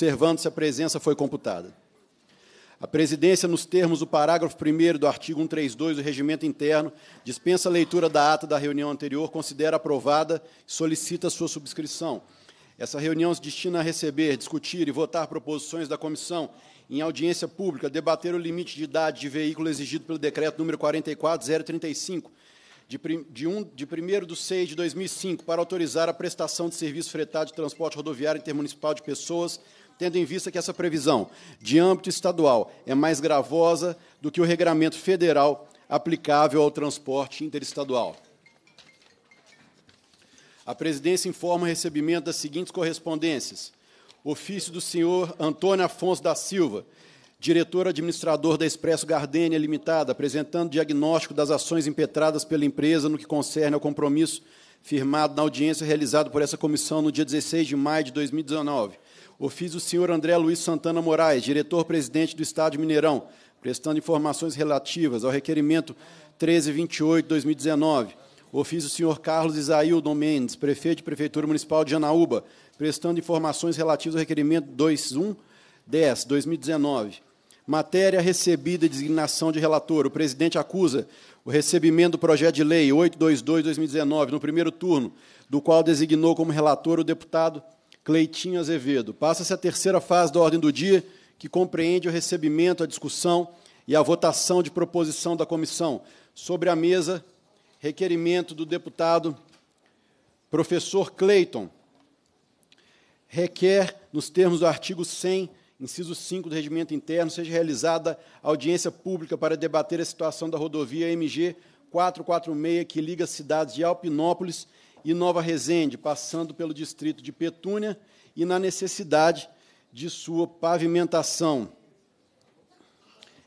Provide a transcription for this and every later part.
observando se a presença foi computada. A presidência, nos termos do parágrafo 1 do artigo 132 do Regimento Interno, dispensa a leitura da ata da reunião anterior, considera aprovada e solicita sua subscrição. Essa reunião se destina a receber, discutir e votar proposições da comissão em audiência pública, debater o limite de idade de veículo exigido pelo decreto número 44035 de, de 1 de 6 de 2005, para autorizar a prestação de serviço fretado de transporte rodoviário intermunicipal de pessoas tendo em vista que essa previsão de âmbito estadual é mais gravosa do que o regramento federal aplicável ao transporte interestadual. A presidência informa o recebimento das seguintes correspondências: ofício do senhor Antônio Afonso da Silva, diretor administrador da Expresso Gardênia Limitada, apresentando diagnóstico das ações impetradas pela empresa no que concerne ao compromisso firmado na audiência realizada por essa comissão no dia 16 de maio de 2019 Ofício o senhor André Luiz Santana Moraes, diretor-presidente do Estado Mineirão, prestando informações relativas ao requerimento 1328-2019. Ofício o senhor Carlos Isaíldo Mendes, prefeito e Prefeitura Municipal de Janaúba, prestando informações relativas ao requerimento 2110-2019. Matéria recebida e designação de relator. O presidente acusa o recebimento do projeto de lei 822-2019, no primeiro turno, do qual designou como relator o deputado Cleitinho Azevedo. Passa-se a terceira fase da ordem do dia, que compreende o recebimento, a discussão e a votação de proposição da comissão. Sobre a mesa, requerimento do deputado professor Cleiton. Requer, nos termos do artigo 100, inciso 5 do Regimento Interno, seja realizada audiência pública para debater a situação da rodovia MG 446, que liga as cidades de Alpinópolis e Nova Resende, passando pelo distrito de Petúnia e na necessidade de sua pavimentação.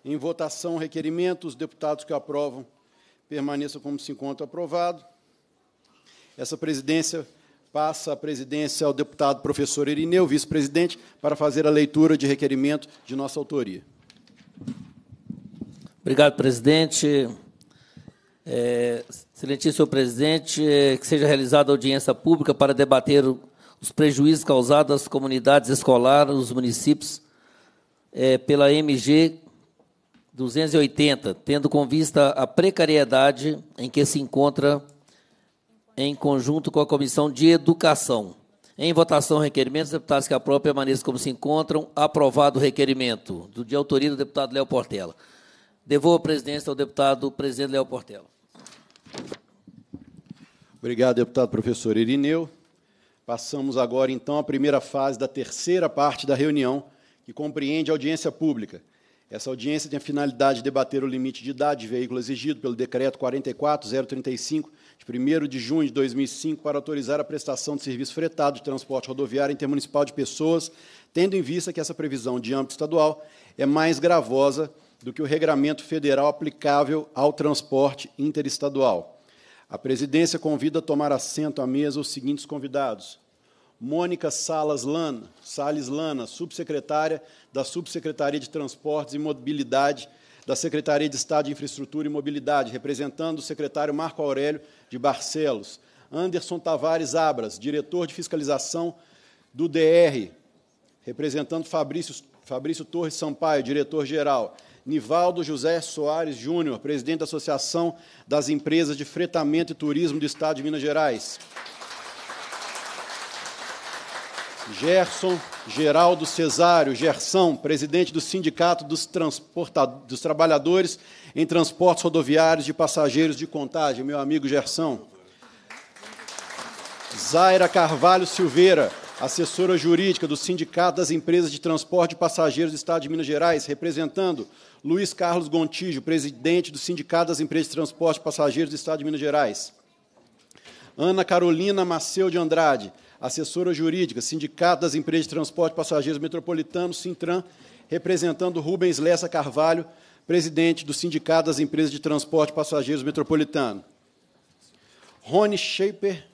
Em votação, requerimento, os deputados que aprovam permaneçam como se encontra aprovado. Essa presidência passa a presidência ao deputado professor Irineu, vice-presidente, para fazer a leitura de requerimento de nossa autoria. Obrigado, presidente. É, excelentíssimo senhor presidente, é, que seja realizada audiência pública para debater os prejuízos causados às comunidades escolares, aos municípios, é, pela MG 280, tendo com vista a precariedade em que se encontra em conjunto com a Comissão de Educação. Em votação, requerimentos, deputados que própria permaneçam como se encontram. Aprovado o requerimento, do de autoria do deputado Léo Portela. Devolvo a presidência ao deputado presidente Léo Portela. Obrigado, deputado professor Irineu. Passamos agora, então, à primeira fase da terceira parte da reunião, que compreende audiência pública. Essa audiência tem a finalidade de debater o limite de idade de veículo exigido pelo Decreto 44035, de 1 de junho de 2005, para autorizar a prestação de serviço fretado de transporte rodoviário intermunicipal de pessoas, tendo em vista que essa previsão de âmbito estadual é mais gravosa do que o regramento federal aplicável ao transporte interestadual. A presidência convida a tomar assento à mesa os seguintes convidados: Mônica Salas Lana, Salles Lana, subsecretária da Subsecretaria de Transportes e Mobilidade da Secretaria de Estado de Infraestrutura e Mobilidade, representando o secretário Marco Aurélio de Barcelos. Anderson Tavares Abras, diretor de fiscalização do DR, representando Fabrício, Fabrício Torres Sampaio, diretor-geral. Nivaldo José Soares Júnior, presidente da Associação das Empresas de Fretamento e Turismo do Estado de Minas Gerais. Gerson Geraldo Cesário, Gerson, presidente do Sindicato dos, dos Trabalhadores em Transportes Rodoviários de Passageiros de Contagem, meu amigo Gerson. Zaira Carvalho Silveira, assessora jurídica do Sindicato das Empresas de Transporte de Passageiros do Estado de Minas Gerais, representando Luiz Carlos Gontijo, presidente do Sindicato das Empresas de Transporte de Passageiros do Estado de Minas Gerais. Ana Carolina Maceu de Andrade, assessora jurídica, Sindicato das Empresas de Transporte de Passageiros Metropolitano Sintran, representando Rubens Lessa Carvalho, presidente do Sindicato das Empresas de Transporte de Passageiros Metropolitano. Rony Schaeper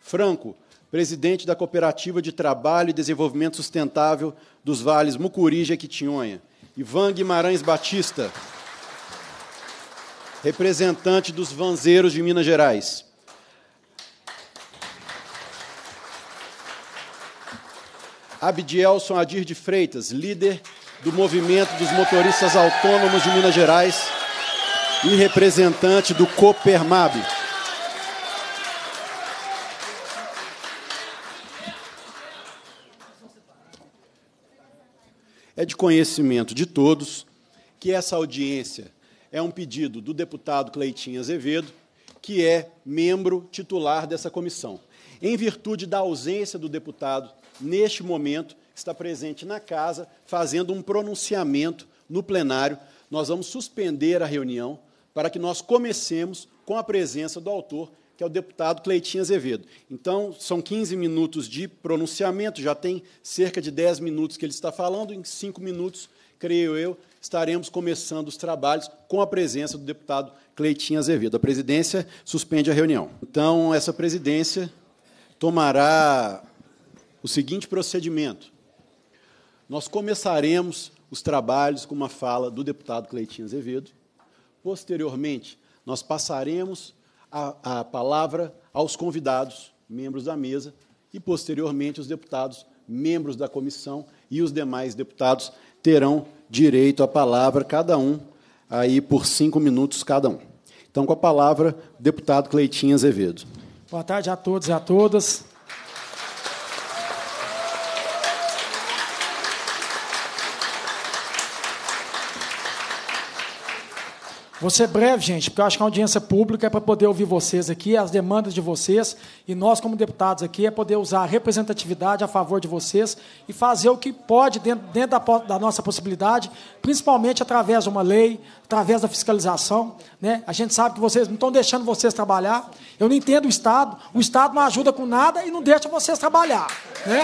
Franco, presidente da Cooperativa de Trabalho e Desenvolvimento Sustentável dos Vales Mucuri e Jequitinhonha Ivan Guimarães Batista, representante dos Vanzeiros de Minas Gerais. Abdielson Adir de Freitas, líder do Movimento dos Motoristas Autônomos de Minas Gerais e representante do COPERMAB. É de conhecimento de todos que essa audiência é um pedido do deputado Cleitinho Azevedo, que é membro titular dessa comissão. Em virtude da ausência do deputado, neste momento, está presente na casa, fazendo um pronunciamento no plenário. Nós vamos suspender a reunião para que nós comecemos com a presença do autor que é o deputado Cleitinho Azevedo. Então, são 15 minutos de pronunciamento, já tem cerca de 10 minutos que ele está falando, em 5 minutos, creio eu, estaremos começando os trabalhos com a presença do deputado Cleitinho Azevedo. A presidência suspende a reunião. Então, essa presidência tomará o seguinte procedimento. Nós começaremos os trabalhos com uma fala do deputado Cleitinho Azevedo. Posteriormente, nós passaremos a, a palavra aos convidados, membros da mesa, e, posteriormente, os deputados, membros da comissão e os demais deputados terão direito à palavra, cada um, aí por cinco minutos cada um. Então, com a palavra, deputado Cleitinho Azevedo. Boa tarde a todos e a todas. Vou ser breve, gente, porque eu acho que a audiência pública é para poder ouvir vocês aqui, as demandas de vocês, e nós, como deputados aqui, é poder usar a representatividade a favor de vocês e fazer o que pode dentro, dentro da, da, nossa possibilidade, principalmente através de uma lei, através da fiscalização. Né? A gente sabe que vocês não estão deixando vocês trabalhar. Eu não entendo o Estado. O Estado não ajuda com nada e não deixa vocês trabalhar. Né?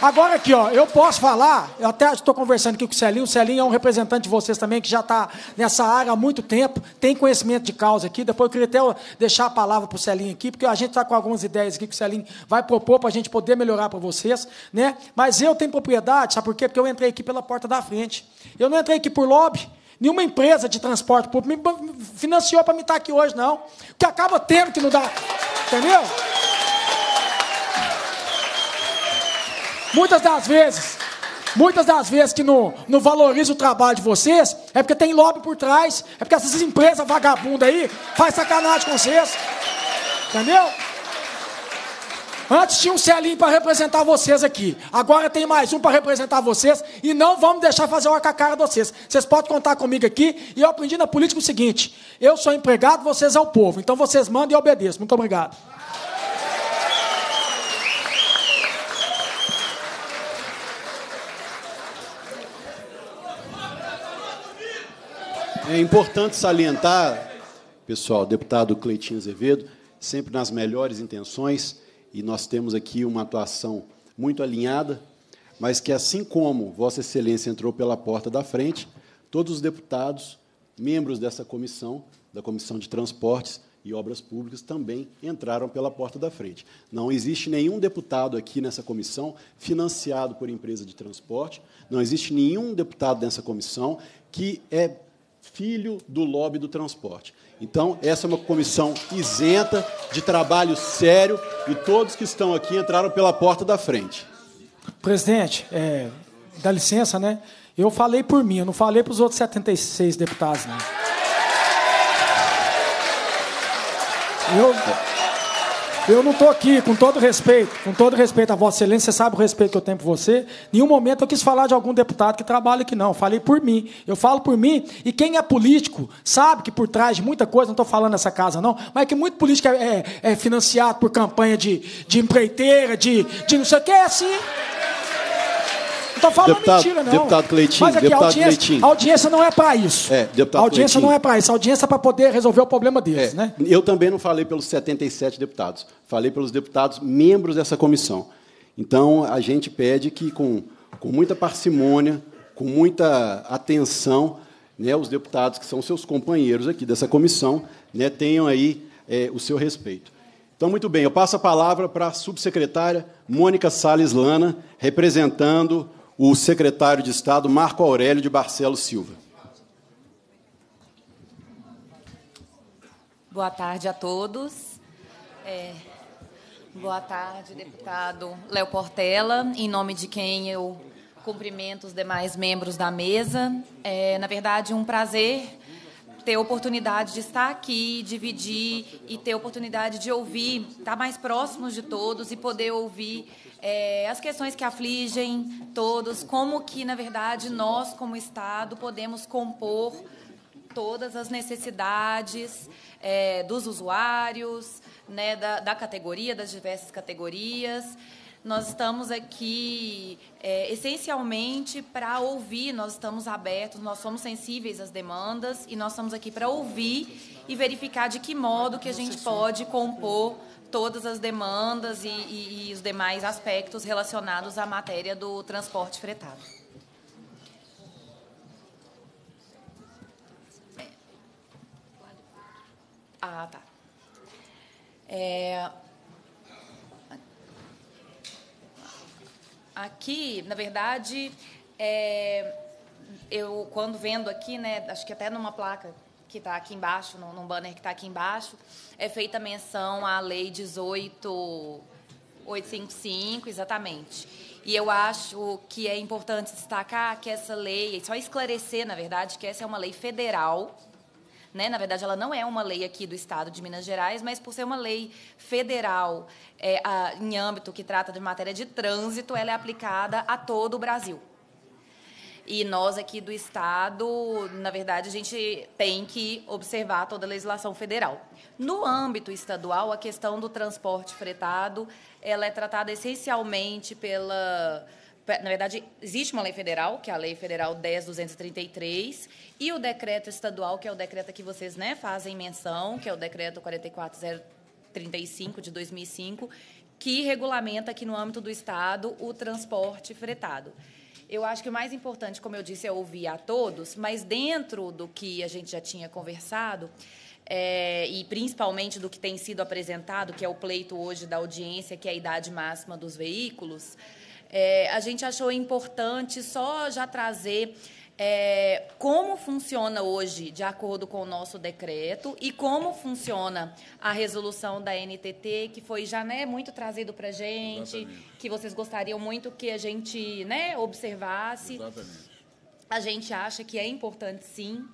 Agora aqui, ó, eu posso falar, eu até estou conversando aqui com o Celinho, o Celinho é um representante de vocês também, que já está nessa área há muito tempo, tem conhecimento de causa aqui. Depois eu queria até deixar a palavra para o Celinho aqui, porque a gente está com algumas ideias aqui que o Celinho vai propor para a gente poder melhorar para vocês, né? Mas eu tenho propriedade, sabe por quê? Porque eu entrei aqui pela porta da frente. Eu não entrei aqui por lobby, Nenhuma empresa de transporte público me financiou para me estar aqui hoje, não. Que acaba tendo que não dá. Entendeu? Muitas das vezes, muitas das vezes que não, não valoriza o trabalho de vocês, é porque tem lobby por trás, é porque essas empresas vagabundas aí faz sacanagem com vocês. Entendeu? Antes tinha um selinho para representar vocês aqui. Agora tem mais um para representar vocês. E não vamos deixar fazer hora com a cara de vocês. Vocês podem contar comigo aqui. E eu aprendi na política o seguinte: eu sou empregado, vocês é o povo. Então vocês mandam e obedeçam. Muito obrigado. É importante salientar, pessoal, deputado Cleitinho Azevedo, sempre nas melhores intenções, e nós temos aqui uma atuação muito alinhada, mas que, assim como Vossa Excelência entrou pela porta da frente, todos os deputados, membros dessa comissão, da Comissão de Transportes e Obras Públicas, também entraram pela porta da frente. Não existe nenhum deputado aqui nessa comissão financiado por empresa de transporte, não existe nenhum deputado nessa comissão que é filho do lobby do transporte. Então, essa é uma comissão isenta, de trabalho sério, e todos que estão aqui entraram pela porta da frente. Presidente, é, dá licença, né? Eu falei por mim, eu não falei para os outros 76 deputados, não. Eu. Eu não estou aqui, com todo respeito, com todo respeito a Vossa Excelência, você sabe o respeito que eu tenho por você. Nenhum momento eu quis falar de algum deputado que trabalha aqui, não. Falei por mim. Eu falo por mim. E quem é político sabe que por trás de muita coisa, não estou falando nessa casa, não, mas que muito político é, é, é financiado por campanha de, de empreiteira, de, de não sei o que, é assim. Estou falando deputado, mentira, não. Deputado Cleitinho, Mas aqui, deputado a audiência, Cleitinho. A audiência não é para isso. É, deputado a audiência Cleitinho. não é para isso. A audiência é para poder resolver o problema deles. É, né? Eu também não falei pelos 77 deputados. Falei pelos deputados membros dessa comissão. Então, a gente pede que, com, com muita parcimônia, com muita atenção, né, os deputados que são seus companheiros aqui dessa comissão né, tenham aí é, o seu respeito. Então, muito bem, eu passo a palavra para a subsecretária Mônica Salles Lana, representando o secretário de Estado Marco Aurélio de Barcelos Silva. Boa tarde a todos. É, boa tarde, deputado Léo Portela, em nome de quem eu cumprimento os demais membros da mesa. É, na verdade, um prazer ter a oportunidade de estar aqui, dividir e ter a oportunidade de ouvir, estar mais próximos de todos e poder ouvir é, as questões que afligem todos, como que, na verdade, nós, como Estado, podemos compor todas as necessidades é, dos usuários, né, da, da categoria, das diversas categorias nós estamos aqui é, essencialmente para ouvir, nós estamos abertos, nós somos sensíveis às demandas e nós estamos aqui para ouvir e verificar de que modo que a gente pode compor todas as demandas e, e, e os demais aspectos relacionados à matéria do transporte fretado. É. Ah, tá. É... Aqui, na verdade, é... eu quando vendo aqui, né, acho que até numa placa que está aqui embaixo, no, num banner que está aqui embaixo, é feita menção à Lei 18855, exatamente. E eu acho que é importante destacar que essa lei, é só esclarecer, na verdade, que essa é uma lei federal, né? Na verdade, ela não é uma lei aqui do Estado de Minas Gerais, mas por ser uma lei federal é, a, em âmbito que trata de matéria de trânsito, ela é aplicada a todo o Brasil. E nós aqui do Estado, na verdade, a gente tem que observar toda a legislação federal. No âmbito estadual, a questão do transporte fretado ela é tratada essencialmente pela na verdade, existe uma lei federal, que é a Lei Federal 10.233, e o decreto estadual, que é o decreto que vocês né, fazem menção, que é o decreto 44.035 de 2005, que regulamenta aqui no âmbito do Estado o transporte fretado. Eu acho que o mais importante, como eu disse, é ouvir a todos, mas dentro do que a gente já tinha conversado, é, e principalmente do que tem sido apresentado, que é o pleito hoje da audiência, que é a idade máxima dos veículos, é, a gente achou importante só já trazer é, como funciona hoje, de acordo com o nosso decreto, e como funciona a resolução da NTT, que foi já né, muito trazido para a gente, Exatamente. que vocês gostariam muito que a gente né, observasse. Exatamente. A gente acha que é importante, sim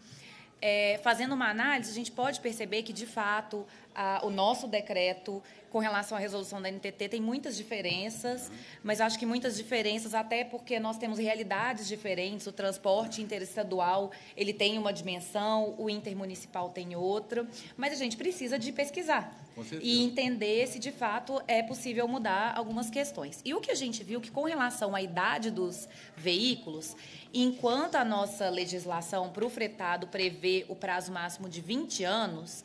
é, fazendo uma análise, a gente pode perceber que, de fato, a, o nosso decreto com relação à resolução da NTT tem muitas diferenças, mas acho que muitas diferenças até porque nós temos realidades diferentes, o transporte interestadual ele tem uma dimensão, o intermunicipal tem outra, mas a gente precisa de pesquisar e entender se de fato é possível mudar algumas questões. E o que a gente viu que com relação à idade dos veículos, enquanto a nossa legislação para o fretado prevê o prazo máximo de 20 anos,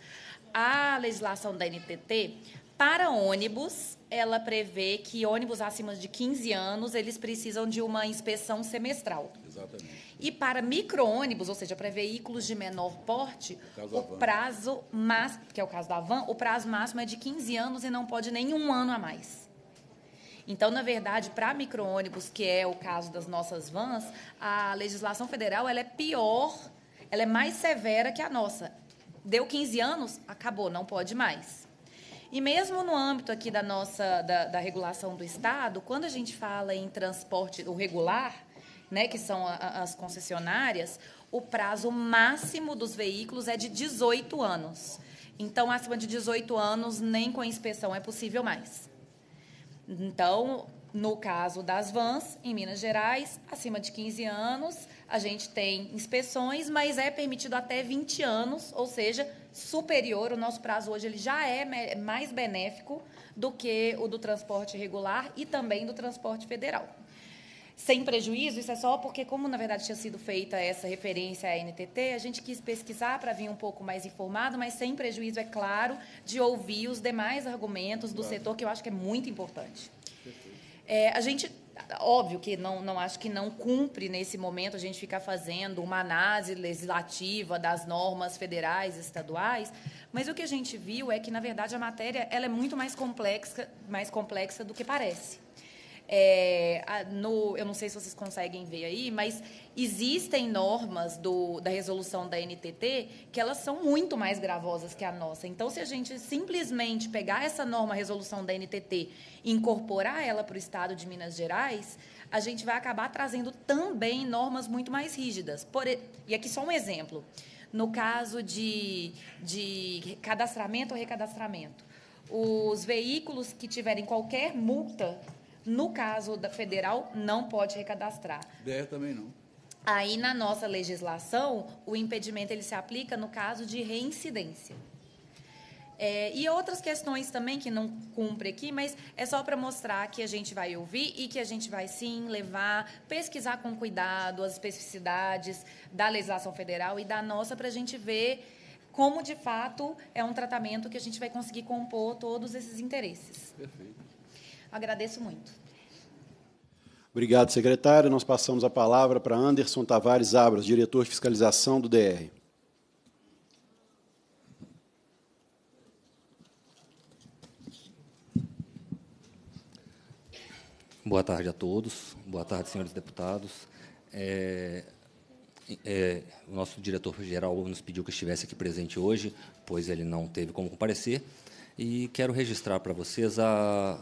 a legislação da NTT para ônibus, ela prevê que ônibus acima de 15 anos, eles precisam de uma inspeção semestral. Exatamente. E para micro-ônibus, ou seja, para veículos de menor porte, o prazo máximo, que é o caso da van, o prazo máximo é de 15 anos e não pode nem um ano a mais. Então, na verdade, para micro-ônibus, que é o caso das nossas vans, a legislação federal ela é pior, ela é mais severa que a nossa. Deu 15 anos, acabou, não pode mais. E mesmo no âmbito aqui da nossa da, da regulação do Estado, quando a gente fala em transporte o regular, né, que são a, as concessionárias, o prazo máximo dos veículos é de 18 anos. Então, acima de 18 anos, nem com inspeção é possível mais. Então, no caso das vans, em Minas Gerais, acima de 15 anos, a gente tem inspeções, mas é permitido até 20 anos, ou seja, superior. O nosso prazo hoje ele já é mais benéfico do que o do transporte regular e também do transporte federal sem prejuízo, isso é só porque, como na verdade tinha sido feita essa referência à NTT, a gente quis pesquisar para vir um pouco mais informado, mas sem prejuízo, é claro, de ouvir os demais argumentos do claro. setor, que eu acho que é muito importante. É, a gente Óbvio que não, não acho que não cumpre nesse momento a gente ficar fazendo uma análise legislativa das normas federais, e estaduais, mas o que a gente viu é que, na verdade, a matéria ela é muito mais complexa, mais complexa do que parece. É, no, eu não sei se vocês conseguem ver aí, mas existem normas do, da resolução da NTT que elas são muito mais gravosas que a nossa. Então, se a gente simplesmente pegar essa norma, resolução da NTT, e incorporar ela para o Estado de Minas Gerais, a gente vai acabar trazendo também normas muito mais rígidas. Por, e aqui só um exemplo. No caso de, de cadastramento ou recadastramento, os veículos que tiverem qualquer multa no caso da federal, não pode recadastrar. BR também não. Aí, na nossa legislação, o impedimento ele se aplica no caso de reincidência. É, e outras questões também que não cumpre aqui, mas é só para mostrar que a gente vai ouvir e que a gente vai sim levar, pesquisar com cuidado as especificidades da legislação federal e da nossa para a gente ver como de fato é um tratamento que a gente vai conseguir compor todos esses interesses. Perfeito. Agradeço muito. Obrigado, secretário. Nós passamos a palavra para Anderson Tavares Abras, diretor de fiscalização do DR. Boa tarde a todos. Boa tarde, senhores deputados. É, é, o nosso diretor-geral nos pediu que estivesse aqui presente hoje, pois ele não teve como comparecer. E quero registrar para vocês a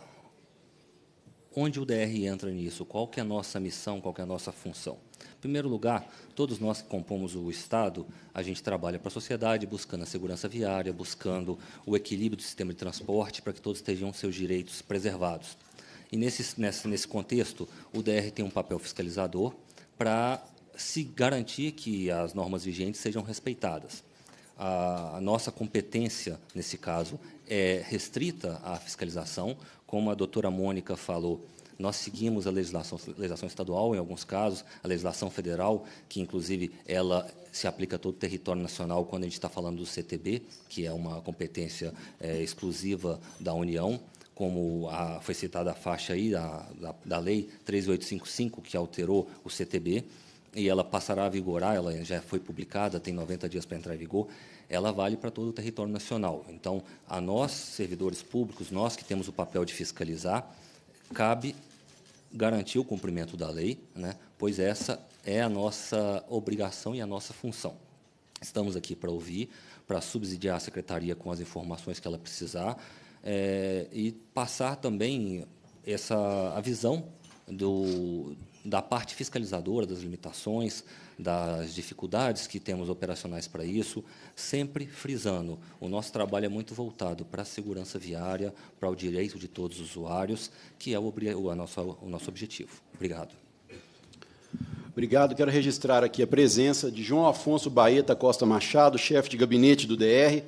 onde o DR entra nisso? Qual que é a nossa missão, qual que é a nossa função? Em primeiro lugar, todos nós que compomos o Estado, a gente trabalha para a sociedade, buscando a segurança viária, buscando o equilíbrio do sistema de transporte para que todos tenham seus direitos preservados. E nesse, nesse, nesse contexto, o DR tem um papel fiscalizador para se garantir que as normas vigentes sejam respeitadas. A, a nossa competência, nesse caso, é restrita à fiscalização, como a doutora Mônica falou, nós seguimos a legislação, legislação, estadual, em alguns casos, a legislação federal, que inclusive ela se aplica a todo o território nacional quando a gente está falando do CTB, que é uma competência é, exclusiva da União, como a, foi citada a faixa aí da, da, da Lei 3855, que alterou o CTB e ela passará a vigorar, ela já foi publicada, tem 90 dias para entrar em vigor, ela vale para todo o território nacional. Então, a nós, servidores públicos, nós que temos o papel de fiscalizar, cabe garantir o cumprimento da lei, né? pois essa é a nossa obrigação e a nossa função. Estamos aqui para ouvir, para subsidiar a secretaria com as informações que ela precisar é, e passar também essa a visão do, da parte fiscalizadora, das limitações, das dificuldades que temos operacionais para isso, sempre frisando, o nosso trabalho é muito voltado para a segurança viária, para o direito de todos os usuários, que é o, o, nosso, o nosso objetivo. Obrigado. Obrigado. Quero registrar aqui a presença de João Afonso Baeta Costa Machado, chefe de gabinete do DR,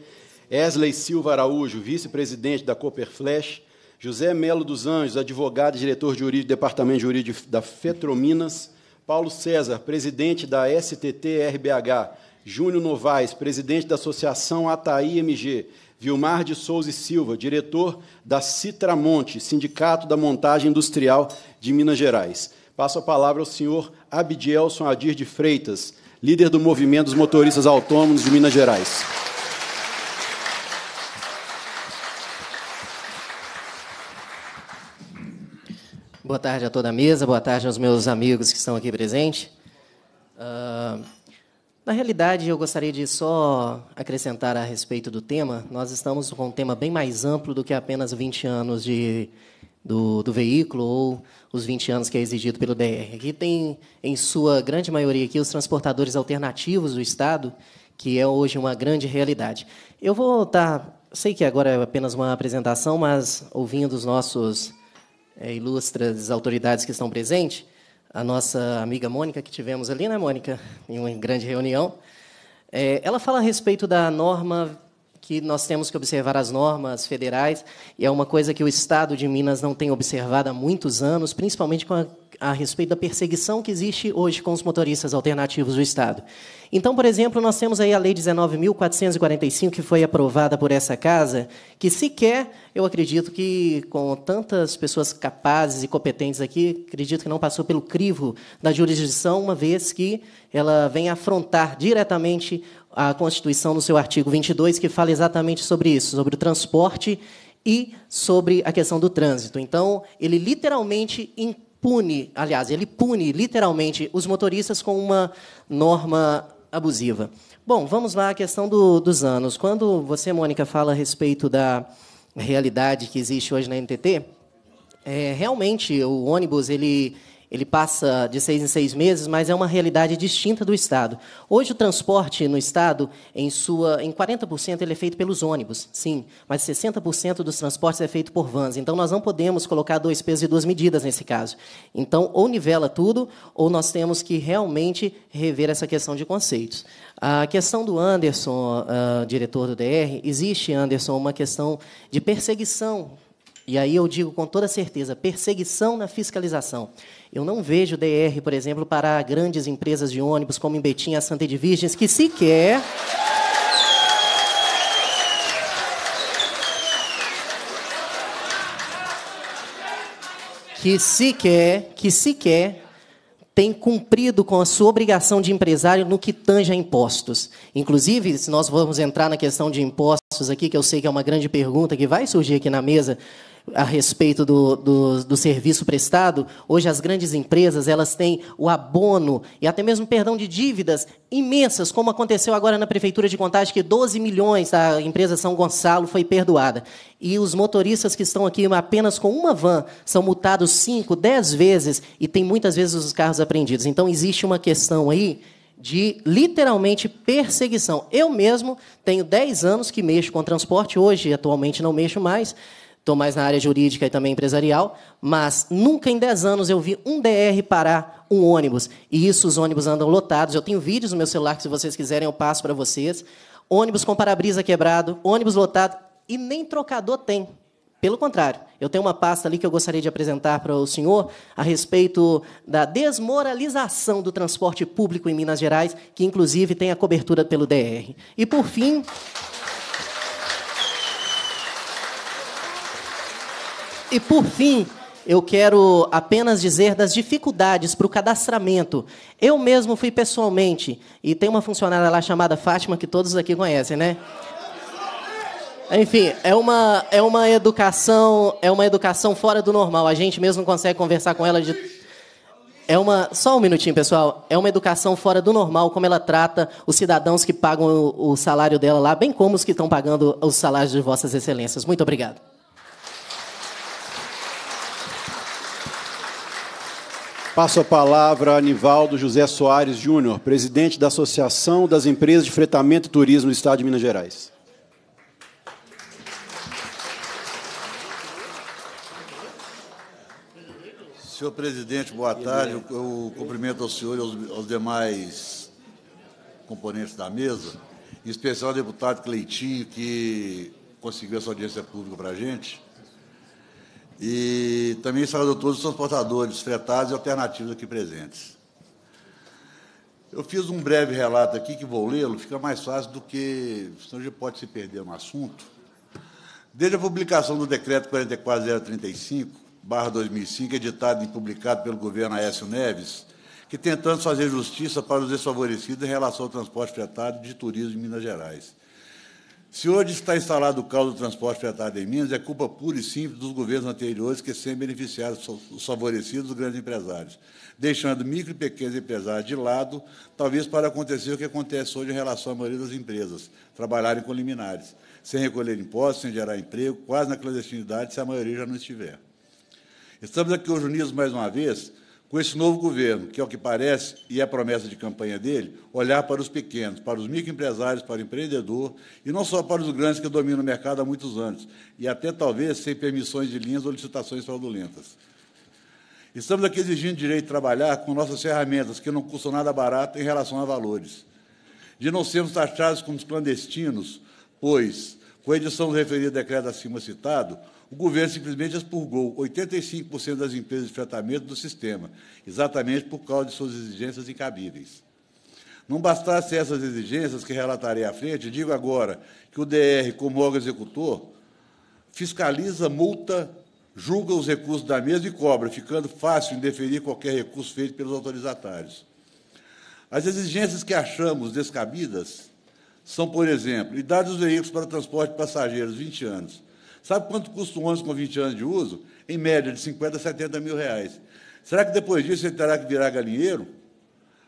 Esley Silva Araújo, vice-presidente da Flash, José Melo dos Anjos, advogado e diretor de jurídico do Departamento Jurídico da Fetrominas, Paulo César, presidente da STT-RBH, Júnior Novaes, presidente da Associação Ataí MG, Vilmar de Souza e Silva, diretor da Citramonte, Sindicato da Montagem Industrial de Minas Gerais. Passo a palavra ao senhor Abdielson Adir de Freitas, líder do Movimento dos Motoristas Autônomos de Minas Gerais. Boa tarde a toda a mesa, boa tarde aos meus amigos que estão aqui presentes. Uh, na realidade, eu gostaria de só acrescentar a respeito do tema. Nós estamos com um tema bem mais amplo do que apenas 20 anos de, do, do veículo ou os 20 anos que é exigido pelo DR. Aqui tem, em sua grande maioria, aqui, os transportadores alternativos do Estado, que é hoje uma grande realidade. Eu vou estar, sei que agora é apenas uma apresentação, mas ouvindo os nossos é, ilustres autoridades que estão presentes, a nossa amiga Mônica, que tivemos ali, né, Mônica, em uma grande reunião, é, ela fala a respeito da norma que nós temos que observar as normas federais, e é uma coisa que o Estado de Minas não tem observado há muitos anos, principalmente com a a respeito da perseguição que existe hoje com os motoristas alternativos do Estado. Então, por exemplo, nós temos aí a Lei 19.445, que foi aprovada por essa casa, que sequer, eu acredito que, com tantas pessoas capazes e competentes aqui, acredito que não passou pelo crivo da jurisdição, uma vez que ela vem afrontar diretamente a Constituição no seu artigo 22, que fala exatamente sobre isso, sobre o transporte e sobre a questão do trânsito. Então, ele literalmente pune, aliás, ele pune literalmente os motoristas com uma norma abusiva. Bom, vamos lá à questão do, dos anos. Quando você, Mônica, fala a respeito da realidade que existe hoje na NTT, é, realmente o ônibus ele ele passa de seis em seis meses, mas é uma realidade distinta do Estado. Hoje, o transporte no Estado, em, sua, em 40%, ele é feito pelos ônibus, sim, mas 60% dos transportes é feito por vans. Então, nós não podemos colocar dois pesos e duas medidas nesse caso. Então, ou nivela tudo, ou nós temos que realmente rever essa questão de conceitos. A questão do Anderson, uh, diretor do DR, existe, Anderson, uma questão de perseguição e aí eu digo com toda certeza, perseguição na fiscalização. Eu não vejo DR, por exemplo, para grandes empresas de ônibus como em Betim, a Santa Edvigens, que sequer que sequer, que sequer tem cumprido com a sua obrigação de empresário no que tange a impostos. Inclusive, se nós vamos entrar na questão de impostos aqui, que eu sei que é uma grande pergunta que vai surgir aqui na mesa, a respeito do, do, do, serviço prestado, hoje as grandes empresas elas têm o abono e até mesmo perdão de dívidas imensas, como aconteceu agora na Prefeitura de Contagem, que 12 milhões da empresa São Gonçalo foi perdoada. E os motoristas que estão aqui apenas com uma van são multados 5, 10 vezes e tem muitas vezes os carros apreendidos. Então existe uma questão aí de literalmente perseguição. Eu mesmo tenho 10 anos que mexo com transporte, hoje atualmente não mexo mais, estou mais na área jurídica e também empresarial, mas nunca em 10 anos eu vi um DR parar um ônibus. E isso, os ônibus andam lotados. Eu tenho vídeos no meu celular que, se vocês quiserem, eu passo para vocês. Ônibus com para-brisa quebrado, ônibus lotado, e nem trocador tem. Pelo contrário, eu tenho uma pasta ali que eu gostaria de apresentar para o senhor a respeito da desmoralização do transporte público em Minas Gerais, que inclusive tem a cobertura pelo DR. E por fim, E por fim, eu quero apenas dizer das dificuldades para o cadastramento. Eu mesmo fui pessoalmente, e tem uma funcionária lá chamada Fátima, que todos aqui conhecem, né? Enfim, é uma, é uma educação é uma educação fora do normal. A gente mesmo consegue conversar com ela de é uma só um minutinho, pessoal. É uma educação fora do normal como ela trata os cidadãos que pagam o, o salário dela lá, bem como os que estão pagando os salários de vossas excelências. Muito obrigado. Passo a palavra a Nivaldo José Soares Júnior, presidente da Associação das Empresas de Fretamento e Turismo do Estado de Minas Gerais. Senhor presidente, boa tarde. Eu, eu cumprimento ao senhor e aos, aos demais componentes da mesa, em especial ao deputado Cleitinho, que conseguiu essa audiência pública para a gente. E também saudou todos os transportadores fretados e alternativos aqui presentes. Eu fiz um breve relato aqui que vou lê-lo, fica mais fácil do que. senão gente pode se perder no assunto. Desde a publicação do Decreto 44035-2005, editado e publicado pelo governo Aécio Neves, que tentando fazer justiça para os desfavorecidos em relação ao transporte fretado de turismo em Minas Gerais. Se hoje está instalado o caos do transporte fretado em Minas, é culpa pura e simples dos governos anteriores que sempre beneficiaram os favorecidos os grandes empresários, deixando micro e pequenos empresários de lado, talvez para acontecer o que acontece hoje em relação à maioria das empresas, trabalharem com liminares, sem recolher impostos, sem gerar emprego, quase na clandestinidade, se a maioria já não estiver. Estamos aqui hoje unidos mais uma vez com esse novo governo, que é o que parece e é a promessa de campanha dele, olhar para os pequenos, para os microempresários, para o empreendedor, e não só para os grandes que dominam o mercado há muitos anos, e até talvez sem permissões de linhas ou licitações fraudulentas. Estamos aqui exigindo direito de trabalhar com nossas ferramentas, que não custam nada barato em relação a valores, de não sermos taxados como clandestinos, pois, com a edição do referido decreto acima citado, o governo simplesmente as 85% das empresas de tratamento do sistema, exatamente por causa de suas exigências incabíveis. Não bastasse essas exigências que relatarei à frente, digo agora que o DR, como órgão executor, fiscaliza, multa, julga os recursos da mesa e cobra, ficando fácil indeferir qualquer recurso feito pelos autorizatários. As exigências que achamos descabidas são, por exemplo, idade dos veículos para transporte de passageiros, 20 anos, Sabe quanto custa um ônibus com 20 anos de uso? Em média, de 50 a 70 mil reais. Será que depois disso ele terá que virar galinheiro?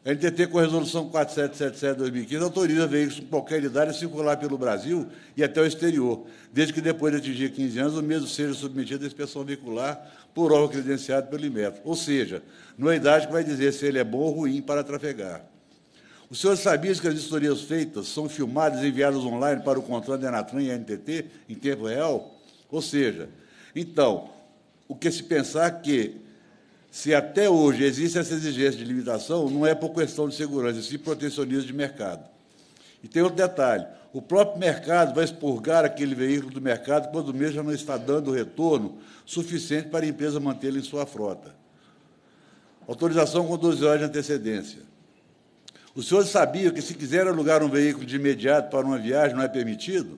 A NTT, com a resolução 4777-2015, autoriza veículos com qualquer idade a circular pelo Brasil e até o exterior, desde que depois de atingir 15 anos o mesmo seja submetido à inspeção veicular por órgão credenciado pelo IMETRO. Ou seja, não é idade que vai dizer se ele é bom ou ruim para trafegar. O senhor sabia que as historias feitas são filmadas e enviadas online para o da Denatran e a NTT em tempo real? Ou seja, então, o que se pensar é que se até hoje existe essa exigência de limitação, não é por questão de segurança, e sim protecionismo de mercado. E tem outro detalhe: o próprio mercado vai expurgar aquele veículo do mercado quando mesmo já não está dando retorno suficiente para a empresa mantê-lo em sua frota. Autorização com 12 horas de antecedência. Os senhores sabiam que, se quiser alugar um veículo de imediato para uma viagem, não é permitido?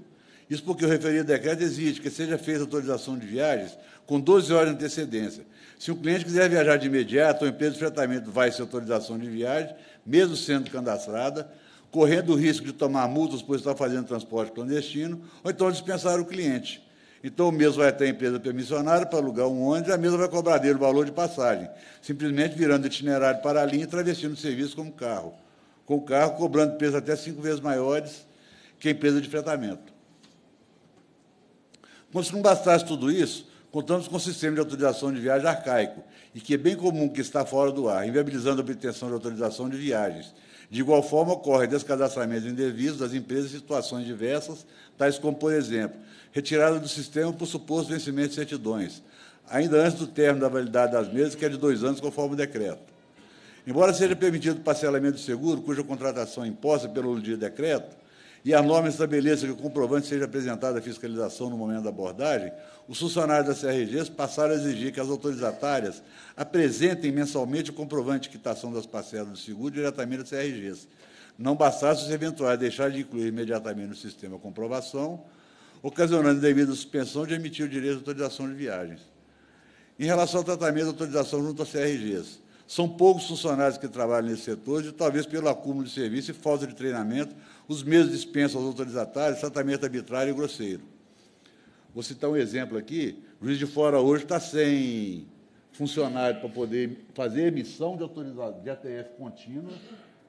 Isso porque o referido decreto exige que seja feita autorização de viagens com 12 horas de antecedência. Se o cliente quiser viajar de imediato, a empresa de fretamento vai ser autorização de viagem, mesmo sendo cadastrada, correndo o risco de tomar multas por estar fazendo transporte clandestino, ou então dispensar o cliente. Então, o mesmo vai até a empresa permissionária para alugar um ônibus e a mesma vai cobrar dele o valor de passagem, simplesmente virando itinerário para a linha e travestindo o serviço como carro. Com o carro, cobrando preços até cinco vezes maiores que a empresa de fretamento. Como se não bastasse tudo isso, contamos com um sistema de autorização de viagem arcaico e que é bem comum que está fora do ar, inviabilizando a obtenção de autorização de viagens. De igual forma, ocorre descadastramento indevido das empresas em situações diversas, tais como, por exemplo, retirada do sistema por suposto vencimento de certidões, ainda antes do termo da validade das mesas, que é de dois anos, conforme o decreto. Embora seja permitido o parcelamento do seguro, cuja contratação é imposta pelo dia decreto, e a norma estabeleça que o comprovante seja apresentado à fiscalização no momento da abordagem, os funcionários da CRGs passaram a exigir que as autorizatárias apresentem mensalmente o comprovante de quitação das parcelas do seguro diretamente às CRGs. Não bastasse os eventuais deixar de incluir imediatamente no sistema a comprovação, ocasionando devida suspensão de emitir o direito de autorização de viagens. Em relação ao tratamento da autorização junto às CRGs, são poucos funcionários que trabalham nesse setor e talvez pelo acúmulo de serviço e falta de treinamento os mesmos dispensam aos autorizatários tratamento arbitrário e grosseiro. Vou citar um exemplo aqui. O juiz de fora hoje está sem funcionário para poder fazer emissão de autorizado de ATF contínua.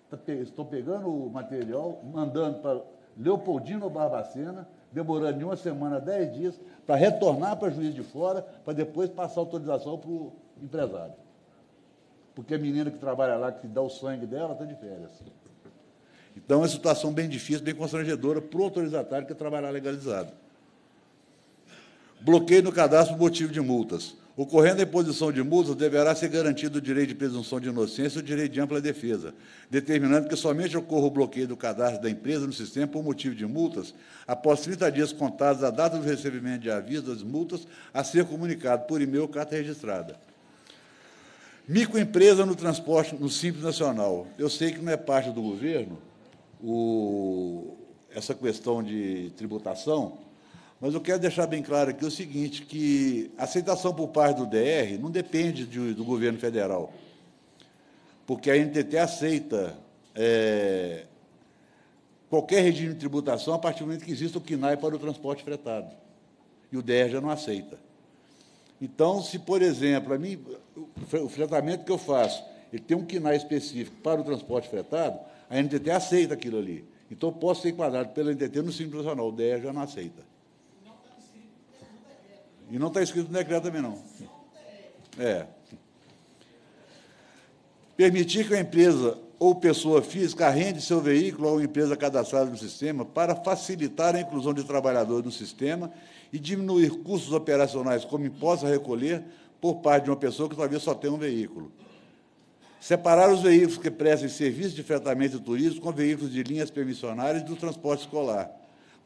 Tá Estou pegando o material, mandando para Leopoldino Barbacena, demorando de uma semana, dez dias, para retornar para juiz de fora, para depois passar autorização para o empresário. Porque a menina que trabalha lá, que dá o sangue dela, está de férias. Então, é uma situação bem difícil, bem constrangedora para o autorizatário que é trabalhar legalizado. Bloqueio no cadastro por motivo de multas. Ocorrendo a imposição de multas, deverá ser garantido o direito de presunção de inocência e o direito de ampla defesa, determinando que somente ocorra o bloqueio do cadastro da empresa no sistema por motivo de multas, após 30 dias contados da data do recebimento de aviso das multas, a ser comunicado por e-mail ou carta registrada. Microempresa no transporte no Simples Nacional. Eu sei que não é parte do governo, o, essa questão de tributação, mas eu quero deixar bem claro aqui o seguinte, que a aceitação por parte do DR não depende de, do governo federal, porque a NTT aceita é, qualquer regime de tributação a partir do momento que existe o CNAE para o transporte fretado, e o DR já não aceita. Então, se, por exemplo, a mim, o fretamento que eu faço, ele tem um quinal específico para o transporte fretado, a NTT aceita aquilo ali. Então, posso ser enquadrado pela NTT no Simples Nacional. O DEA já não aceita. E não está escrito no decreto também, não. É. Permitir que a empresa ou pessoa física arrende seu veículo a uma empresa cadastrada no sistema para facilitar a inclusão de trabalhadores no sistema e diminuir custos operacionais, como imposto a recolher por parte de uma pessoa que talvez só tenha um veículo. Separar os veículos que prestem serviço de fretamento turístico com veículos de linhas permissionárias do transporte escolar,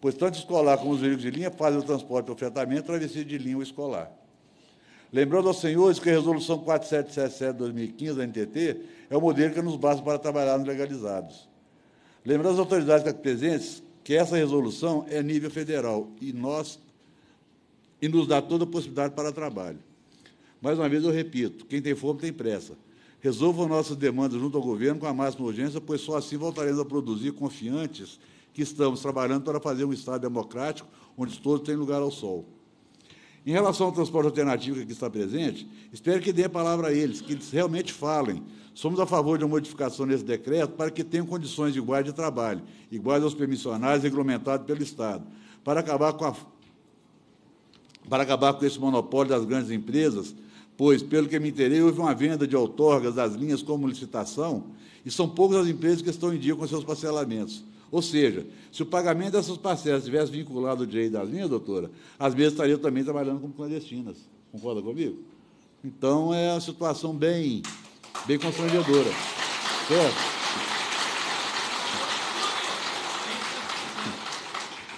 pois tanto escolar como os veículos de linha fazem o transporte ou fretamento travessia de linha ou escolar. Lembrando aos senhores que a Resolução 4777-2015 da NTT é o modelo que nos basta para trabalhar nos legalizados. Lembrando às autoridades aqui presentes que essa resolução é nível federal e, nós, e nos dá toda a possibilidade para trabalho. Mais uma vez, eu repito, quem tem fome tem pressa. Resolvam nossas demandas junto ao governo com a máxima urgência, pois só assim voltaremos a produzir confiantes que estamos trabalhando para fazer um Estado democrático onde todos têm lugar ao sol. Em relação ao transporte alternativo que aqui está presente, espero que dê a palavra a eles, que eles realmente falem. Somos a favor de uma modificação nesse decreto para que tenham condições iguais de trabalho, iguais aos permissionários regulamentados pelo Estado, para acabar com, a... para acabar com esse monopólio das grandes empresas pois, pelo que me interessei houve uma venda de outorgas das linhas como licitação e são poucas as empresas que estão em dia com seus parcelamentos. Ou seja, se o pagamento dessas parcelas estivesse vinculado ao direito das linhas, doutora, as mesmas estariam também trabalhando como clandestinas. Concorda comigo? Então, é uma situação bem, bem constrangedora. Certo?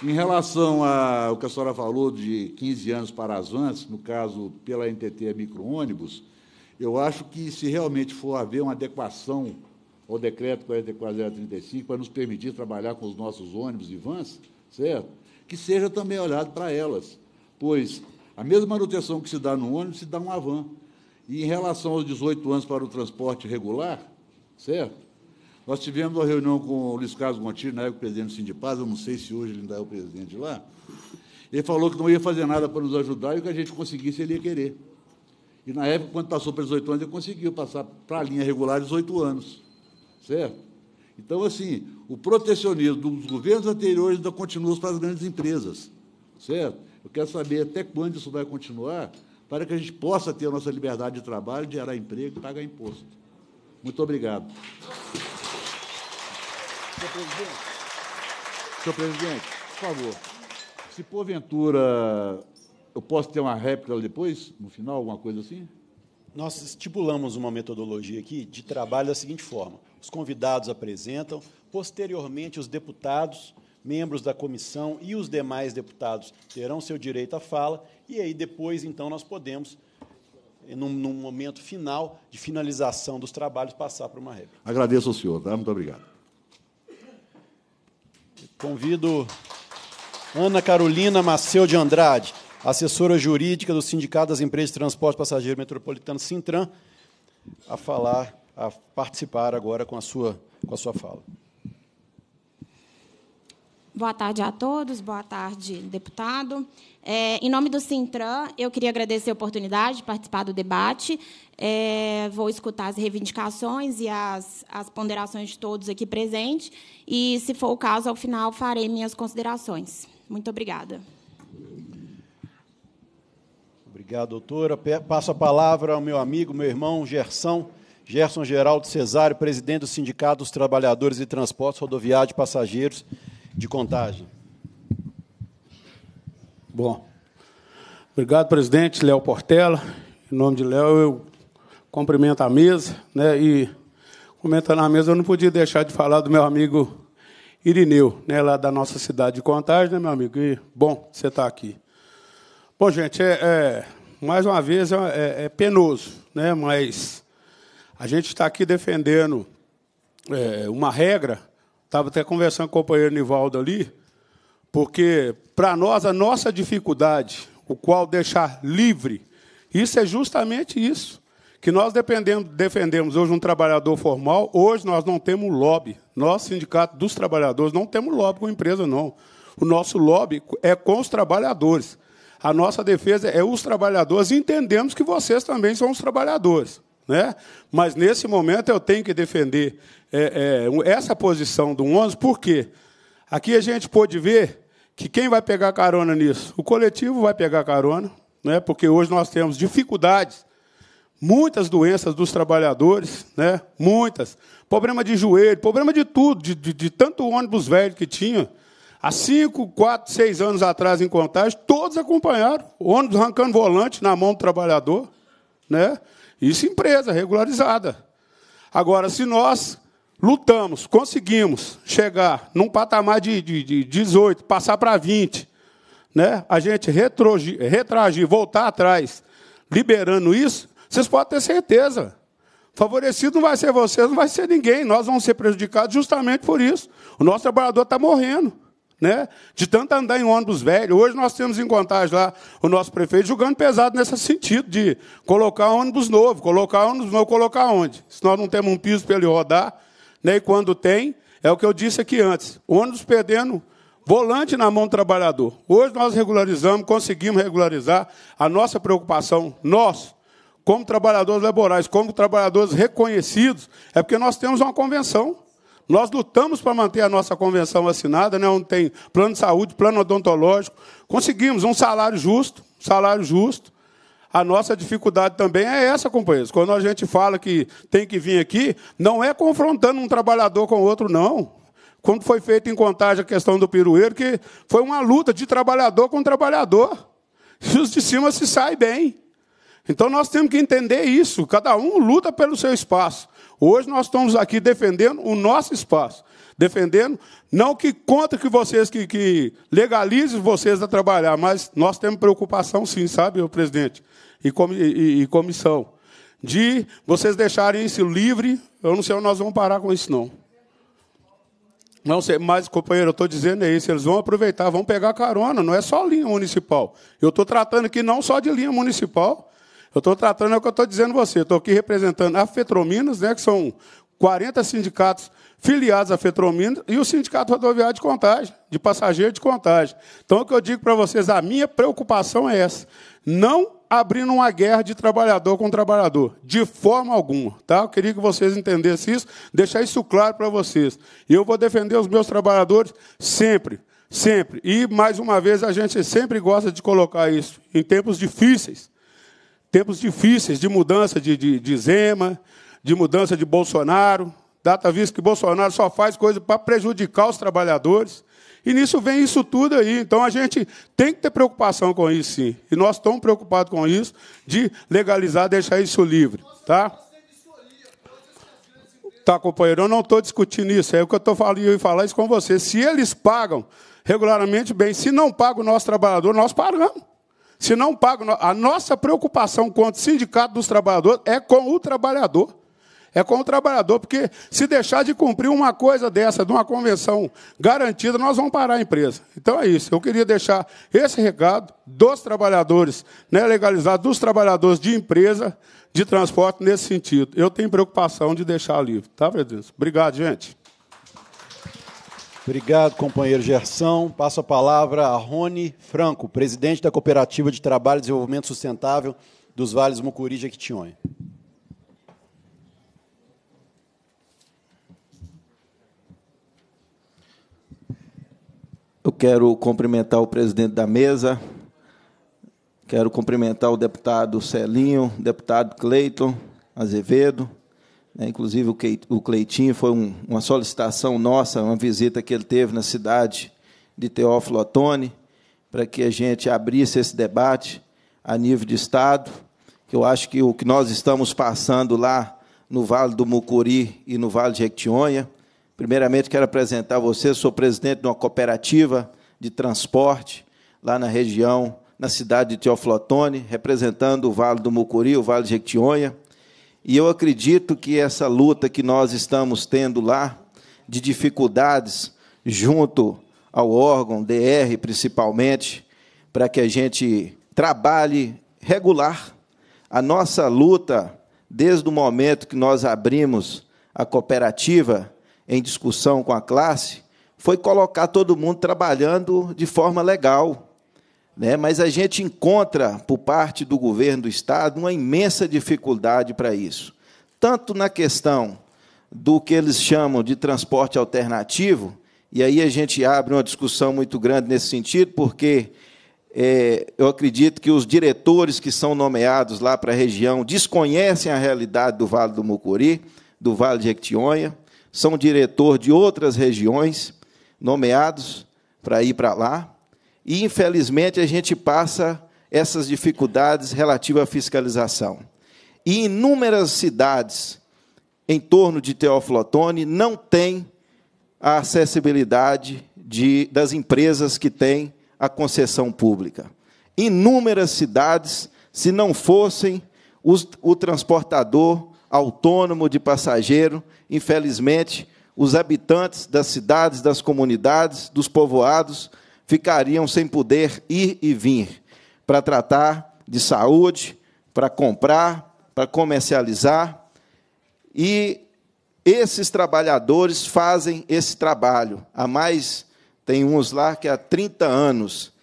Em relação ao que a senhora falou de 15 anos para as vans, no caso pela NTT é micro-ônibus, eu acho que se realmente for haver uma adequação ao decreto 44035 para nos permitir trabalhar com os nossos ônibus e vans, certo? Que seja também olhado para elas, pois a mesma manutenção que se dá no ônibus se dá no van. E em relação aos 18 anos para o transporte regular, certo? Nós tivemos uma reunião com o Luiz Carlos Gontijo, na época presidente do Sindipaz, eu não sei se hoje ele ainda é o presidente lá. Ele falou que não ia fazer nada para nos ajudar e o que a gente conseguisse ele ia querer. E na época, quando passou para oito anos, ele conseguiu passar para a linha regular oito anos. Certo? Então, assim, o protecionismo dos governos anteriores ainda continua para as grandes empresas. Certo? Eu quero saber até quando isso vai continuar, para que a gente possa ter a nossa liberdade de trabalho, gerar emprego e pagar imposto. Muito obrigado. Senhor presidente, senhor presidente, por favor, se porventura eu posso ter uma réplica depois, no final, alguma coisa assim? Nós estipulamos uma metodologia aqui de trabalho da seguinte forma: os convidados apresentam, posteriormente, os deputados, membros da comissão e os demais deputados terão seu direito à fala, e aí depois, então, nós podemos, num, num momento final de finalização dos trabalhos, passar para uma réplica. Agradeço ao senhor, tá? Muito obrigado. Convido Ana Carolina Maceu de Andrade, assessora jurídica do Sindicato das Empresas de Transporte Passageiro Metropolitano Sintran, a falar, a participar agora com a sua, com a sua fala. Boa tarde a todos, boa tarde, deputado. É, em nome do Sintran, eu queria agradecer a oportunidade de participar do debate. É, vou escutar as reivindicações e as, as ponderações de todos aqui presentes. E, se for o caso, ao final farei minhas considerações. Muito obrigada. Obrigado, doutora. Passo a palavra ao meu amigo, meu irmão Gerson, Gerson Geraldo Cesário, presidente do Sindicato dos Trabalhadores de Transportes Rodoviários e Passageiros de contagem. Bom, obrigado, presidente Léo Portela. Em nome de Léo, eu cumprimento a mesa, né? E comentando a mesa, eu não podia deixar de falar do meu amigo Irineu, né? Lá da nossa cidade de Contagem, né, meu amigo? E bom, você está aqui. Bom, gente, é, é, mais uma vez é, é, é penoso, né? Mas a gente está aqui defendendo é, uma regra Estava até conversando com o companheiro Nivaldo ali, porque para nós a nossa dificuldade, o qual deixar livre, isso é justamente isso. Que nós dependemos, defendemos hoje um trabalhador formal, hoje nós não temos lobby. Nós, Sindicato dos Trabalhadores, não temos lobby com a empresa, não. O nosso lobby é com os trabalhadores. A nossa defesa é os trabalhadores. Entendemos que vocês também são os trabalhadores. Né? Mas nesse momento eu tenho que defender é, é, essa posição do 11, porque Aqui a gente pôde ver que quem vai pegar carona nisso? O coletivo vai pegar carona, né? porque hoje nós temos dificuldades, muitas doenças dos trabalhadores, né? muitas, problema de joelho, problema de tudo, de, de, de tanto ônibus velho que tinha. Há cinco, quatro, seis anos atrás, em contagem, todos acompanharam. O ônibus arrancando volante na mão do trabalhador. Né? Isso empresa regularizada. Agora, se nós lutamos, conseguimos chegar num patamar de, de, de 18, passar para 20, né? a gente retragir, voltar atrás, liberando isso, vocês podem ter certeza. Favorecido não vai ser vocês, não vai ser ninguém. Nós vamos ser prejudicados justamente por isso. O nosso trabalhador está morrendo né? De tanto andar em ônibus velho. Hoje nós temos em contagem lá o nosso prefeito julgando pesado nesse sentido, de colocar ônibus novo, colocar ônibus novo, colocar onde? Se nós não temos um piso para ele rodar, né? E quando tem, é o que eu disse aqui antes: ônibus perdendo volante na mão do trabalhador. Hoje nós regularizamos, conseguimos regularizar a nossa preocupação, nós, como trabalhadores laborais, como trabalhadores reconhecidos, é porque nós temos uma convenção nós lutamos para manter a nossa convenção assinada, né, onde tem plano de saúde, plano odontológico. Conseguimos um salário justo, salário justo. A nossa dificuldade também é essa, companheiros. Quando a gente fala que tem que vir aqui, não é confrontando um trabalhador com o outro, não. Quando foi feito em contagem a questão do pirueiro, que foi uma luta de trabalhador com trabalhador. E os de cima se saem bem. Então nós temos que entender isso. Cada um luta pelo seu espaço. Hoje nós estamos aqui defendendo o nosso espaço. Defendendo, não que contra que vocês, que, que legalize vocês a trabalhar, mas nós temos preocupação sim, sabe, presidente e, e, e comissão, de vocês deixarem isso livre. Eu não sei onde nós vamos parar com isso, não. Não sei, mas, companheiro, eu estou dizendo é isso, eles vão aproveitar, vão pegar carona, não é só linha municipal. Eu estou tratando aqui não só de linha municipal, eu estou tratando é o que eu estou dizendo a você. estou aqui representando a Fetrominas, né, que são 40 sindicatos filiados à Fetrominas e o Sindicato Rodoviário de Contagem, de passageiro de contagem. Então, o que eu digo para vocês, a minha preocupação é essa. Não abrindo uma guerra de trabalhador com trabalhador, de forma alguma. Tá? Eu queria que vocês entendessem isso, deixar isso claro para vocês. E eu vou defender os meus trabalhadores sempre, sempre. E, mais uma vez, a gente sempre gosta de colocar isso. Em tempos difíceis, Tempos difíceis de mudança de, de, de Zema, de mudança de Bolsonaro. Data vista que Bolsonaro só faz coisa para prejudicar os trabalhadores. E nisso vem isso tudo aí. Então a gente tem que ter preocupação com isso, sim. E nós estamos preocupados com isso, de legalizar, deixar isso livre. Tá? Tá, companheiro? Eu não estou discutindo isso. É o que eu estou falando e falar isso com você. Se eles pagam regularmente bem, se não paga o nosso trabalhador, nós pagamos. Se não pagam, a nossa preocupação quanto sindicato dos trabalhadores é com o trabalhador. É com o trabalhador, porque se deixar de cumprir uma coisa dessa, de uma convenção garantida, nós vamos parar a empresa. Então é isso. Eu queria deixar esse recado dos trabalhadores, né, legalizados, dos trabalhadores de empresa de transporte nesse sentido. Eu tenho preocupação de deixar livre, tá, Fredinho? Obrigado, gente. Obrigado, companheiro Gerson. Passo a palavra a Rony Franco, presidente da Cooperativa de Trabalho e Desenvolvimento Sustentável dos Vales Mucuri e Jequitinhonha. Eu quero cumprimentar o presidente da mesa, quero cumprimentar o deputado Celinho, deputado Cleiton Azevedo, né? Inclusive, o Cleitinho foi uma solicitação nossa, uma visita que ele teve na cidade de Teófilo Otoni, para que a gente abrisse esse debate a nível de Estado, que eu acho que o que nós estamos passando lá no Vale do Mucuri e no Vale de Jequitinhonha, primeiramente quero apresentar a você, sou presidente de uma cooperativa de transporte lá na região, na cidade de Teoflotone, representando o Vale do Mucuri, o Vale de Jequitinhonha, e eu acredito que essa luta que nós estamos tendo lá, de dificuldades junto ao órgão, DR principalmente, para que a gente trabalhe regular. A nossa luta, desde o momento que nós abrimos a cooperativa em discussão com a classe, foi colocar todo mundo trabalhando de forma legal. Né? Mas a gente encontra, por parte do governo do Estado, uma imensa dificuldade para isso. Tanto na questão do que eles chamam de transporte alternativo, e aí a gente abre uma discussão muito grande nesse sentido, porque é, eu acredito que os diretores que são nomeados lá para a região desconhecem a realidade do Vale do Mucuri, do Vale de Jequitinhonha, são diretor de outras regiões nomeados para ir para lá e, infelizmente, a gente passa essas dificuldades relativas à fiscalização. E inúmeras cidades em torno de Teófilo Otoni não têm a acessibilidade de, das empresas que têm a concessão pública. Inúmeras cidades, se não fossem os, o transportador autônomo de passageiro, infelizmente, os habitantes das cidades, das comunidades, dos povoados, ficariam sem poder ir e vir para tratar de saúde, para comprar, para comercializar. E esses trabalhadores fazem esse trabalho há mais, tem uns lá que há 30 anos.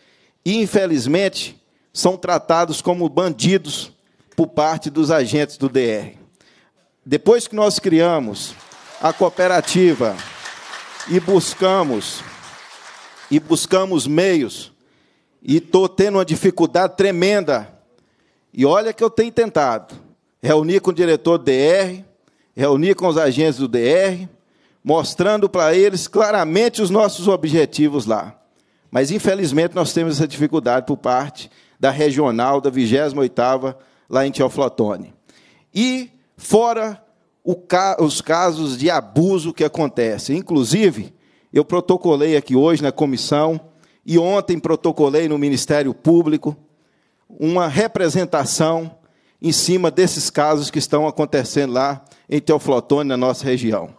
E, infelizmente, são tratados como bandidos por parte dos agentes do DR. Depois que nós criamos a cooperativa e buscamos e buscamos meios. E estou tendo uma dificuldade tremenda. E olha que eu tenho tentado. Reunir com o diretor do DR, reunir com os agentes do DR, mostrando para eles claramente os nossos objetivos lá. Mas, infelizmente, nós temos essa dificuldade por parte da regional, da 28ª, lá em Teoflotone. E fora ca os casos de abuso que acontece. Inclusive, eu protocolei aqui hoje na comissão e ontem protocolei no Ministério Público uma representação em cima desses casos que estão acontecendo lá em Teoflotone, na nossa região.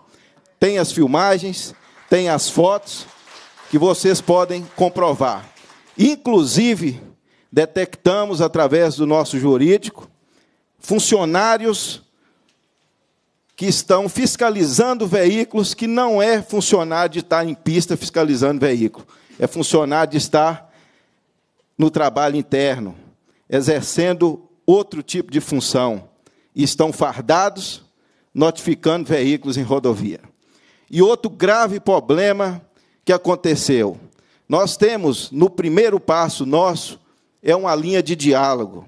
Tem as filmagens, tem as fotos que vocês podem comprovar. Inclusive, detectamos através do nosso jurídico funcionários que estão fiscalizando veículos que não é funcionário de estar em pista fiscalizando veículo, é funcionário de estar no trabalho interno, exercendo outro tipo de função, e estão fardados, notificando veículos em rodovia. E outro grave problema que aconteceu, nós temos no primeiro passo nosso é uma linha de diálogo.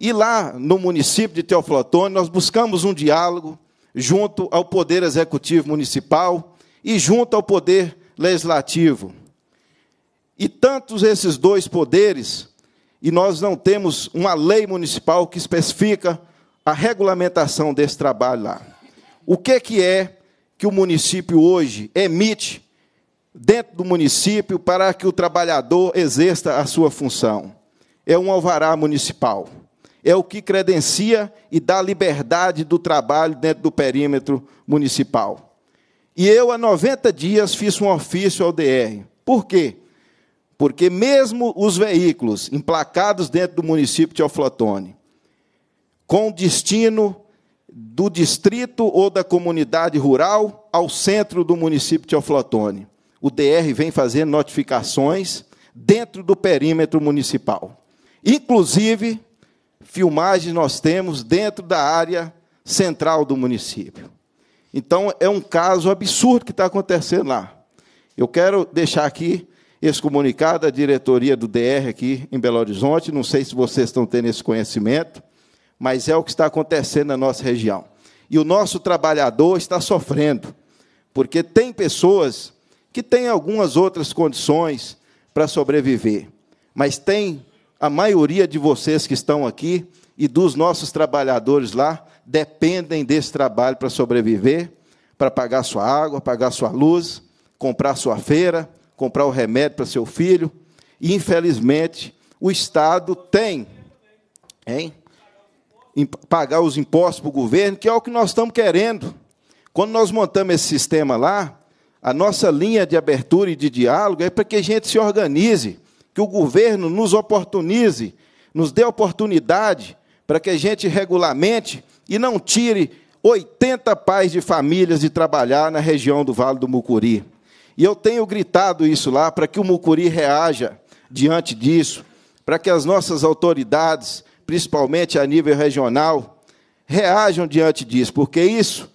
E lá no município de Teoflotone, nós buscamos um diálogo junto ao Poder Executivo Municipal e junto ao Poder Legislativo. E tantos esses dois poderes, e nós não temos uma lei municipal que especifica a regulamentação desse trabalho lá. O que, que é que o município hoje emite dentro do município para que o trabalhador exerça a sua função? É um alvará municipal é o que credencia e dá liberdade do trabalho dentro do perímetro municipal. E eu, há 90 dias, fiz um ofício ao DR. Por quê? Porque, mesmo os veículos emplacados dentro do município de Oflotone, com destino do distrito ou da comunidade rural ao centro do município de Oflotone, o DR vem fazer notificações dentro do perímetro municipal. Inclusive, filmagens nós temos dentro da área central do município. Então, é um caso absurdo que está acontecendo lá. Eu quero deixar aqui esse comunicado da diretoria do DR aqui em Belo Horizonte. Não sei se vocês estão tendo esse conhecimento, mas é o que está acontecendo na nossa região. E o nosso trabalhador está sofrendo, porque tem pessoas que têm algumas outras condições para sobreviver, mas tem a maioria de vocês que estão aqui e dos nossos trabalhadores lá dependem desse trabalho para sobreviver, para pagar sua água, pagar sua luz, comprar sua feira, comprar o remédio para seu filho. E, infelizmente, o Estado tem em pagar os impostos para o governo, que é o que nós estamos querendo. Quando nós montamos esse sistema lá, a nossa linha de abertura e de diálogo é para que a gente se organize que o governo nos oportunize, nos dê oportunidade para que a gente regulamente e não tire 80 pais de famílias de trabalhar na região do Vale do Mucuri. E eu tenho gritado isso lá para que o Mucuri reaja diante disso, para que as nossas autoridades, principalmente a nível regional, reajam diante disso, porque isso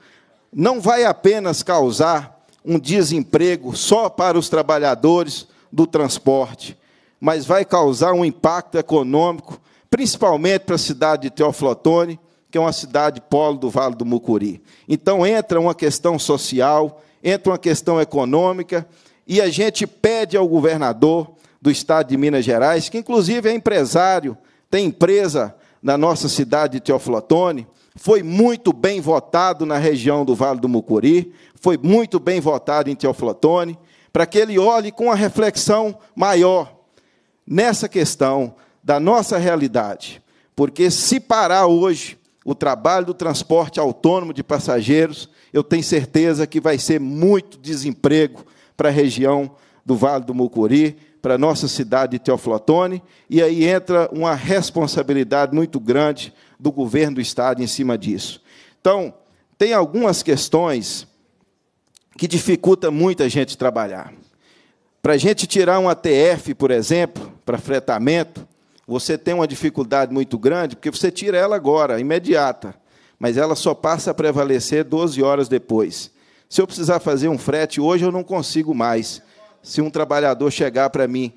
não vai apenas causar um desemprego só para os trabalhadores do transporte, mas vai causar um impacto econômico, principalmente para a cidade de Teoflotone, que é uma cidade polo do Vale do Mucuri. Então entra uma questão social, entra uma questão econômica, e a gente pede ao governador do estado de Minas Gerais, que inclusive é empresário, tem empresa na nossa cidade de Teoflotone, foi muito bem votado na região do Vale do Mucuri, foi muito bem votado em Teoflotone, para que ele olhe com uma reflexão maior nessa questão da nossa realidade. Porque se parar hoje o trabalho do transporte autônomo de passageiros, eu tenho certeza que vai ser muito desemprego para a região do Vale do Mucuri, para a nossa cidade de Teoflotone, e aí entra uma responsabilidade muito grande do governo do Estado em cima disso. Então, tem algumas questões que dificultam muito a gente trabalhar. Para a gente tirar um ATF, por exemplo, para fretamento, você tem uma dificuldade muito grande, porque você tira ela agora, imediata, mas ela só passa a prevalecer 12 horas depois. Se eu precisar fazer um frete hoje, eu não consigo mais. Se um trabalhador chegar para mim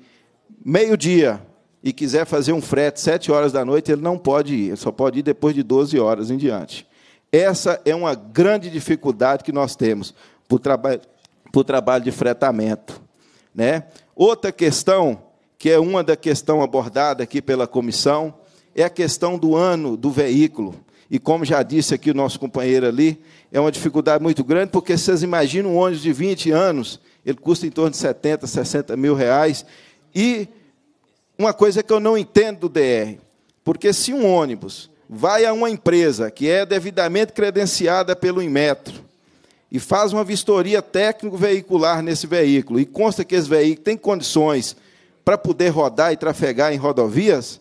meio-dia e quiser fazer um frete 7 horas da noite, ele não pode ir, ele só pode ir depois de 12 horas em diante. Essa é uma grande dificuldade que nós temos para o traba trabalho de fretamento. Né? Outra questão que é uma da questão abordada aqui pela comissão, é a questão do ano do veículo. E como já disse aqui o nosso companheiro ali, é uma dificuldade muito grande, porque vocês imaginam um ônibus de 20 anos, ele custa em torno de 70, 60 mil reais. E uma coisa que eu não entendo do DR, porque se um ônibus vai a uma empresa que é devidamente credenciada pelo Inmetro, e faz uma vistoria técnico-veicular nesse veículo, e consta que esse veículo tem condições para poder rodar e trafegar em rodovias,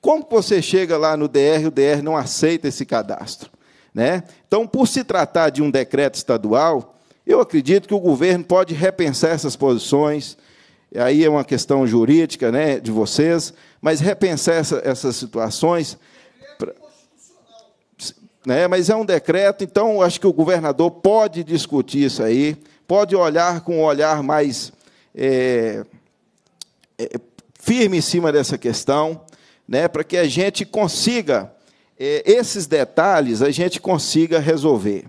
como você chega lá no DR e o DR não aceita esse cadastro? Né? Então, por se tratar de um decreto estadual, eu acredito que o governo pode repensar essas posições, aí é uma questão jurídica né, de vocês, mas repensar essa, essas situações. Pra, né, mas é um decreto, então acho que o governador pode discutir isso aí, pode olhar com um olhar mais. É, é, é, firme em cima dessa questão, né, para que a gente consiga, é, esses detalhes, a gente consiga resolver.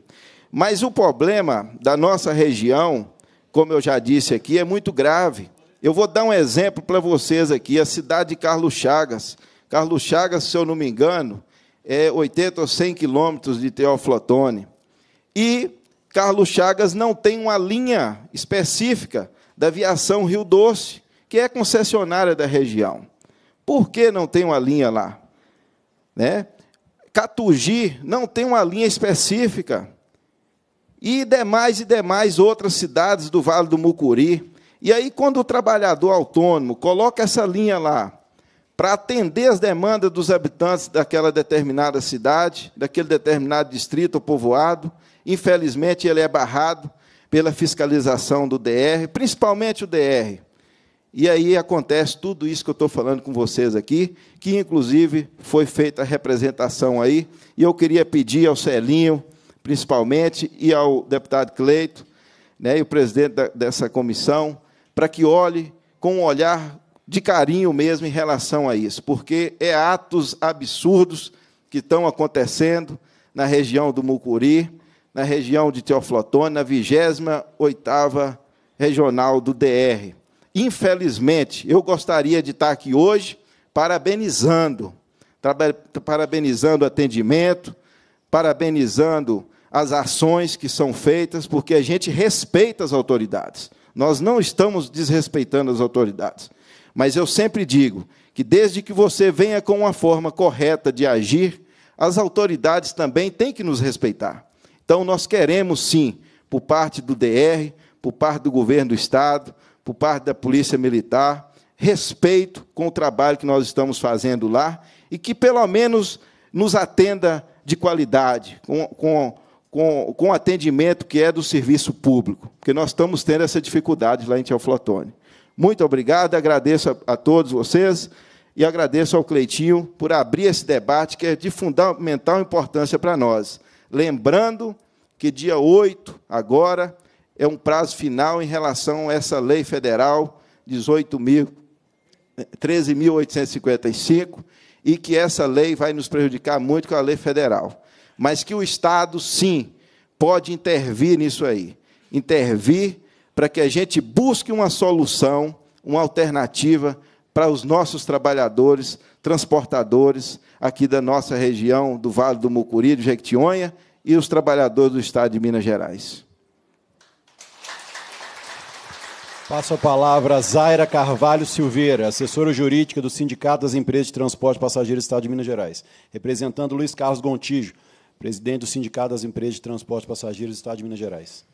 Mas o problema da nossa região, como eu já disse aqui, é muito grave. Eu vou dar um exemplo para vocês aqui, a cidade de Carlos Chagas. Carlos Chagas, se eu não me engano, é 80 ou 100 quilômetros de Teoflotone. E Carlos Chagas não tem uma linha específica da aviação Rio Doce que é concessionária da região. Por que não tem uma linha lá? Né? Catugi não tem uma linha específica. E demais e demais outras cidades do Vale do Mucuri. E aí, quando o trabalhador autônomo coloca essa linha lá, para atender as demandas dos habitantes daquela determinada cidade, daquele determinado distrito ou povoado, infelizmente ele é barrado pela fiscalização do DR, principalmente o DR. E aí acontece tudo isso que eu estou falando com vocês aqui, que inclusive foi feita a representação aí, e eu queria pedir ao Celinho, principalmente, e ao deputado Cleito, né, e o presidente da, dessa comissão, para que olhe com um olhar de carinho mesmo em relação a isso, porque é atos absurdos que estão acontecendo na região do Mucuri, na região de Teoflotone, na 28ª regional do DR. Infelizmente, eu gostaria de estar aqui hoje parabenizando, parabenizando o atendimento, parabenizando as ações que são feitas, porque a gente respeita as autoridades. Nós não estamos desrespeitando as autoridades. Mas eu sempre digo que, desde que você venha com uma forma correta de agir, as autoridades também têm que nos respeitar. Então, nós queremos, sim, por parte do DR, por parte do governo do Estado, por parte da Polícia Militar, respeito com o trabalho que nós estamos fazendo lá e que pelo menos nos atenda de qualidade, com, com, com, com atendimento que é do serviço público, porque nós estamos tendo essa dificuldade lá em Teoflotone. Muito obrigado, agradeço a, a todos vocês e agradeço ao Cleitinho por abrir esse debate que é de fundamental importância para nós. Lembrando que dia 8, agora, é um prazo final em relação a essa lei federal 13.855 e que essa lei vai nos prejudicar muito com a lei federal. Mas que o Estado, sim, pode intervir nisso aí. Intervir para que a gente busque uma solução, uma alternativa para os nossos trabalhadores, transportadores aqui da nossa região do Vale do Mucuri, do Jequitinhonha, e os trabalhadores do Estado de Minas Gerais. Passo a palavra a Zaira Carvalho Silveira, assessora jurídica do Sindicato das Empresas de Transporte Passageiro do Estado de Minas Gerais, representando Luiz Carlos Gontijo, presidente do Sindicato das Empresas de Transporte Passageiro do Estado de Minas Gerais.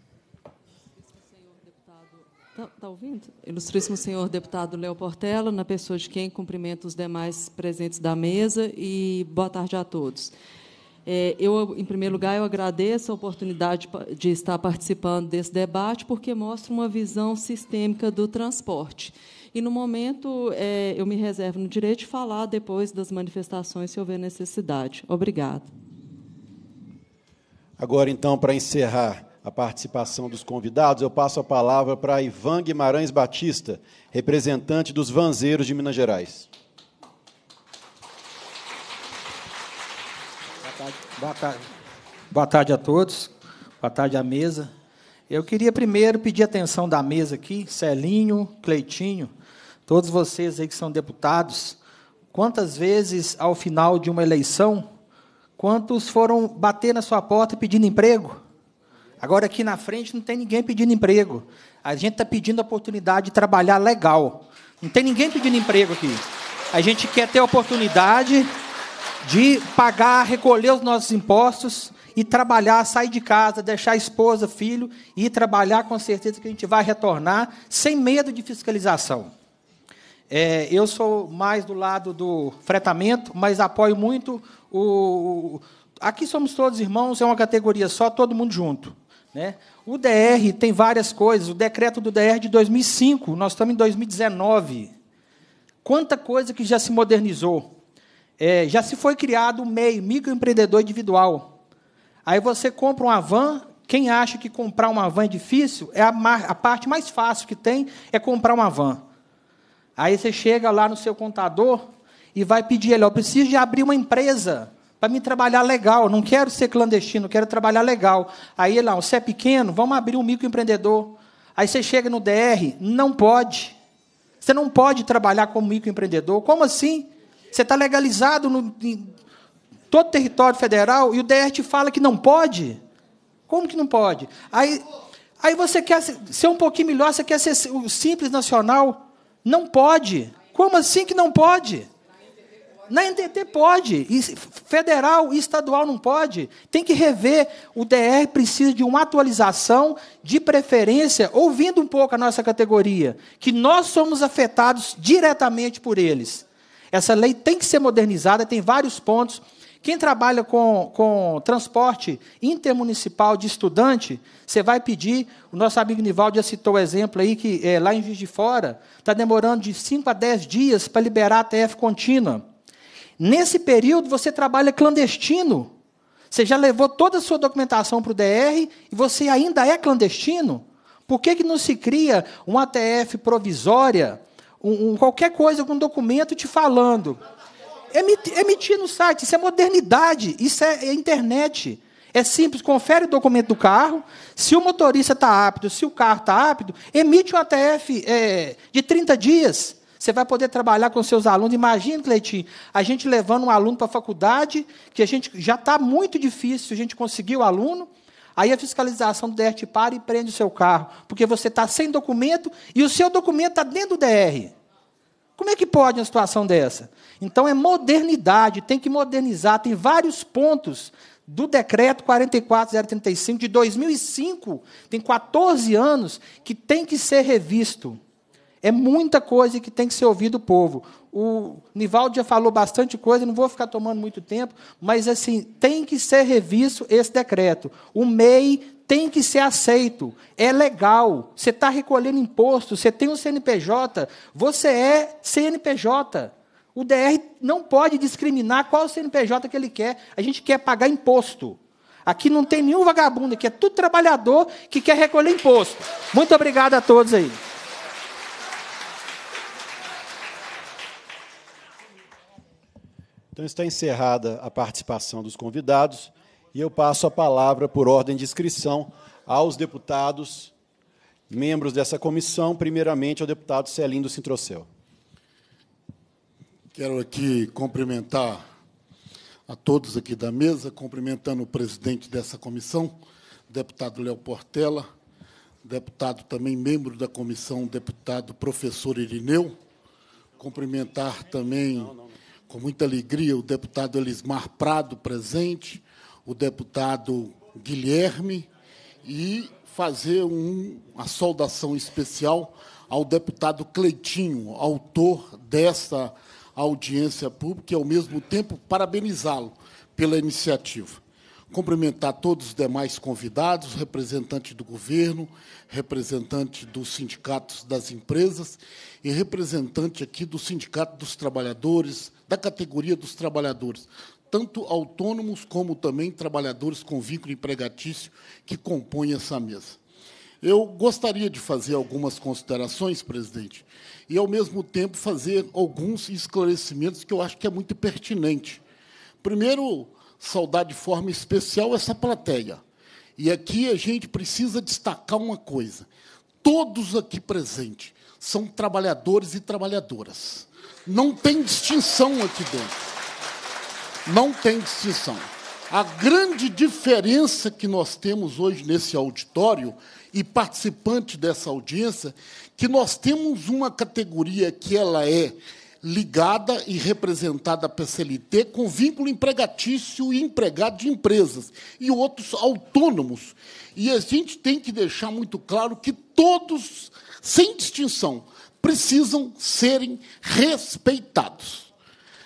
Está tá ouvindo? Ilustríssimo senhor deputado Léo Portela, na pessoa de quem cumprimento os demais presentes da mesa e boa tarde a todos. É, eu, em primeiro lugar, eu agradeço a oportunidade de estar participando desse debate, porque mostra uma visão sistêmica do transporte. E, no momento, é, eu me reservo no direito de falar depois das manifestações, se houver necessidade. Obrigado. Agora, então, para encerrar a participação dos convidados, eu passo a palavra para Ivan Guimarães Batista, representante dos Vanzeiros de Minas Gerais. Boa tarde. Boa tarde a todos. Boa tarde à mesa. Eu queria primeiro pedir atenção da mesa aqui, Celinho, Cleitinho, todos vocês aí que são deputados. Quantas vezes, ao final de uma eleição, quantos foram bater na sua porta pedindo emprego? Agora aqui na frente não tem ninguém pedindo emprego. A gente está pedindo a oportunidade de trabalhar legal. Não tem ninguém pedindo emprego aqui. A gente quer ter oportunidade de pagar, recolher os nossos impostos e trabalhar, sair de casa, deixar esposa, filho e trabalhar com certeza que a gente vai retornar sem medo de fiscalização. É, eu sou mais do lado do fretamento, mas apoio muito o. Aqui somos todos irmãos, é uma categoria só, todo mundo junto. Né? O DR tem várias coisas, o decreto do DR de 2005, nós estamos em 2019. Quanta coisa que já se modernizou. É, já se foi criado o um MEI, microempreendedor individual. Aí você compra uma van. Quem acha que comprar uma van é difícil, é a, a parte mais fácil que tem é comprar uma van. Aí você chega lá no seu contador e vai pedir ele: eu preciso de abrir uma empresa para me trabalhar legal, não quero ser clandestino, quero trabalhar legal. Aí lá você é pequeno, vamos abrir um microempreendedor. Aí você chega no DR, não pode. Você não pode trabalhar como microempreendedor. Como assim? Você está legalizado no, em todo o território federal e o DR te fala que não pode? Como que não pode? Aí, aí você quer ser um pouquinho melhor, você quer ser o simples nacional? Não pode. Como assim que não pode? Na NTT pode, federal e estadual não pode. Tem que rever. O DR precisa de uma atualização, de preferência, ouvindo um pouco a nossa categoria, que nós somos afetados diretamente por eles. Essa lei tem que ser modernizada, tem vários pontos. Quem trabalha com, com transporte intermunicipal de estudante, você vai pedir. O nosso amigo Nivaldo já citou o exemplo aí, que é, lá em Juiz de Fora, está demorando de 5 a 10 dias para liberar a TF contínua. Nesse período, você trabalha clandestino. Você já levou toda a sua documentação para o DR e você ainda é clandestino? Por que, que não se cria uma ATF provisória um, um, qualquer coisa, algum documento te falando. Emitir, emitir no site, isso é modernidade, isso é, é internet. É simples, confere o documento do carro. Se o motorista está apto, se o carro está apto, emite um ATF é, de 30 dias. Você vai poder trabalhar com seus alunos. Imagina, Cleitinho, a gente levando um aluno para a faculdade, que a gente já está muito difícil a gente conseguir o aluno. Aí a fiscalização do DR te para e prende o seu carro, porque você está sem documento e o seu documento está dentro do DR. Como é que pode uma situação dessa? Então é modernidade, tem que modernizar, tem vários pontos do decreto 44035 de 2005, tem 14 anos que tem que ser revisto. É muita coisa que tem que ser ouvido o povo. O Nivaldo já falou bastante coisa, não vou ficar tomando muito tempo, mas assim, tem que ser revisto esse decreto. O MEI tem que ser aceito. É legal. Você está recolhendo imposto, você tem um CNPJ, você é CNPJ. O DR não pode discriminar qual CNPJ que ele quer. A gente quer pagar imposto. Aqui não tem nenhum vagabundo, aqui é tudo trabalhador que quer recolher imposto. Muito obrigado a todos aí. Então está encerrada a participação dos convidados e eu passo a palavra por ordem de inscrição aos deputados membros dessa comissão, primeiramente ao deputado Celindo Sintrocel. Quero aqui cumprimentar a todos aqui da mesa, cumprimentando o presidente dessa comissão, deputado Léo Portela, deputado também membro da comissão, deputado professor Irineu, cumprimentar também com muita alegria, o deputado Elismar Prado presente, o deputado Guilherme, e fazer um, uma saudação especial ao deputado Cleitinho, autor dessa audiência pública, e, ao mesmo tempo, parabenizá-lo pela iniciativa. Cumprimentar todos os demais convidados, representante do governo, representante dos sindicatos das empresas e representante aqui do Sindicato dos Trabalhadores, da categoria dos trabalhadores, tanto autônomos como também trabalhadores com vínculo empregatício que compõem essa mesa. Eu gostaria de fazer algumas considerações, presidente, e, ao mesmo tempo, fazer alguns esclarecimentos que eu acho que é muito pertinente. Primeiro, saudar de forma especial essa plateia. E aqui a gente precisa destacar uma coisa: todos aqui presentes são trabalhadores e trabalhadoras. Não tem distinção aqui dentro. Não tem distinção. A grande diferença que nós temos hoje nesse auditório e participante dessa audiência, que nós temos uma categoria que ela é ligada e representada pela CLT com vínculo empregatício e empregado de empresas e outros autônomos. E a gente tem que deixar muito claro que todos, sem distinção, precisam serem respeitados.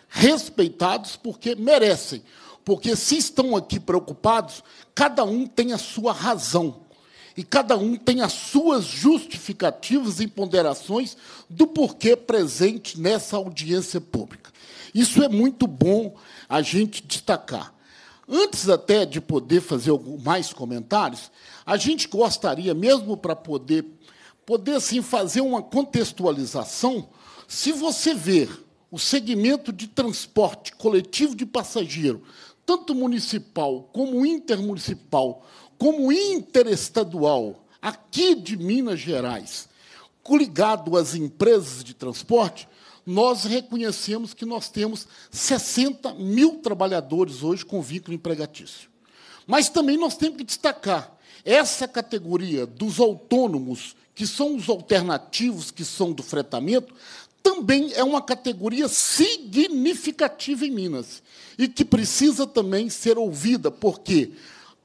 Respeitados porque merecem. Porque se estão aqui preocupados, cada um tem a sua razão. E cada um tem as suas justificativas e ponderações do porquê presente nessa audiência pública. Isso é muito bom a gente destacar. Antes até de poder fazer mais comentários, a gente gostaria, mesmo para poder poder assim fazer uma contextualização, se você ver o segmento de transporte coletivo de passageiro, tanto municipal como intermunicipal, como interestadual, aqui de Minas Gerais, ligado às empresas de transporte, nós reconhecemos que nós temos 60 mil trabalhadores hoje com vínculo empregatício. Mas também nós temos que destacar essa categoria dos autônomos que são os alternativos que são do fretamento, também é uma categoria significativa em Minas e que precisa também ser ouvida, porque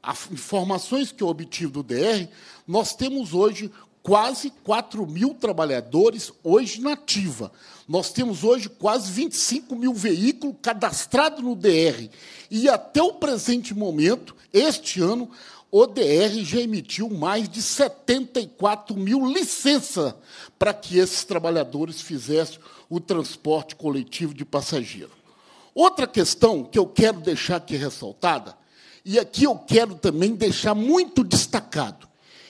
as informações que eu obtive do DR, nós temos hoje quase 4 mil trabalhadores hoje nativa. Nós temos hoje quase 25 mil veículos cadastrados no DR. E até o presente momento, este ano, ODR já emitiu mais de 74 mil licenças para que esses trabalhadores fizessem o transporte coletivo de passageiros. Outra questão que eu quero deixar aqui ressaltada, e aqui eu quero também deixar muito destacado,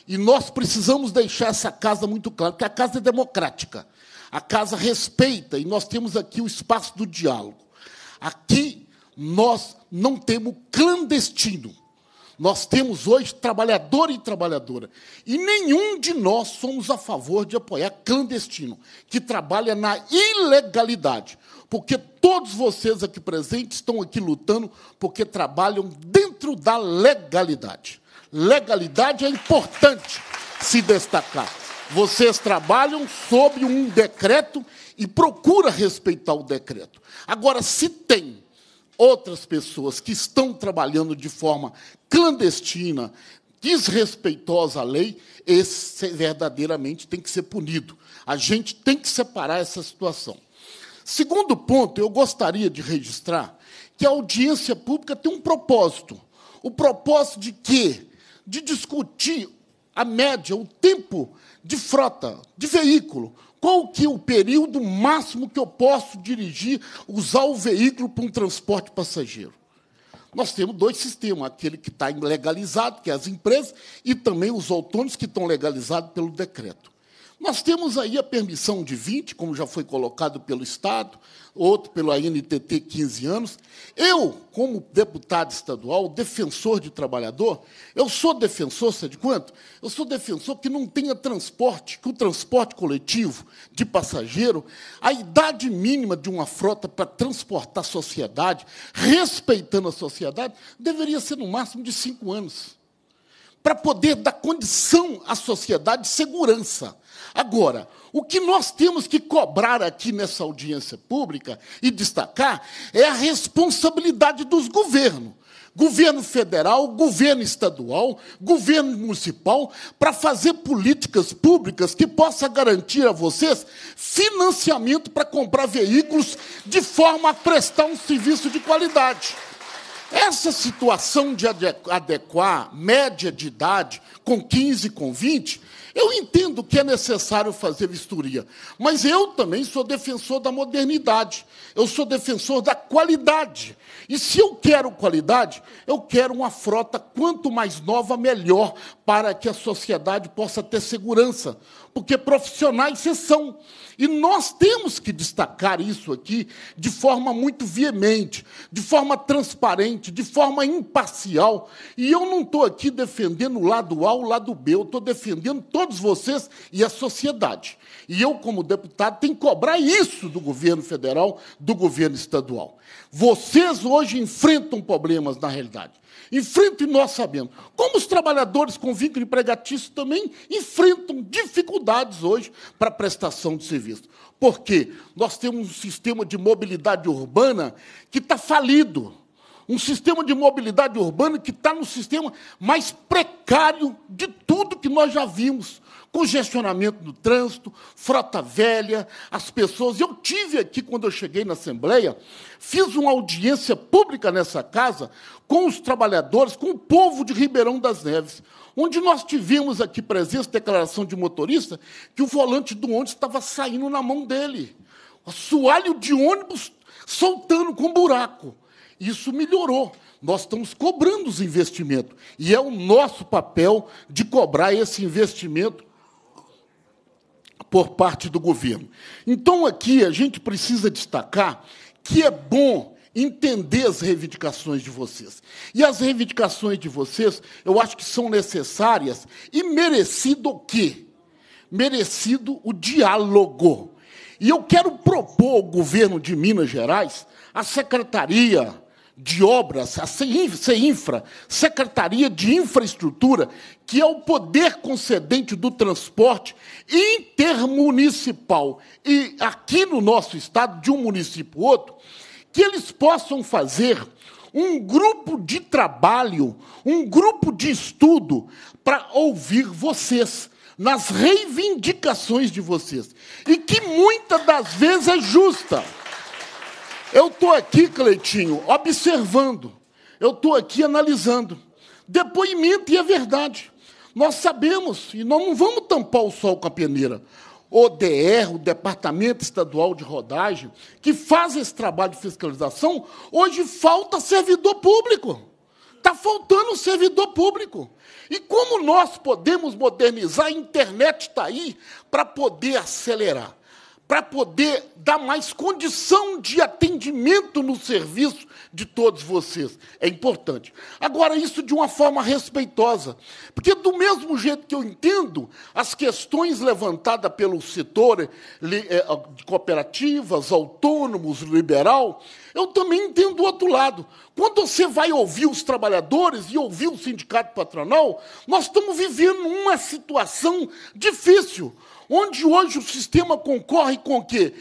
e nós precisamos deixar essa casa muito clara, porque a casa é democrática, a casa respeita, e nós temos aqui o espaço do diálogo. Aqui nós não temos clandestino. Nós temos hoje trabalhador e trabalhadora. E nenhum de nós somos a favor de apoiar clandestino, que trabalha na ilegalidade. Porque todos vocês aqui presentes estão aqui lutando porque trabalham dentro da legalidade. Legalidade é importante se destacar. Vocês trabalham sob um decreto e procura respeitar o decreto. Agora, se tem outras pessoas que estão trabalhando de forma clandestina, desrespeitosa à lei, esse verdadeiramente tem que ser punido. A gente tem que separar essa situação. Segundo ponto, eu gostaria de registrar que a audiência pública tem um propósito. O propósito de quê? De discutir a média, o tempo de frota, de veículo. Qual que é o período máximo que eu posso dirigir, usar o veículo para um transporte passageiro? Nós temos dois sistemas, aquele que está legalizado, que é as empresas, e também os autônomos que estão legalizados pelo decreto. Nós temos aí a permissão de 20, como já foi colocado pelo Estado, outro pelo ANTT 15 anos. Eu, como deputado estadual, defensor de trabalhador, eu sou defensor, sabe de quanto? Eu sou defensor que não tenha transporte, que o transporte coletivo de passageiro, a idade mínima de uma frota para transportar a sociedade, respeitando a sociedade, deveria ser no máximo de cinco anos. Para poder dar condição à sociedade de segurança. Agora, o que nós temos que cobrar aqui nessa audiência pública e destacar é a responsabilidade dos governos. Governo federal, governo estadual, governo municipal, para fazer políticas públicas que possa garantir a vocês financiamento para comprar veículos de forma a prestar um serviço de qualidade. Essa situação de adequar média de idade com 15, com 20, eu entendo que é necessário fazer vistoria, mas eu também sou defensor da modernidade, eu sou defensor da qualidade. E se eu quero qualidade, eu quero uma frota quanto mais nova, melhor, para que a sociedade possa ter segurança porque profissionais vocês são. E nós temos que destacar isso aqui de forma muito veemente, de forma transparente, de forma imparcial. E eu não estou aqui defendendo o lado A ou o lado B, eu estou defendendo todos vocês e a sociedade. E eu, como deputado, tenho que cobrar isso do governo federal, do governo estadual. Vocês hoje enfrentam problemas na realidade. Enfrentam e nós sabemos. Como os trabalhadores com vínculo empregatício também enfrentam dificuldades hoje para a prestação de serviço. Porque nós temos um sistema de mobilidade urbana que está falido. Um sistema de mobilidade urbana que está no sistema mais precário de tudo que nós já vimos congestionamento no trânsito, frota velha, as pessoas. Eu tive aqui, quando eu cheguei na Assembleia, fiz uma audiência pública nessa casa com os trabalhadores, com o povo de Ribeirão das Neves, onde nós tivemos aqui presença, declaração de motorista, que o volante do ônibus estava saindo na mão dele. O assoalho de ônibus soltando com buraco. Isso melhorou. Nós estamos cobrando os investimentos. E é o nosso papel de cobrar esse investimento por parte do governo. Então, aqui a gente precisa destacar que é bom entender as reivindicações de vocês. E as reivindicações de vocês, eu acho que são necessárias e merecido o quê? Merecido o diálogo. E eu quero propor ao governo de Minas Gerais, à secretaria de Obras, a CINFRA, Secretaria de Infraestrutura, que é o poder concedente do transporte intermunicipal, e aqui no nosso estado, de um município para outro, que eles possam fazer um grupo de trabalho, um grupo de estudo para ouvir vocês nas reivindicações de vocês e que muitas das vezes é justa. Eu estou aqui, Cleitinho, observando. Eu estou aqui analisando. Depoimento e é verdade. Nós sabemos, e nós não vamos tampar o sol com a peneira. O DR, o Departamento Estadual de Rodagem, que faz esse trabalho de fiscalização, hoje falta servidor público. Está faltando servidor público. E como nós podemos modernizar? A internet está aí para poder acelerar para poder dar mais condição de atendimento no serviço de todos vocês. É importante. Agora, isso de uma forma respeitosa, porque, do mesmo jeito que eu entendo as questões levantadas pelo setor eh, ah, de cooperativas, autônomos, liberal, eu também entendo do outro lado. Quando você vai ouvir os trabalhadores e ouvir o sindicato patronal, nós estamos vivendo uma situação difícil. Onde hoje o sistema concorre com o quê?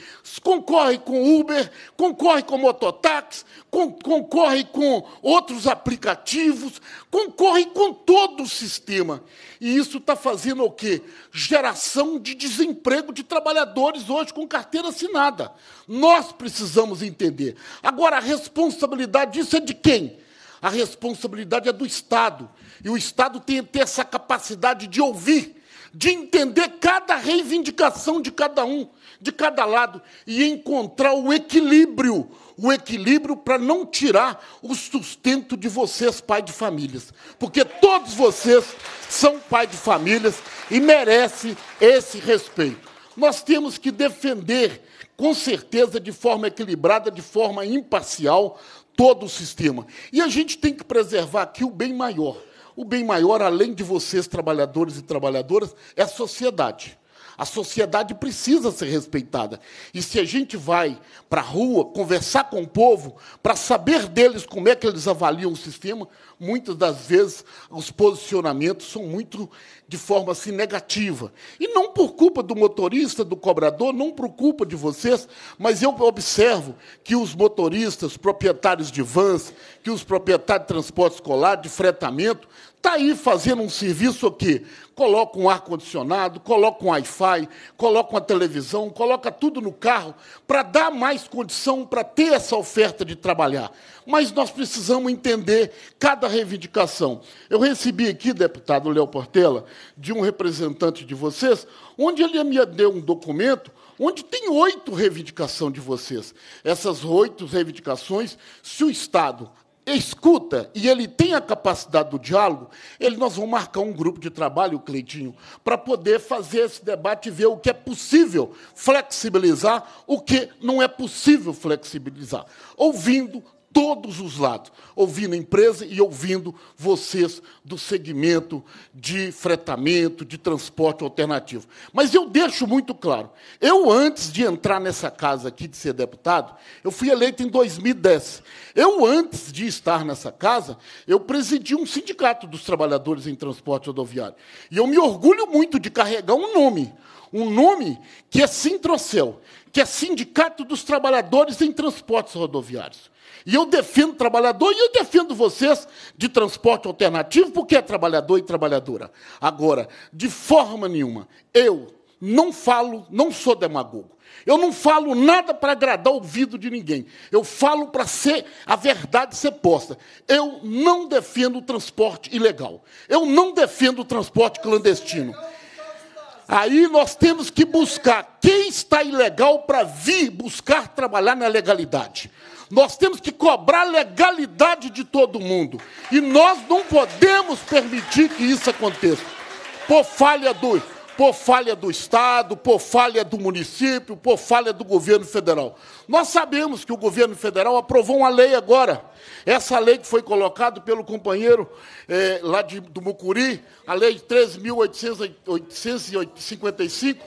Concorre com Uber, concorre com mototáxi, con concorre com outros aplicativos, concorre com todo o sistema. E isso está fazendo o quê? Geração de desemprego de trabalhadores hoje com carteira assinada. Nós precisamos entender. Agora, a responsabilidade disso é de quem? A responsabilidade é do Estado. E o Estado tem que ter essa capacidade de ouvir de entender cada reivindicação de cada um, de cada lado, e encontrar o equilíbrio, o equilíbrio para não tirar o sustento de vocês, pai de famílias. Porque todos vocês são pai de famílias e merecem esse respeito. Nós temos que defender, com certeza, de forma equilibrada, de forma imparcial, todo o sistema. E a gente tem que preservar aqui o bem maior o bem maior, além de vocês, trabalhadores e trabalhadoras, é a sociedade. A sociedade precisa ser respeitada. E se a gente vai para a rua conversar com o povo, para saber deles como é que eles avaliam o sistema, muitas das vezes os posicionamentos são muito de forma assim, negativa. E não por culpa do motorista, do cobrador, não por culpa de vocês, mas eu observo que os motoristas, proprietários de vans, que os proprietários de transporte escolar, de fretamento, está aí fazendo um serviço quê? coloca um ar-condicionado, coloca um Wi-Fi, coloca uma televisão, coloca tudo no carro para dar mais condição para ter essa oferta de trabalhar. Mas nós precisamos entender cada reivindicação. Eu recebi aqui, deputado Léo Portela, de um representante de vocês, onde ele me deu um documento onde tem oito reivindicações de vocês. Essas oito reivindicações, se o Estado escuta e ele tem a capacidade do diálogo, ele, nós vamos marcar um grupo de trabalho, Cleitinho, para poder fazer esse debate e ver o que é possível flexibilizar, o que não é possível flexibilizar. Ouvindo, todos os lados, ouvindo a empresa e ouvindo vocês do segmento de fretamento, de transporte alternativo. Mas eu deixo muito claro, eu antes de entrar nessa casa aqui de ser deputado, eu fui eleito em 2010. Eu antes de estar nessa casa, eu presidi um sindicato dos trabalhadores em transporte rodoviário. E eu me orgulho muito de carregar um nome, um nome que é Sintrocel, que é Sindicato dos Trabalhadores em Transportes Rodoviários. E eu defendo trabalhador e eu defendo vocês de transporte alternativo, porque é trabalhador e trabalhadora. Agora, de forma nenhuma, eu não falo, não sou demagogo. Eu não falo nada para agradar o ouvido de ninguém. Eu falo para ser a verdade ser posta. Eu não defendo o transporte ilegal. Eu não defendo o transporte clandestino. Aí nós temos que buscar quem está ilegal para vir buscar trabalhar na legalidade. Nós temos que cobrar legalidade de todo mundo. E nós não podemos permitir que isso aconteça. Por falha do, por falha do Estado, por falha do município, por falha do governo federal. Nós sabemos que o governo federal aprovou uma lei agora. Essa lei que foi colocada pelo companheiro é, lá de, do Mucuri, a lei 13.855,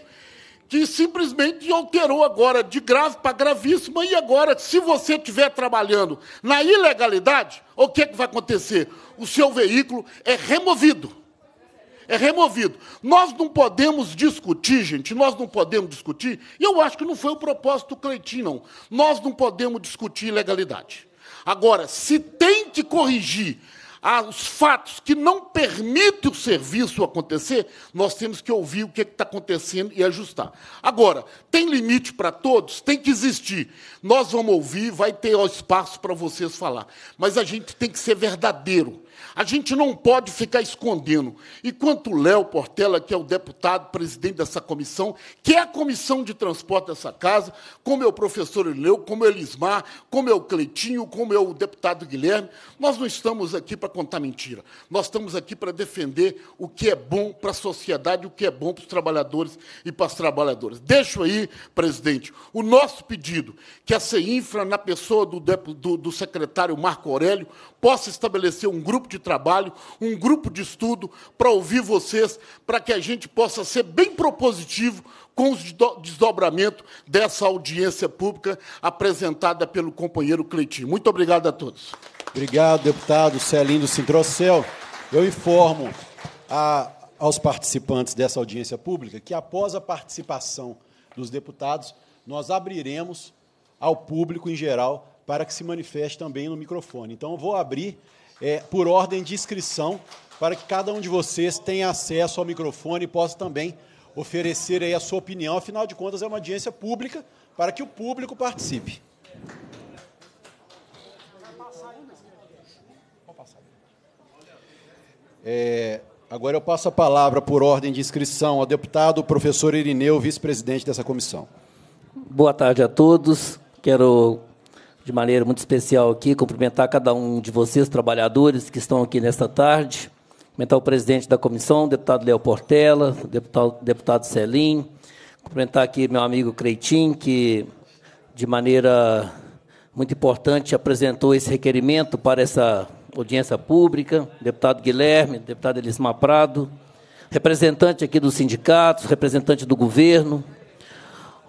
que simplesmente alterou agora de grave para gravíssima. E agora, se você estiver trabalhando na ilegalidade, o que, é que vai acontecer? O seu veículo é removido. É removido. Nós não podemos discutir, gente, nós não podemos discutir, e eu acho que não foi o propósito do Cleitinho, não. Nós não podemos discutir ilegalidade. Agora, se tem que corrigir aos fatos que não permitem o serviço acontecer, nós temos que ouvir o que é está acontecendo e ajustar. Agora, tem limite para todos? Tem que existir. Nós vamos ouvir, vai ter espaço para vocês falar. Mas a gente tem que ser verdadeiro. A gente não pode ficar escondendo. E quanto o Léo Portela, que é o deputado, presidente dessa comissão, que é a comissão de transporte dessa casa, como é o professor Ileu, como é o Elismar, como é o Cleitinho, como é o deputado Guilherme, nós não estamos aqui para contar mentira. Nós estamos aqui para defender o que é bom para a sociedade, o que é bom para os trabalhadores e para as trabalhadoras. Deixo aí, presidente, o nosso pedido que a CEINFRA, na pessoa do, do, do secretário Marco Aurélio, possa estabelecer um grupo de trabalho, um grupo de estudo para ouvir vocês, para que a gente possa ser bem propositivo com o desdobramento dessa audiência pública apresentada pelo companheiro Cleitinho. Muito obrigado a todos. Obrigado, deputado Celindo Sintrocel. Eu informo a, aos participantes dessa audiência pública que, após a participação dos deputados, nós abriremos ao público em geral para que se manifeste também no microfone. Então, eu vou abrir é, por ordem de inscrição para que cada um de vocês tenha acesso ao microfone e possa também oferecer aí a sua opinião. Afinal de contas, é uma audiência pública para que o público participe. É, agora eu passo a palavra, por ordem de inscrição, ao deputado professor Irineu, vice-presidente dessa comissão. Boa tarde a todos. Quero de maneira muito especial aqui, cumprimentar cada um de vocês, trabalhadores, que estão aqui nesta tarde, cumprimentar o presidente da comissão, deputado Léo Portela, deputado, deputado Celim, cumprimentar aqui meu amigo Creitim, que de maneira muito importante apresentou esse requerimento para essa audiência pública, deputado Guilherme, deputado Elismar Prado, representante aqui dos sindicatos, representante do governo.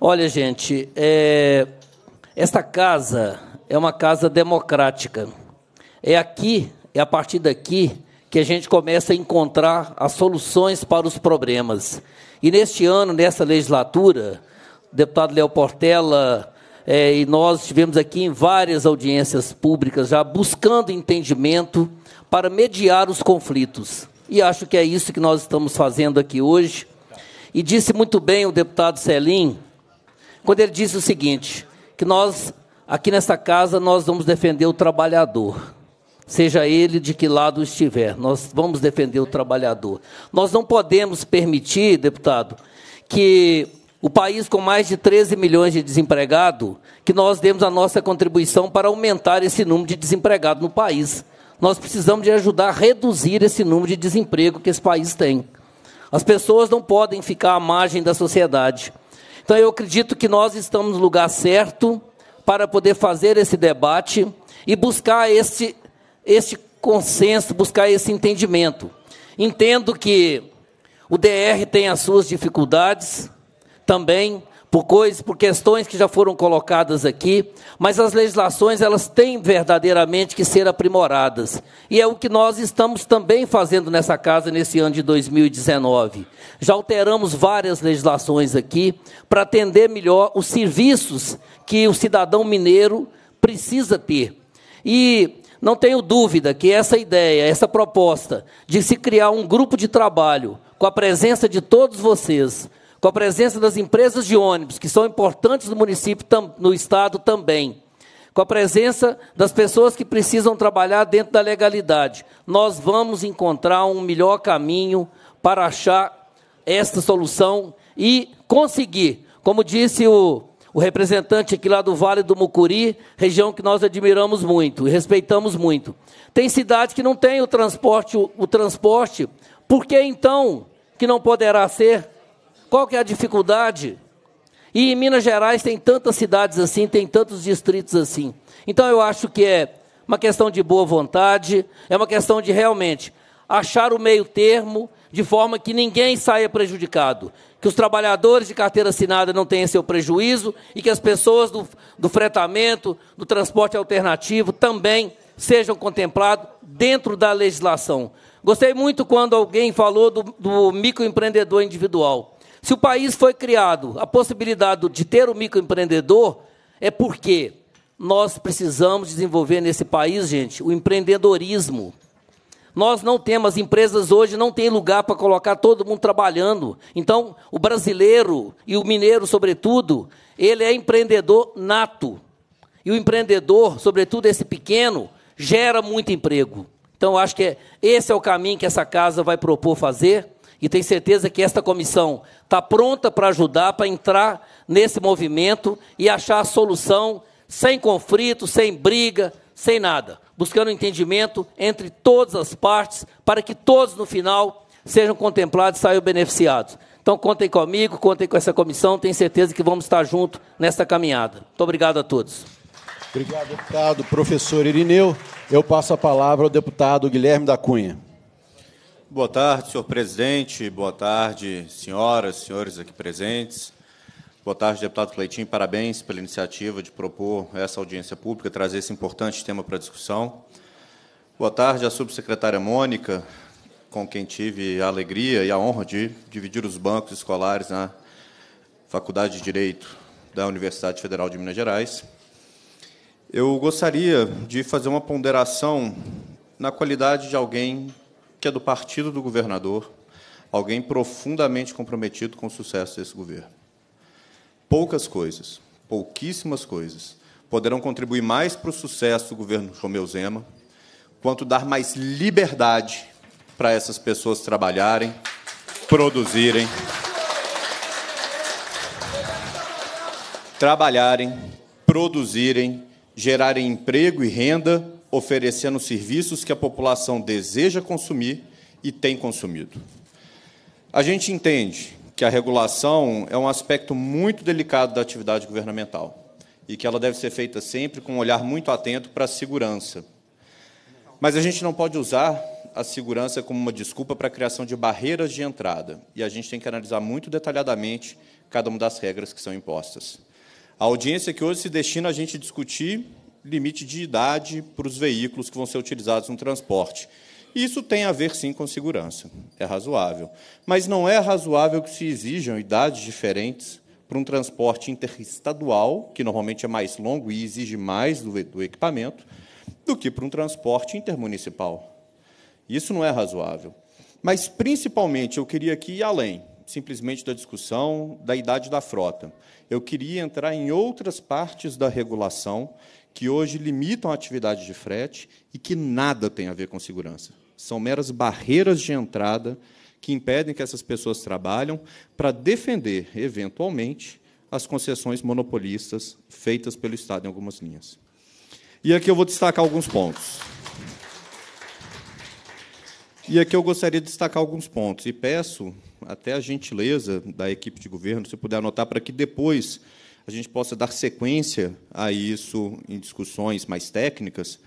Olha, gente, é, esta casa é uma casa democrática. É aqui, é a partir daqui que a gente começa a encontrar as soluções para os problemas. E neste ano, nessa legislatura, o deputado Léo Portela é, e nós estivemos aqui em várias audiências públicas já buscando entendimento para mediar os conflitos. E acho que é isso que nós estamos fazendo aqui hoje. E disse muito bem o deputado Celim quando ele disse o seguinte: que nós, aqui nesta casa, nós vamos defender o trabalhador. Seja ele de que lado estiver, nós vamos defender o trabalhador. Nós não podemos permitir, deputado, que o país com mais de 13 milhões de desempregados, que nós demos a nossa contribuição para aumentar esse número de desempregados no país. Nós precisamos de ajudar a reduzir esse número de desemprego que esse país tem. As pessoas não podem ficar à margem da sociedade. Então eu acredito que nós estamos no lugar certo para poder fazer esse debate e buscar esse esse consenso, buscar esse entendimento. Entendo que o DR tem as suas dificuldades também, por coisas, por questões que já foram colocadas aqui, mas as legislações elas têm verdadeiramente que ser aprimoradas. E é o que nós estamos também fazendo nessa casa nesse ano de 2019. Já alteramos várias legislações aqui para atender melhor os serviços que o cidadão mineiro precisa ter. E não tenho dúvida que essa ideia, essa proposta de se criar um grupo de trabalho com a presença de todos vocês, com a presença das empresas de ônibus, que são importantes no município, no estado também, com a presença das pessoas que precisam trabalhar dentro da legalidade, nós vamos encontrar um melhor caminho para achar esta solução e conseguir, como disse o, o representante aqui lá do Vale do Mucuri, região que nós admiramos muito e respeitamos muito. Tem cidade que não tem o transporte, o, o transporte, por que então que não poderá ser qual que é a dificuldade? E em Minas Gerais tem tantas cidades assim, tem tantos distritos assim. Então eu acho que é uma questão de boa vontade, é uma questão de realmente achar o meio termo de forma que ninguém saia prejudicado, que os trabalhadores de carteira assinada não tenham seu prejuízo e que as pessoas do, do fretamento, do transporte alternativo também sejam contemplados dentro da legislação. Gostei muito quando alguém falou do, do microempreendedor individual. Se o país foi criado, a possibilidade de ter o um microempreendedor é porque nós precisamos desenvolver nesse país, gente, o empreendedorismo. Nós não temos, as empresas hoje não têm lugar para colocar todo mundo trabalhando. Então, o brasileiro e o mineiro, sobretudo, ele é empreendedor nato. E o empreendedor, sobretudo esse pequeno, gera muito emprego. Então, acho que é, esse é o caminho que essa casa vai propor fazer e tenho certeza que esta comissão está pronta para ajudar, para entrar nesse movimento e achar a solução sem conflito, sem briga, sem nada, buscando entendimento entre todas as partes para que todos no final sejam contemplados e saiam beneficiados. Então contem comigo, contem com essa comissão, tenho certeza que vamos estar juntos nesta caminhada. Muito obrigado a todos. Obrigado, deputado. Professor Irineu, eu passo a palavra ao deputado Guilherme da Cunha. Boa tarde, senhor presidente. Boa tarde, senhoras, senhores aqui presentes. Boa tarde, deputado Cleitinho. Parabéns pela iniciativa de propor essa audiência pública, trazer esse importante tema para discussão. Boa tarde à subsecretária Mônica, com quem tive a alegria e a honra de dividir os bancos escolares na Faculdade de Direito da Universidade Federal de Minas Gerais. Eu gostaria de fazer uma ponderação na qualidade de alguém que é do partido do governador, alguém profundamente comprometido com o sucesso desse governo. Poucas coisas, pouquíssimas coisas, poderão contribuir mais para o sucesso do governo Romeu Zema, quanto dar mais liberdade para essas pessoas trabalharem, produzirem, trabalharem, produzirem, gerarem emprego e renda oferecendo serviços que a população deseja consumir e tem consumido. A gente entende que a regulação é um aspecto muito delicado da atividade governamental e que ela deve ser feita sempre com um olhar muito atento para a segurança. Mas a gente não pode usar a segurança como uma desculpa para a criação de barreiras de entrada, e a gente tem que analisar muito detalhadamente cada uma das regras que são impostas. A audiência que hoje se destina a gente discutir limite de idade para os veículos que vão ser utilizados no transporte. Isso tem a ver, sim, com segurança. É razoável. Mas não é razoável que se exijam idades diferentes para um transporte interestadual, que normalmente é mais longo e exige mais do, do equipamento, do que para um transporte intermunicipal. Isso não é razoável. Mas, principalmente, eu queria aqui ir além, simplesmente da discussão da idade da frota. Eu queria entrar em outras partes da regulação que hoje limitam a atividade de frete e que nada tem a ver com segurança. São meras barreiras de entrada que impedem que essas pessoas trabalham para defender, eventualmente, as concessões monopolistas feitas pelo Estado em algumas linhas. E aqui eu vou destacar alguns pontos. E aqui eu gostaria de destacar alguns pontos e peço até a gentileza da equipe de governo, se puder anotar, para que depois a gente possa dar sequência a isso em discussões mais técnicas,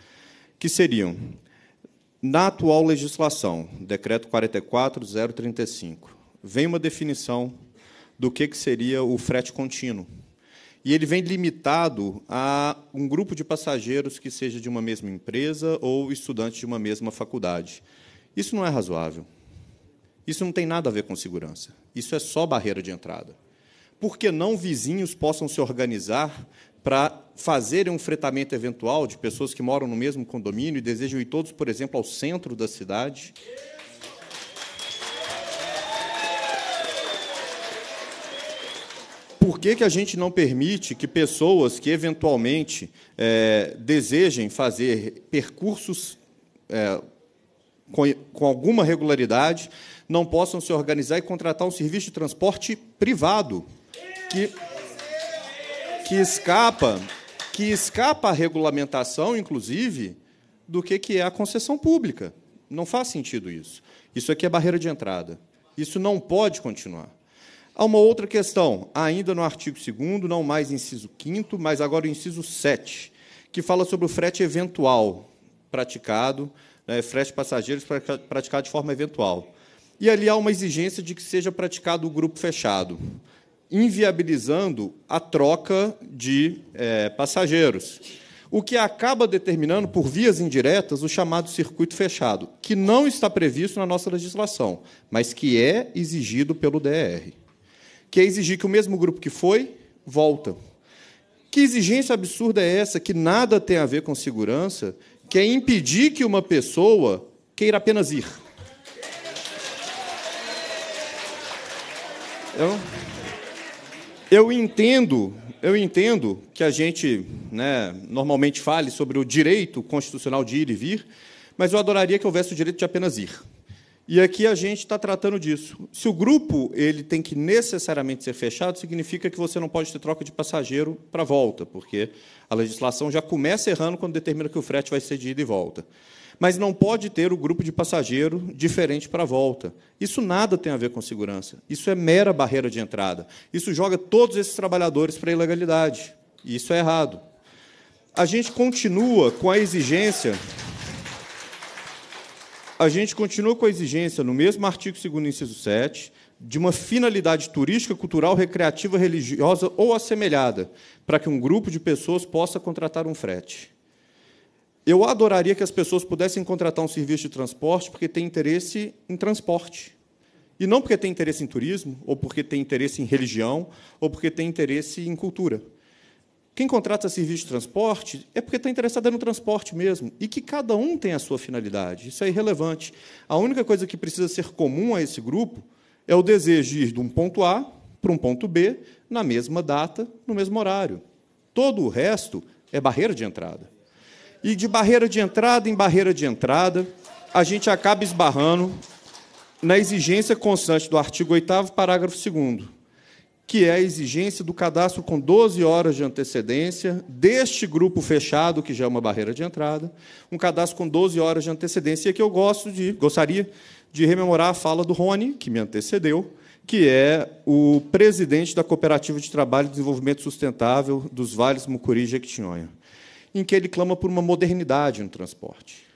que seriam, na atual legislação, Decreto 44035, vem uma definição do que, que seria o frete contínuo. E ele vem limitado a um grupo de passageiros que seja de uma mesma empresa ou estudante de uma mesma faculdade. Isso não é razoável. Isso não tem nada a ver com segurança. Isso é só barreira de entrada por que não vizinhos possam se organizar para fazerem um fretamento eventual de pessoas que moram no mesmo condomínio e desejam ir todos, por exemplo, ao centro da cidade? por que, que a gente não permite que pessoas que eventualmente é, desejem fazer percursos é, com, com, alguma regularidade não possam se organizar e contratar um serviço de transporte privado? que, que escapa que escapa a regulamentação, inclusive, do que, que é a concessão pública. Não faz sentido isso. Isso aqui é barreira de entrada. Isso não pode continuar. Há uma outra questão, ainda no artigo 2 não mais inciso 5 mas agora o inciso 7, que fala sobre o frete eventual praticado, né, frete passageiros praticado de forma eventual. E ali há uma exigência de que seja praticado o grupo fechado inviabilizando a troca de é, passageiros, o que acaba determinando, por vias indiretas, o chamado circuito fechado, que não está previsto na nossa legislação, mas que é exigido pelo DR, que é exigir que o mesmo grupo que foi, volta. Que exigência absurda é essa, que nada tem a ver com segurança, que é impedir que uma pessoa queira apenas ir? Eu... Então, eu entendo, eu entendo que a gente né, normalmente fale sobre o direito constitucional de ir e vir, mas eu adoraria que houvesse o direito de apenas ir. E aqui a gente está tratando disso. Se o grupo ele tem que necessariamente ser fechado, significa que você não pode ter troca de passageiro para volta, porque a legislação já começa errando quando determina que o frete vai ser de ida e volta mas não pode ter o grupo de passageiro diferente para a volta. Isso nada tem a ver com segurança. Isso é mera barreira de entrada. Isso joga todos esses trabalhadores para a ilegalidade. E isso é errado. A gente continua com a exigência. A gente continua com a exigência, no mesmo artigo 2, inciso 7, de uma finalidade turística, cultural, recreativa, religiosa ou assemelhada, para que um grupo de pessoas possa contratar um frete. Eu adoraria que as pessoas pudessem contratar um serviço de transporte porque tem interesse em transporte. E não porque tem interesse em turismo, ou porque tem interesse em religião, ou porque tem interesse em cultura. Quem contrata serviço de transporte é porque está interessado no transporte mesmo, e que cada um tem a sua finalidade. Isso é irrelevante. A única coisa que precisa ser comum a esse grupo é o desejo de ir de um ponto A para um ponto B na mesma data, no mesmo horário. Todo o resto é barreira de entrada. E de barreira de entrada em barreira de entrada, a gente acaba esbarrando na exigência constante do artigo 8 parágrafo 2 que é a exigência do cadastro com 12 horas de antecedência deste grupo fechado, que já é uma barreira de entrada, um cadastro com 12 horas de antecedência, e aqui eu gosto de, gostaria de rememorar a fala do Rony, que me antecedeu, que é o presidente da Cooperativa de Trabalho e Desenvolvimento Sustentável dos Vales Mucuri e Jequitinhonha em que ele clama por uma modernidade no transporte.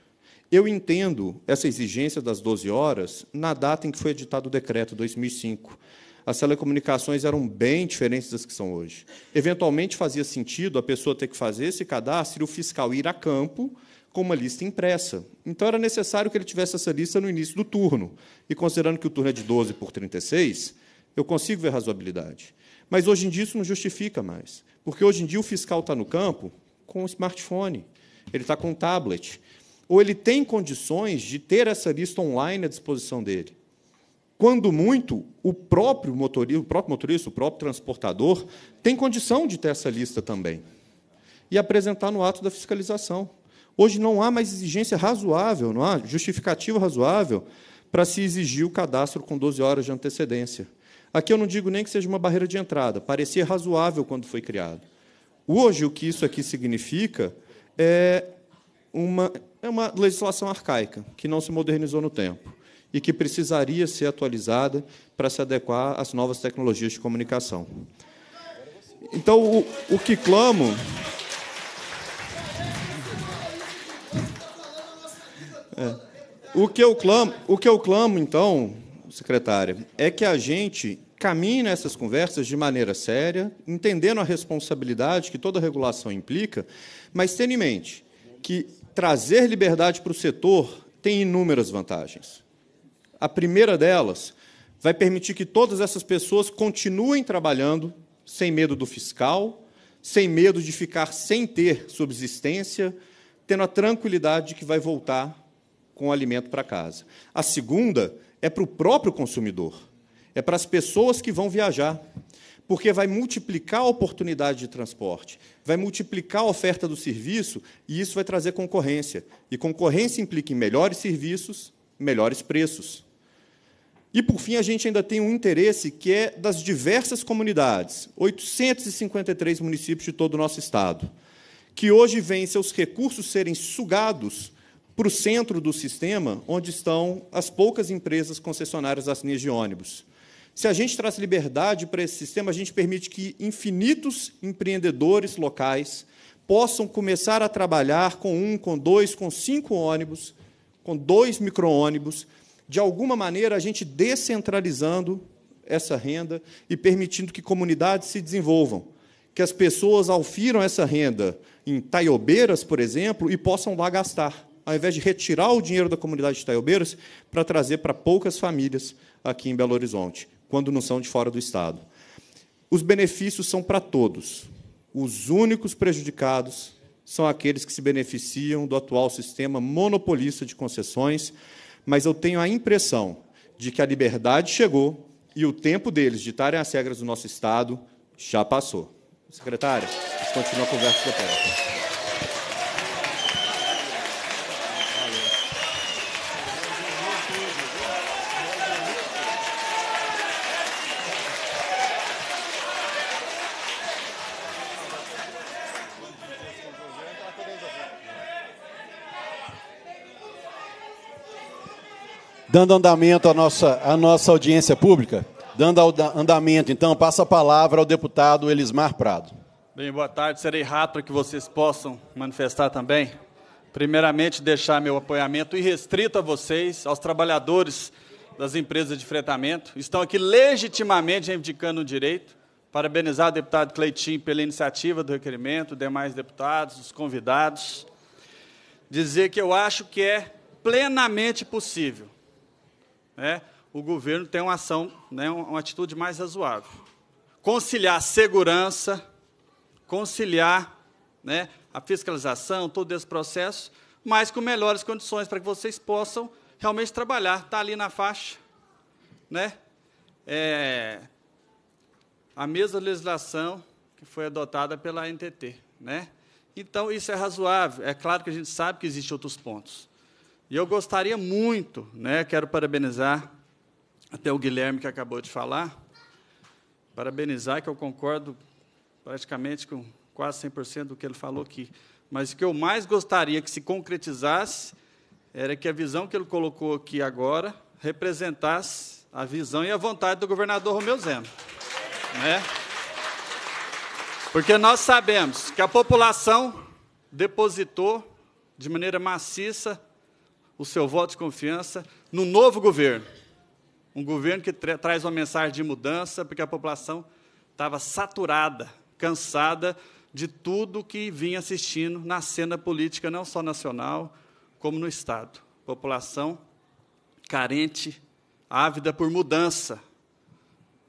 Eu entendo essa exigência das 12 horas na data em que foi editado o decreto, 2005. As telecomunicações eram bem diferentes das que são hoje. Eventualmente fazia sentido a pessoa ter que fazer esse cadastro e o fiscal ir a campo com uma lista impressa. Então era necessário que ele tivesse essa lista no início do turno. E considerando que o turno é de 12 por 36, eu consigo ver razoabilidade. Mas hoje em dia isso não justifica mais. Porque hoje em dia o fiscal está no campo, com o smartphone, ele está com o tablet. Ou ele tem condições de ter essa lista online à disposição dele. Quando muito, o próprio motorista, o próprio, motorista, o próprio transportador, tem condição de ter essa lista também. E apresentar no ato da fiscalização. Hoje não há mais exigência razoável, não há justificativa razoável para se exigir o cadastro com 12 horas de antecedência. Aqui eu não digo nem que seja uma barreira de entrada, parecia razoável quando foi criado. Hoje, o que isso aqui significa é uma, é uma legislação arcaica, que não se modernizou no tempo e que precisaria ser atualizada para se adequar às novas tecnologias de comunicação. Então, o, o que clamo. É. O que eu clamo, o que eu clamo então, secretária, é que a gente caminhe nessas conversas de maneira séria, entendendo a responsabilidade que toda regulação implica, mas tendo em mente que trazer liberdade para o setor tem inúmeras vantagens. A primeira delas vai permitir que todas essas pessoas continuem trabalhando sem medo do fiscal, sem medo de ficar sem ter subsistência, tendo a tranquilidade de que vai voltar com o alimento para casa. A segunda é para o próprio consumidor é para as pessoas que vão viajar, porque vai multiplicar a oportunidade de transporte, vai multiplicar a oferta do serviço e isso vai trazer concorrência. E concorrência implica em melhores serviços, melhores preços. E, por fim, a gente ainda tem um interesse que é das diversas comunidades, 853 municípios de todo o nosso Estado, que hoje vêm seus recursos serem sugados para o centro do sistema, onde estão as poucas empresas concessionárias das linhas de ônibus. Se a gente traz liberdade para esse sistema, a gente permite que infinitos empreendedores locais possam começar a trabalhar com um, com dois, com cinco ônibus, com dois micro-ônibus, de alguma maneira a gente descentralizando essa renda e permitindo que comunidades se desenvolvam, que as pessoas alfiram essa renda em Taiobeiras, por exemplo, e possam lá gastar, ao invés de retirar o dinheiro da comunidade de Taiobeiras para trazer para poucas famílias aqui em Belo Horizonte quando não são de fora do Estado. Os benefícios são para todos. Os únicos prejudicados são aqueles que se beneficiam do atual sistema monopolista de concessões, mas eu tenho a impressão de que a liberdade chegou e o tempo deles ditarem as regras do nosso Estado já passou. Secretária, a gente continua a conversa depois. dando andamento à nossa, à nossa audiência pública, dando andamento, então, passa a palavra ao deputado Elismar Prado. Bem, boa tarde. Serei rápido para que vocês possam manifestar também. Primeiramente, deixar meu apoiamento irrestrito a vocês, aos trabalhadores das empresas de fretamento. Estão aqui legitimamente reivindicando o direito. Parabenizar o deputado Cleitinho pela iniciativa do requerimento, demais deputados, os convidados. Dizer que eu acho que é plenamente possível né, o governo tem uma ação, né, uma atitude mais razoável. Conciliar segurança, conciliar né, a fiscalização, todo esse processo, mas com melhores condições para que vocês possam realmente trabalhar. Está ali na faixa. Né? É, a mesma legislação que foi adotada pela NTT. Né? Então, isso é razoável. É claro que a gente sabe que existem outros pontos. E eu gostaria muito, né, quero parabenizar até o Guilherme que acabou de falar, parabenizar que eu concordo praticamente com quase 100% do que ele falou aqui. Mas o que eu mais gostaria que se concretizasse era que a visão que ele colocou aqui agora representasse a visão e a vontade do governador Romeu Zema. Né? Porque nós sabemos que a população depositou de maneira maciça o seu voto de confiança no novo governo. Um governo que tra traz uma mensagem de mudança, porque a população estava saturada, cansada de tudo que vinha assistindo na cena política, não só nacional, como no Estado. População carente, ávida por mudança.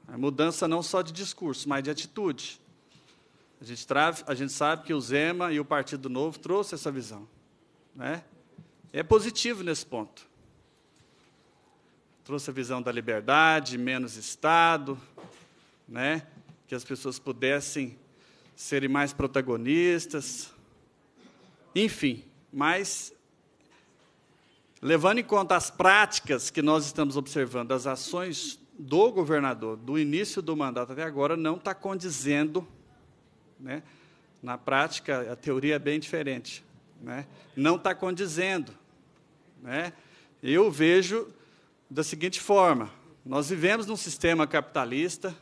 A mudança não só de discurso, mas de atitude. A gente, a gente sabe que o Zema e o Partido Novo trouxeram essa visão. Né? é positivo nesse ponto. Trouxe a visão da liberdade, menos Estado, né? que as pessoas pudessem serem mais protagonistas. Enfim, mas levando em conta as práticas que nós estamos observando, as ações do governador, do início do mandato até agora, não está condizendo. Né? Na prática, a teoria é bem diferente. Né? Não está condizendo. Né? Eu vejo da seguinte forma: nós vivemos num sistema capitalista,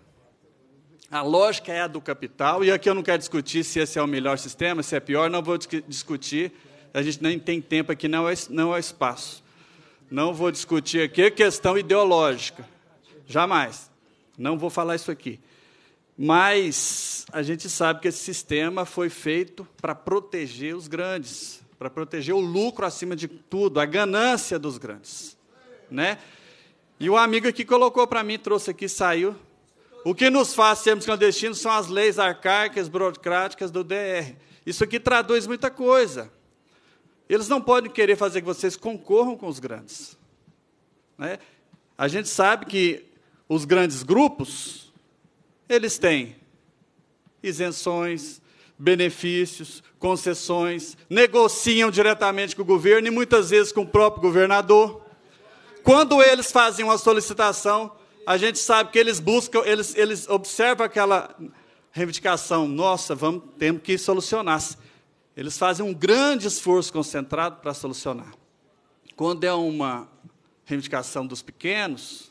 a lógica é a do capital, e aqui eu não quero discutir se esse é o melhor sistema, se é pior, não vou discutir, a gente nem tem tempo aqui, não é, não é espaço. Não vou discutir aqui questão ideológica, jamais, não vou falar isso aqui. Mas a gente sabe que esse sistema foi feito para proteger os grandes, para proteger o lucro acima de tudo, a ganância dos grandes. Né? E o amigo que colocou para mim, trouxe aqui, saiu. O que nos faz sermos clandestinos são as leis arcaicas, burocráticas do DR. Isso aqui traduz muita coisa. Eles não podem querer fazer que vocês concorram com os grandes. Né? A gente sabe que os grandes grupos, eles têm isenções, benefícios, concessões, negociam diretamente com o governo e muitas vezes com o próprio governador. Quando eles fazem uma solicitação, a gente sabe que eles buscam, eles, eles observam aquela reivindicação, nossa, vamos, temos que solucionar. Eles fazem um grande esforço concentrado para solucionar. Quando é uma reivindicação dos pequenos,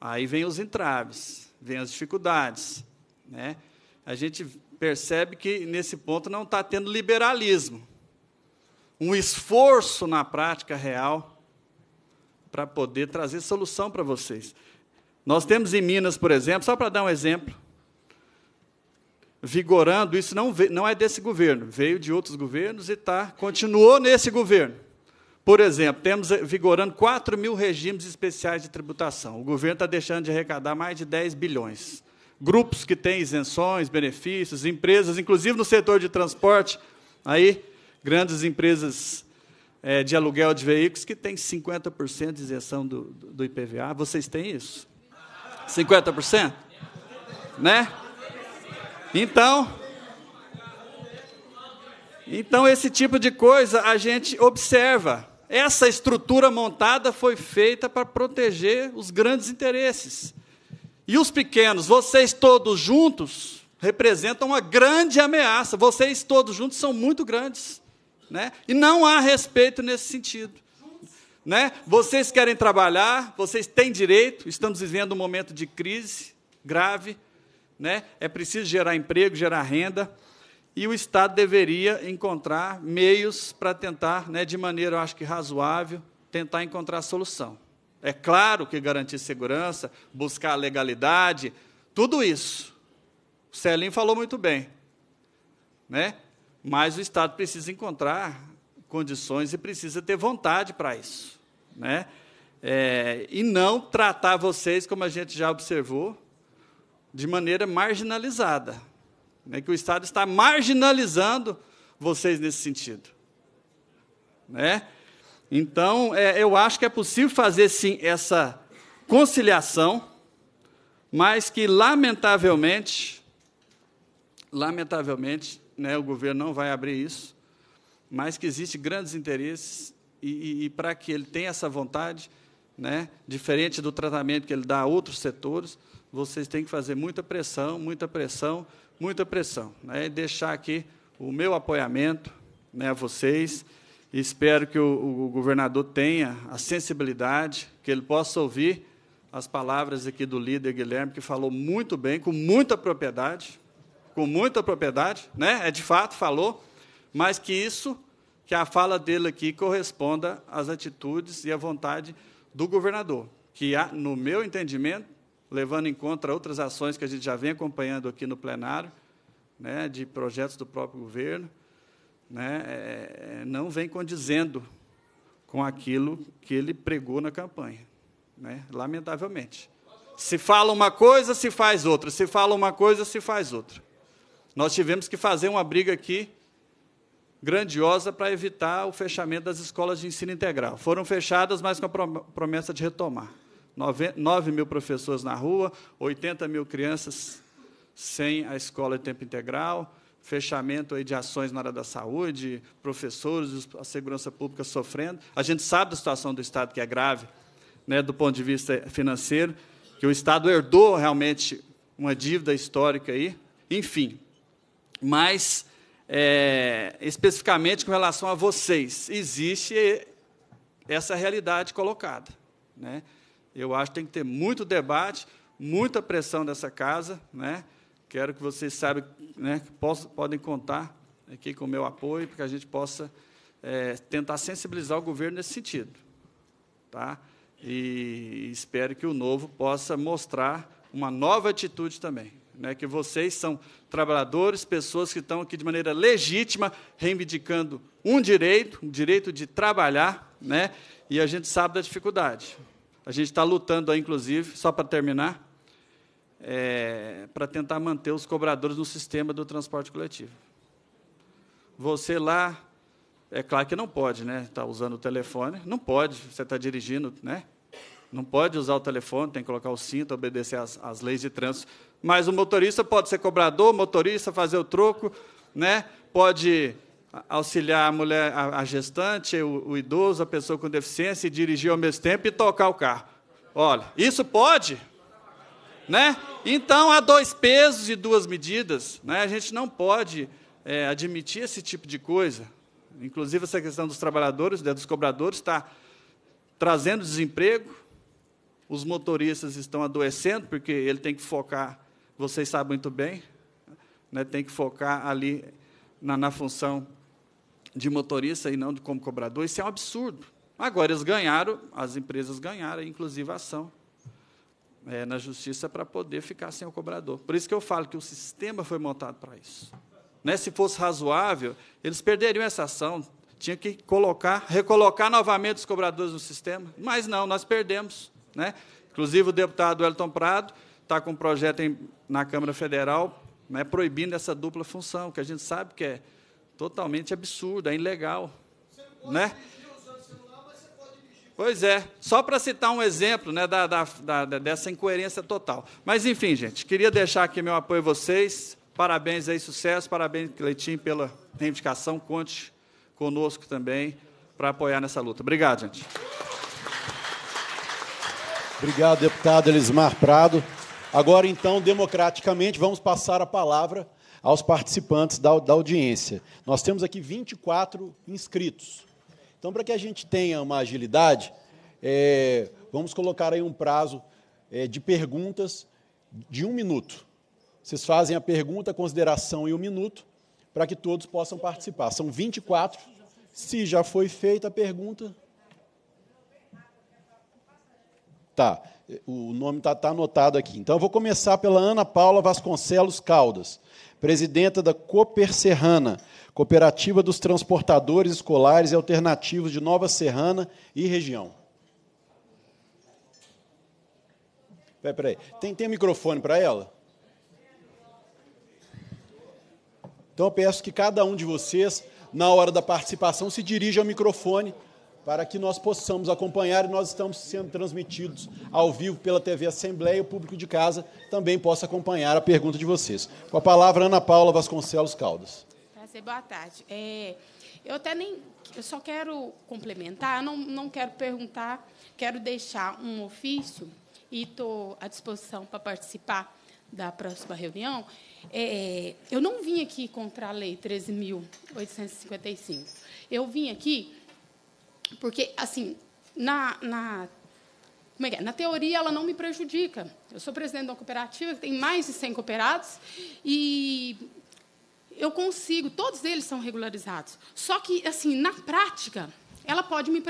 aí vem os entraves, vem as dificuldades. Né? A gente percebe que nesse ponto não está tendo liberalismo. Um esforço na prática real para poder trazer solução para vocês. Nós temos em Minas, por exemplo, só para dar um exemplo, vigorando, isso não, não é desse governo, veio de outros governos e tá, continuou nesse governo. Por exemplo, temos eh, vigorando 4 mil regimes especiais de tributação. O governo está deixando de arrecadar mais de 10 bilhões grupos que têm isenções, benefícios, empresas, inclusive no setor de transporte, aí grandes empresas é, de aluguel de veículos que têm 50% de isenção do, do IPVA. Vocês têm isso? 50%? Né? Então, então esse tipo de coisa a gente observa. Essa estrutura montada foi feita para proteger os grandes interesses. E os pequenos, vocês todos juntos, representam uma grande ameaça. Vocês todos juntos são muito grandes. Né? E não há respeito nesse sentido. Né? Vocês querem trabalhar, vocês têm direito, estamos vivendo um momento de crise grave, né? é preciso gerar emprego, gerar renda, e o Estado deveria encontrar meios para tentar, né, de maneira, eu acho que razoável, tentar encontrar solução. É claro que garantir segurança, buscar legalidade, tudo isso. O Celim falou muito bem. Né? Mas o Estado precisa encontrar condições e precisa ter vontade para isso. Né? É, e não tratar vocês, como a gente já observou, de maneira marginalizada. Né? Que o Estado está marginalizando vocês nesse sentido. Né? Então, é, eu acho que é possível fazer sim essa conciliação, mas que lamentavelmente, lamentavelmente, né, o governo não vai abrir isso, mas que existem grandes interesses e, e, e para que ele tenha essa vontade, né, diferente do tratamento que ele dá a outros setores, vocês têm que fazer muita pressão, muita pressão, muita pressão, né, e deixar aqui o meu apoiamento, né, a vocês Espero que o, o governador tenha a sensibilidade, que ele possa ouvir as palavras aqui do líder Guilherme, que falou muito bem, com muita propriedade, com muita propriedade, né? É de fato, falou, mas que isso, que a fala dele aqui corresponda às atitudes e à vontade do governador, que no meu entendimento, levando em conta outras ações que a gente já vem acompanhando aqui no plenário, né, de projetos do próprio governo, né, é, é, não vem condizendo com aquilo que ele pregou na campanha, né, lamentavelmente. Se fala uma coisa, se faz outra. Se fala uma coisa, se faz outra. Nós tivemos que fazer uma briga aqui grandiosa para evitar o fechamento das escolas de ensino integral. Foram fechadas, mas com a promessa de retomar. 9 mil professores na rua, 80 mil crianças sem a escola de tempo integral, fechamento aí de ações na área da saúde, professores, a segurança pública sofrendo. A gente sabe da situação do Estado, que é grave, né, do ponto de vista financeiro, que o Estado herdou realmente uma dívida histórica aí, enfim. Mas, é, especificamente com relação a vocês, existe essa realidade colocada. Né? Eu acho que tem que ter muito debate, muita pressão dessa casa, né? Quero que vocês saibam, né, que podem contar aqui com o meu apoio, para que a gente possa é, tentar sensibilizar o governo nesse sentido. Tá? E espero que o novo possa mostrar uma nova atitude também. Né, que vocês são trabalhadores, pessoas que estão aqui de maneira legítima reivindicando um direito, um direito de trabalhar, né, e a gente sabe da dificuldade. A gente está lutando, aí, inclusive, só para terminar, é, para tentar manter os cobradores no sistema do transporte coletivo. Você lá, é claro que não pode, né? Está usando o telefone, não pode. Você está dirigindo, né? Não pode usar o telefone, tem que colocar o cinto, obedecer às, às leis de trânsito. Mas o motorista pode ser cobrador, motorista fazer o troco, né? Pode auxiliar a mulher, a, gestante, o, o, idoso, a pessoa com deficiência, e dirigir ao mesmo tempo e tocar o carro. Olha, isso pode? Né? Então, há dois pesos e duas medidas. Né? A gente não pode é, admitir esse tipo de coisa. Inclusive, essa questão dos trabalhadores, né, dos cobradores, está trazendo desemprego. Os motoristas estão adoecendo, porque ele tem que focar, vocês sabem muito bem, né? tem que focar ali na, na função de motorista e não de como cobrador. Isso é um absurdo. Agora, eles ganharam, as empresas ganharam, inclusive a ação é, na justiça para poder ficar sem o cobrador. Por isso que eu falo que o sistema foi montado para isso. Né? Se fosse razoável, eles perderiam essa ação. Tinha que colocar, recolocar novamente os cobradores no sistema. Mas não, nós perdemos. Né? Inclusive, o deputado Elton Prado está com um projeto em, na Câmara Federal né, proibindo essa dupla função, que a gente sabe que é totalmente absurdo, é ilegal. Né? Pois é, só para citar um exemplo né, da, da, da, dessa incoerência total. Mas, enfim, gente, queria deixar aqui meu apoio a vocês. Parabéns aí, sucesso. Parabéns, Cleitinho, pela reivindicação. Conte conosco também para apoiar nessa luta. Obrigado, gente. Obrigado, deputado Elismar Prado. Agora, então, democraticamente, vamos passar a palavra aos participantes da, da audiência. Nós temos aqui 24 inscritos. Então, para que a gente tenha uma agilidade, é, vamos colocar aí um prazo é, de perguntas de um minuto. Vocês fazem a pergunta, a consideração e um minuto para que todos possam participar. São 24. Se já foi feita a pergunta. Tá, o nome está tá anotado aqui. Então, eu vou começar pela Ana Paula Vasconcelos Caldas presidenta da Cooper Serrana, Cooperativa dos Transportadores Escolares e Alternativos de Nova Serrana e Região. Peraí, peraí. Tem, tem microfone para ela? Então eu peço que cada um de vocês, na hora da participação, se dirija ao microfone para que nós possamos acompanhar e nós estamos sendo transmitidos ao vivo pela TV Assembleia, e o público de casa também possa acompanhar a pergunta de vocês. Com a palavra, Ana Paula Vasconcelos Caldas. Prazer, tá, boa tarde. É, eu até nem, eu só quero complementar, não, não quero perguntar, quero deixar um ofício e estou à disposição para participar da próxima reunião. É, eu não vim aqui contra a Lei 13.855. Eu vim aqui porque, assim, na, na, como é que é? na teoria ela não me prejudica. Eu sou presidente de uma cooperativa que tem mais de 100 cooperados e eu consigo, todos eles são regularizados. Só que, assim, na prática, ela pode me,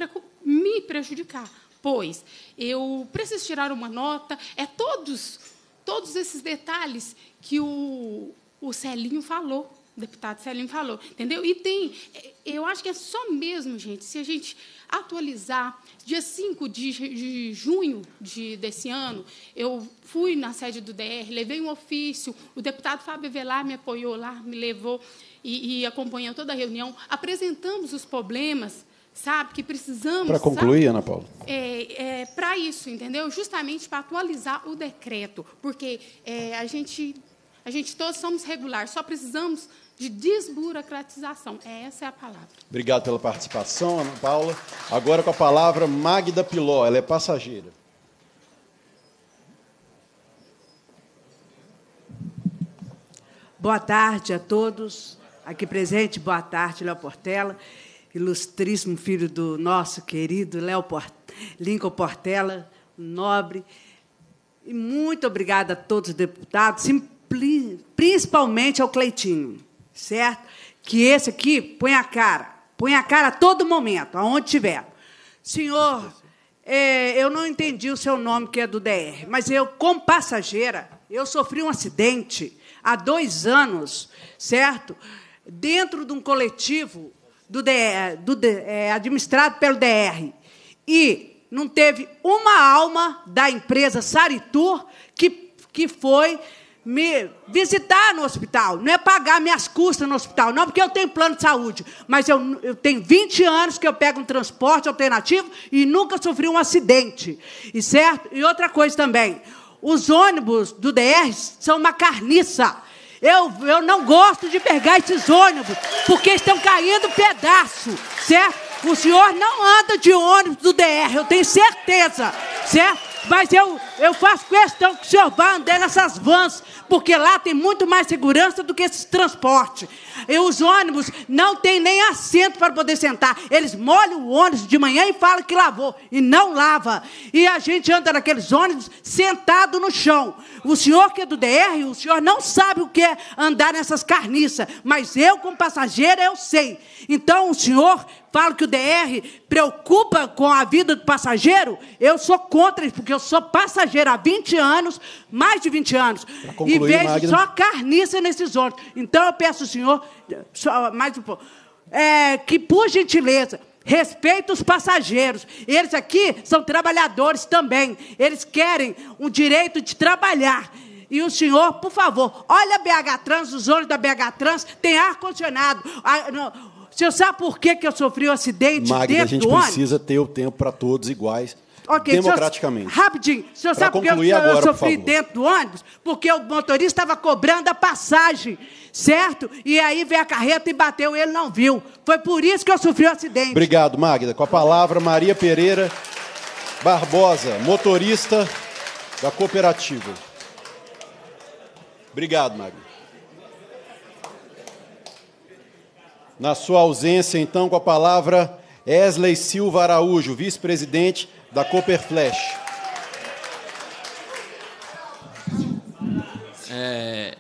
me prejudicar, pois eu preciso tirar uma nota, é todos, todos esses detalhes que o, o Celinho falou o deputado Celinho falou, entendeu? E tem, é, eu acho que é só mesmo, gente, se a gente atualizar, dia 5 de, de junho de, desse ano, eu fui na sede do DR, levei um ofício, o deputado Fábio Velar me apoiou lá, me levou e, e acompanhou toda a reunião, apresentamos os problemas sabe, que precisamos... Para concluir, sabe, Ana Paula. É, é para isso, entendeu? Justamente para atualizar o decreto, porque é, a gente... A gente todos somos regulares, só precisamos de desburocratização. É, essa é a palavra. Obrigado pela participação, Ana Paula. Agora com a palavra Magda Piló, ela é passageira. Boa tarde a todos aqui presente. Boa tarde, Léo Portela, ilustríssimo filho do nosso querido Léo Port... Lincoln Portela, nobre. E muito obrigada a todos os deputados, principalmente ao Cleitinho certo? Que esse aqui põe a cara, põe a cara a todo momento, aonde tiver. Senhor, é, eu não entendi o seu nome, que é do DR, mas eu, como passageira, eu sofri um acidente há dois anos, certo? Dentro de um coletivo do DR, do, é, administrado pelo DR. E não teve uma alma da empresa Saritur que, que foi me visitar no hospital, não é pagar minhas custas no hospital, não, porque eu tenho plano de saúde, mas eu, eu tenho 20 anos que eu pego um transporte alternativo e nunca sofri um acidente, e certo? E outra coisa também, os ônibus do DR são uma carniça, eu, eu não gosto de pegar esses ônibus, porque estão caindo pedaço, certo? O senhor não anda de ônibus do DR, eu tenho certeza, certo? Mas eu, eu faço questão que o senhor vá andar nessas vans, porque lá tem muito mais segurança do que esse transporte. E os ônibus não tem nem assento para poder sentar. Eles molham o ônibus de manhã e falam que lavou, e não lava. E a gente anda naqueles ônibus sentado no chão. O senhor que é do DR, o senhor não sabe o que é andar nessas carniças, mas eu, como passageira, eu sei. Então, o senhor fala que o DR preocupa com a vida do passageiro, eu sou contra isso, porque eu sou passageira há 20 anos, mais de 20 anos, concluir, e vejo só carniça nesses ônibus. Então, eu peço ao senhor, mais um pouco, é, que, por gentileza, Respeita os passageiros. Eles aqui são trabalhadores também. Eles querem o direito de trabalhar. E o senhor, por favor, olha a BH Trans, os ônibus da BH Trans tem ar-condicionado. Ah, o senhor sabe por que, que eu sofri o um acidente Magda, dentro a gente precisa ter o tempo para todos iguais. Ok, democraticamente. rapidinho. O senhor sabe porque eu, agora, eu sofri dentro do ônibus? Porque o motorista estava cobrando a passagem, certo? E aí veio a carreta e bateu, ele não viu. Foi por isso que eu sofri o um acidente. Obrigado, Magda. Com a palavra, Maria Pereira Barbosa, motorista da cooperativa. Obrigado, Magda. Na sua ausência, então, com a palavra, Esley Silva Araújo, vice-presidente da Copper Flash. É...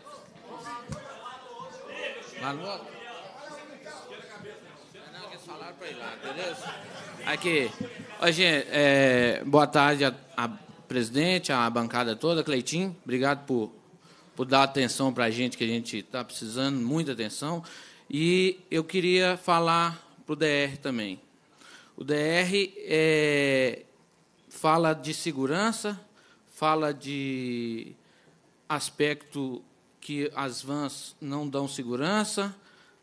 Aqui, gente, é... boa tarde a, a presidente, a bancada toda, Cleitinho, obrigado por, por dar atenção para a gente, que a gente está precisando, muita atenção. E eu queria falar para o DR também. O DR é, fala de segurança, fala de aspecto que as vans não dão segurança,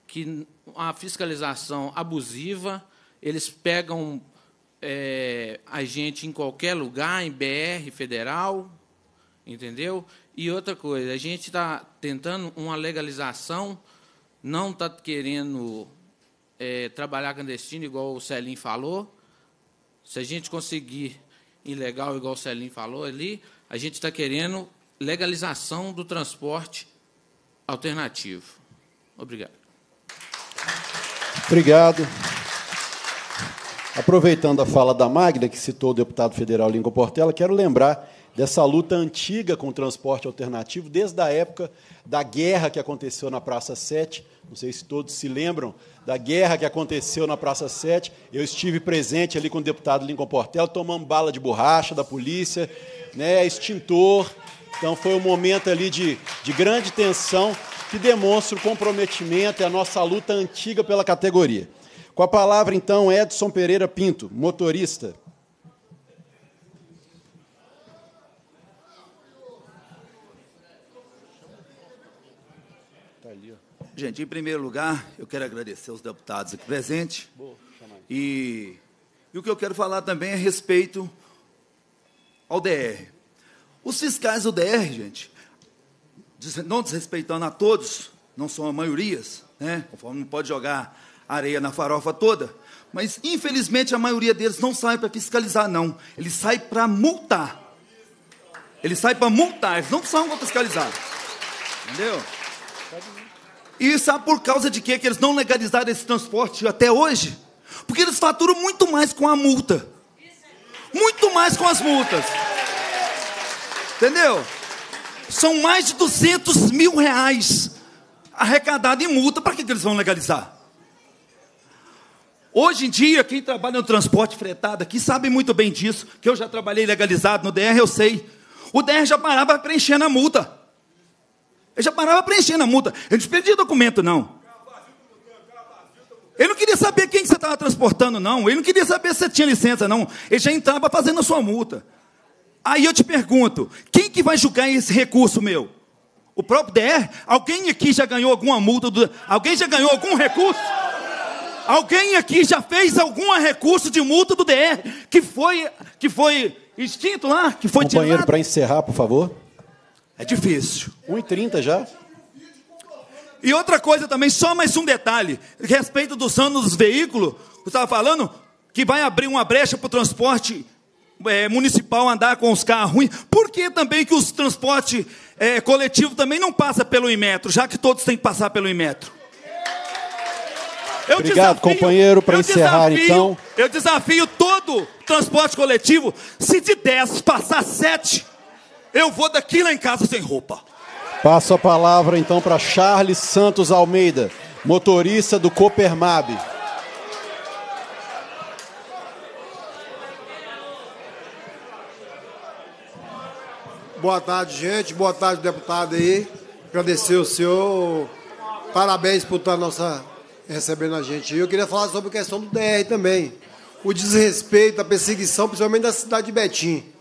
que a fiscalização abusiva, eles pegam é, a gente em qualquer lugar, em BR federal, entendeu? E outra coisa, a gente está tentando uma legalização, não está querendo é, trabalhar clandestino, igual o Celim falou. Se a gente conseguir ilegal, igual o Celim falou ali, a gente está querendo legalização do transporte alternativo. Obrigado. Obrigado. Aproveitando a fala da Magda, que citou o deputado federal Lincoln Portela, quero lembrar dessa luta antiga com o transporte alternativo, desde a época da guerra que aconteceu na Praça 7. Não sei se todos se lembram da guerra que aconteceu na Praça 7. Eu estive presente ali com o deputado Lincoln Portela, tomando bala de borracha da polícia, né, extintor. Então foi um momento ali de, de grande tensão que demonstra o comprometimento e a nossa luta antiga pela categoria. Com a palavra, então, Edson Pereira Pinto, motorista. Gente, em primeiro lugar, eu quero agradecer aos deputados aqui presentes. E, e o que eu quero falar também é respeito ao DR. Os fiscais do DR, gente, não desrespeitando a todos, não são a maiorias, né? Conforme não pode jogar areia na farofa toda, mas infelizmente a maioria deles não sai para fiscalizar, não. Eles saem para multar. Eles saem para multar, eles não são para fiscalizar. Entendeu? E sabe por causa de quê? que eles não legalizaram esse transporte até hoje? Porque eles faturam muito mais com a multa. Muito mais com as multas. Entendeu? São mais de 200 mil reais arrecadado em multa. Para que, que eles vão legalizar? Hoje em dia, quem trabalha no transporte fretado aqui sabe muito bem disso, que eu já trabalhei legalizado no DR, eu sei. O DR já parava preenchendo a multa. Eu já parava preenchendo a multa. Eu não pedia documento, não. Ele não queria saber quem que você estava transportando, não. Ele não queria saber se você tinha licença, não. Ele já entrava fazendo a sua multa. Aí eu te pergunto, quem que vai julgar esse recurso meu? O próprio DR? Alguém aqui já ganhou alguma multa? Do... Alguém já ganhou algum recurso? Alguém aqui já fez algum recurso de multa do DR que foi que foi extinto lá, que foi Companheiro, para encerrar, por favor. É difícil. 1,30 já? E outra coisa também, só mais um detalhe, a respeito dos anos dos veículos, eu estava falando que vai abrir uma brecha para o transporte é, municipal andar com os carros ruins. Por que também que os transporte é, coletivo também não passa pelo imetro, já que todos têm que passar pelo imetro? Eu Obrigado, desafio, companheiro, para encerrar desafio, então. Eu desafio todo transporte coletivo, se de 10 passar 7, eu vou daqui lá em casa sem roupa. Passo a palavra então para Charles Santos Almeida, motorista do Copermab. Boa tarde, gente. Boa tarde, deputado aí. Agradecer o senhor. Parabéns por estar nossa, recebendo a gente. eu queria falar sobre a questão do DR também. O desrespeito, a perseguição, principalmente da cidade de Betim.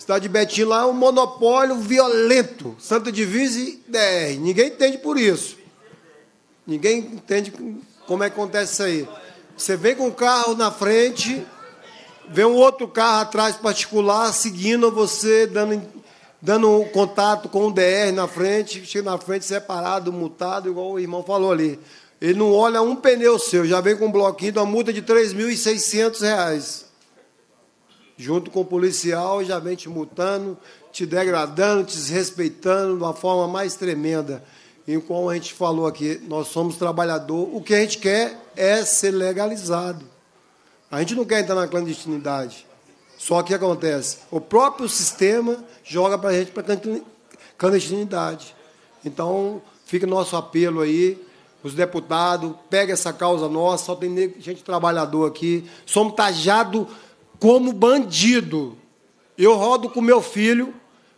Cidade de Betim lá é um monopólio violento. Santa Divisa e DR. Ninguém entende por isso. Ninguém entende como é que acontece isso aí. Você vem com um carro na frente, vê um outro carro atrás particular seguindo você, dando, dando contato com o DR na frente, chega na frente separado, multado, igual o irmão falou ali. Ele não olha um pneu seu, já vem com um bloquinho de uma multa de R$ 3.600 junto com o policial, já vem te multando, te degradando, te desrespeitando de uma forma mais tremenda. E como a gente falou aqui, nós somos trabalhador, o que a gente quer é ser legalizado. A gente não quer entrar na clandestinidade. Só que acontece, o próprio sistema joga para a gente para clandestinidade. Então, fica nosso apelo aí, os deputados, pega essa causa nossa, só tem gente trabalhador aqui. Somos tajados como bandido. Eu rodo com meu filho,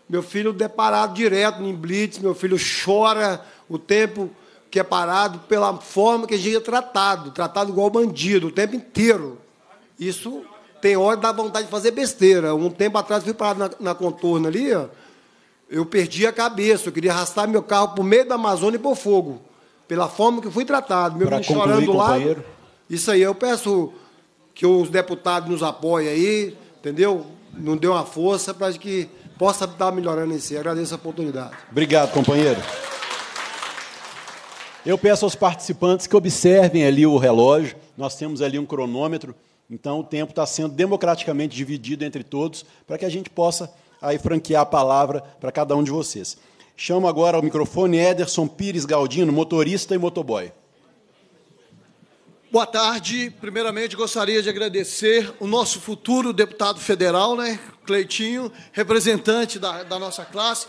meu filho deparado direto em blitz, meu filho chora o tempo que é parado pela forma que a gente é tratado, tratado igual bandido o tempo inteiro. Isso tem hora da vontade de fazer besteira. Um tempo atrás fui parado na, na contorna ali, ó, eu perdi a cabeça, eu queria arrastar meu carro por meio da Amazônia e por fogo, pela forma que fui tratado. Meu filho chorando lá. Isso aí, eu peço que os deputados nos apoiem aí, entendeu? Não dê uma força para que possa estar tá melhorando em si. Agradeço a oportunidade. Obrigado, companheiro. Eu peço aos participantes que observem ali o relógio. Nós temos ali um cronômetro, então o tempo está sendo democraticamente dividido entre todos para que a gente possa aí franquear a palavra para cada um de vocês. Chamo agora ao microfone Ederson Pires Galdino, motorista e motoboy. Boa tarde. Primeiramente, gostaria de agradecer o nosso futuro deputado federal, né, Cleitinho, representante da, da nossa classe.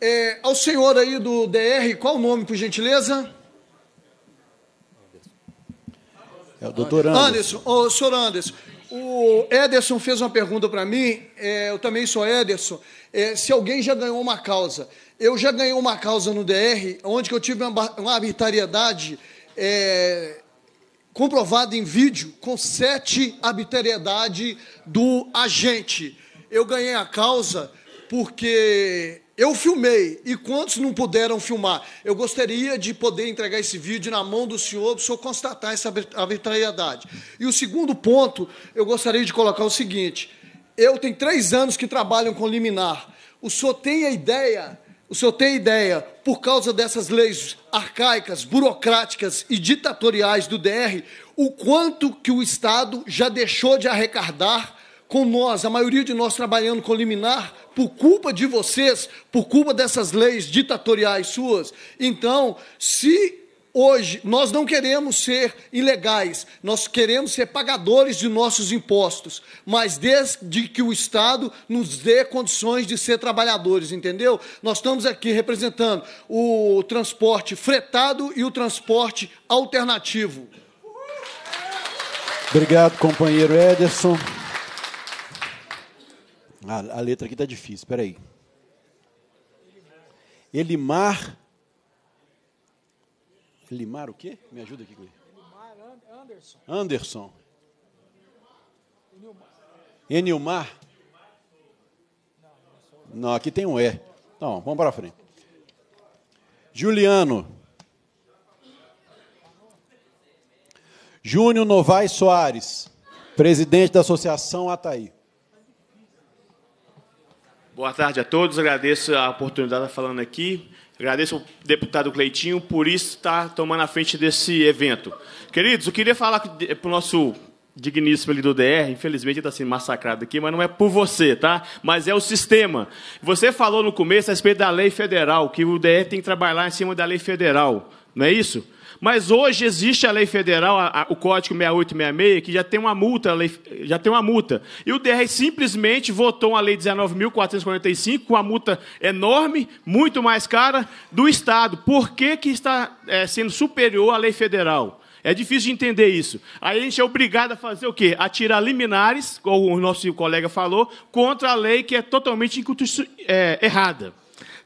É, ao senhor aí do DR, qual o nome, por gentileza? É o doutor Anderson. Anderson, o senhor Anderson. O Ederson fez uma pergunta para mim, é, eu também sou Ederson, é, se alguém já ganhou uma causa. Eu já ganhei uma causa no DR, onde eu tive uma, uma arbitrariedade é, comprovado em vídeo com sete arbitrariedade do agente. Eu ganhei a causa porque eu filmei e quantos não puderam filmar? Eu gostaria de poder entregar esse vídeo na mão do senhor para o senhor constatar essa arbitrariedade. E o segundo ponto, eu gostaria de colocar o seguinte: eu tenho três anos que trabalho com liminar. O senhor tem a ideia o senhor tem ideia, por causa dessas leis arcaicas, burocráticas e ditatoriais do DR, o quanto que o Estado já deixou de arrecadar com nós, a maioria de nós trabalhando com liminar, por culpa de vocês, por culpa dessas leis ditatoriais suas. Então, se Hoje, nós não queremos ser ilegais, nós queremos ser pagadores de nossos impostos, mas desde que o Estado nos dê condições de ser trabalhadores, entendeu? Nós estamos aqui representando o transporte fretado e o transporte alternativo. Obrigado, companheiro Ederson. A, a letra aqui está difícil, espera aí. Elimar Limar o quê? Me ajuda aqui. ele. Anderson. Anderson. Enilmar. Enilmar. Não, aqui tem um E. Então, vamos para frente. Juliano. Júnior Novaes Soares, presidente da Associação Ataí. Boa tarde a todos, agradeço a oportunidade de estar falando aqui. Agradeço ao deputado Cleitinho por isso estar tomando a frente desse evento. Queridos, eu queria falar para o nosso digníssimo ali do DR, infelizmente está sendo massacrado aqui, mas não é por você, tá? Mas é o sistema. Você falou no começo a respeito da lei federal, que o DR tem que trabalhar em cima da lei federal, não é isso? Mas hoje existe a lei federal, a, a, o Código 6866, que já tem uma multa, lei, já tem uma multa. E o DR simplesmente votou uma lei 19.445 com uma multa enorme, muito mais cara do Estado. Por que, que está é, sendo superior à lei federal? É difícil de entender isso. Aí a gente é obrigado a fazer o quê? A tirar liminares, como o nosso colega falou, contra a lei que é totalmente é, errada.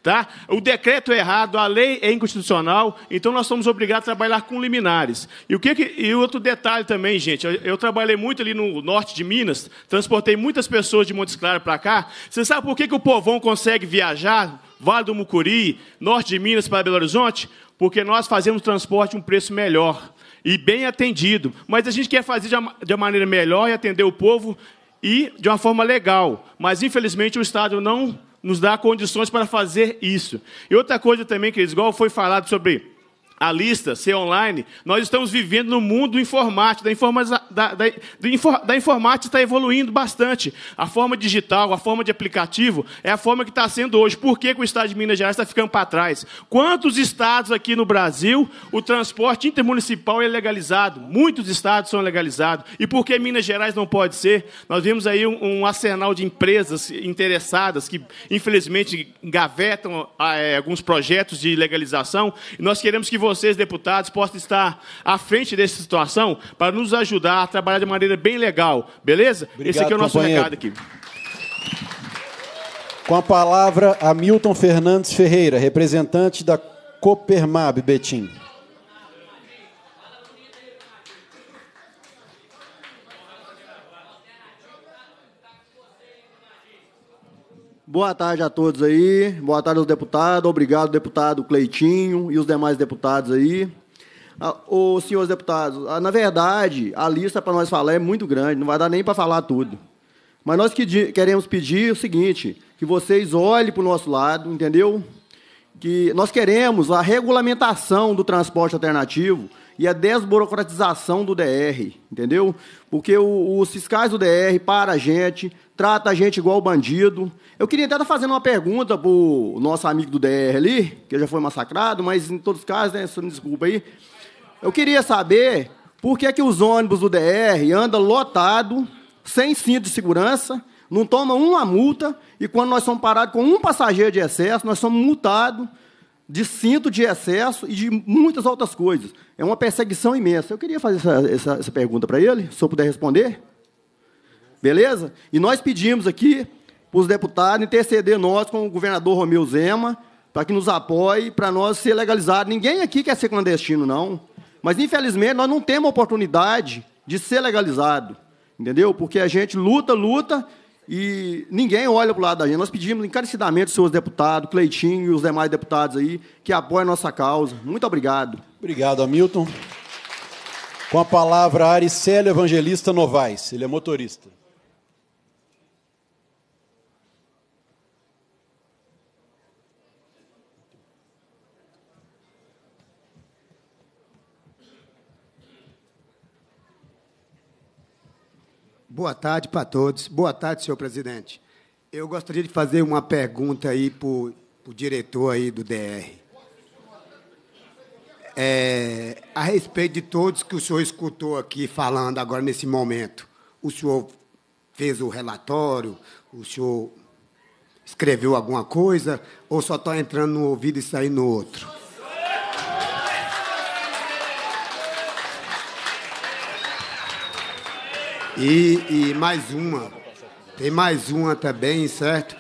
Tá? O decreto é errado, a lei é inconstitucional, então nós somos obrigados a trabalhar com liminares. E o que, que e outro detalhe também, gente, eu, eu, trabalhei muito ali no norte de Minas, transportei muitas pessoas de Montes Claros para cá. Você sabe por que, que o povão consegue viajar Vale do Mucuri, norte de Minas para Belo Horizonte? Porque nós fazemos transporte a um preço melhor e bem atendido. Mas a gente quer fazer de uma, de uma maneira melhor e atender o povo e de uma forma legal. Mas infelizmente o estado não nos dá condições para fazer isso. E outra coisa também, queridos, igual foi falado sobre a lista, ser online, nós estamos vivendo no mundo informático, da, informa da, da, da informática está evoluindo bastante. A forma digital, a forma de aplicativo, é a forma que está sendo hoje. Por que, que o estado de Minas Gerais está ficando para trás? Quantos estados aqui no Brasil o transporte intermunicipal é legalizado? Muitos estados são legalizados. E por que Minas Gerais não pode ser? Nós vimos aí um, um arsenal de empresas interessadas que, infelizmente, gavetam ah, é, alguns projetos de legalização. E nós queremos que você vocês, deputados, possam estar à frente dessa situação para nos ajudar a trabalhar de maneira bem legal, beleza? Obrigado, Esse aqui é o nosso companheiro. recado aqui. Com a palavra, Hamilton Fernandes Ferreira, representante da Copermab Betim. Boa tarde a todos aí, boa tarde aos deputados, obrigado deputado Cleitinho e os demais deputados aí. Os ah, senhores deputados, ah, na verdade, a lista para nós falar é muito grande, não vai dar nem para falar tudo. Mas nós queremos pedir o seguinte, que vocês olhem para o nosso lado, entendeu? Que nós queremos a regulamentação do transporte alternativo e a desburocratização do DR, entendeu? Porque os fiscais do DR para a gente, trata a gente igual bandido. Eu queria até estar tá fazendo uma pergunta para o nosso amigo do DR ali, que já foi massacrado, mas em todos os casos, né, me desculpa aí. Eu queria saber por que, é que os ônibus do DR andam lotado, sem cinto de segurança, não tomam uma multa, e quando nós somos parados com um passageiro de excesso, nós somos multados de cinto de excesso e de muitas outras coisas. É uma perseguição imensa. Eu queria fazer essa, essa, essa pergunta para ele, se eu puder responder. Beleza? E nós pedimos aqui para os deputados interceder nós com o governador Romeu Zema, para que nos apoie, para nós ser legalizado. Ninguém aqui quer ser clandestino, não. Mas, infelizmente, nós não temos oportunidade de ser legalizado. Entendeu? Porque a gente luta, luta, e ninguém olha para o lado da gente. Nós pedimos encarecidamente aos seus deputados, Cleitinho e os demais deputados aí, que apoiem a nossa causa. Muito obrigado. Obrigado, Hamilton. Com a palavra, Aricélio Evangelista Novaes. Ele é motorista. Boa tarde para todos. Boa tarde, senhor presidente. Eu gostaria de fazer uma pergunta aí para o diretor aí do DR. É, a respeito de todos que o senhor escutou aqui falando agora nesse momento. O senhor fez o relatório, o senhor escreveu alguma coisa, ou só está entrando no ouvido e saindo no outro? E, e mais uma. Tem mais uma também, certo?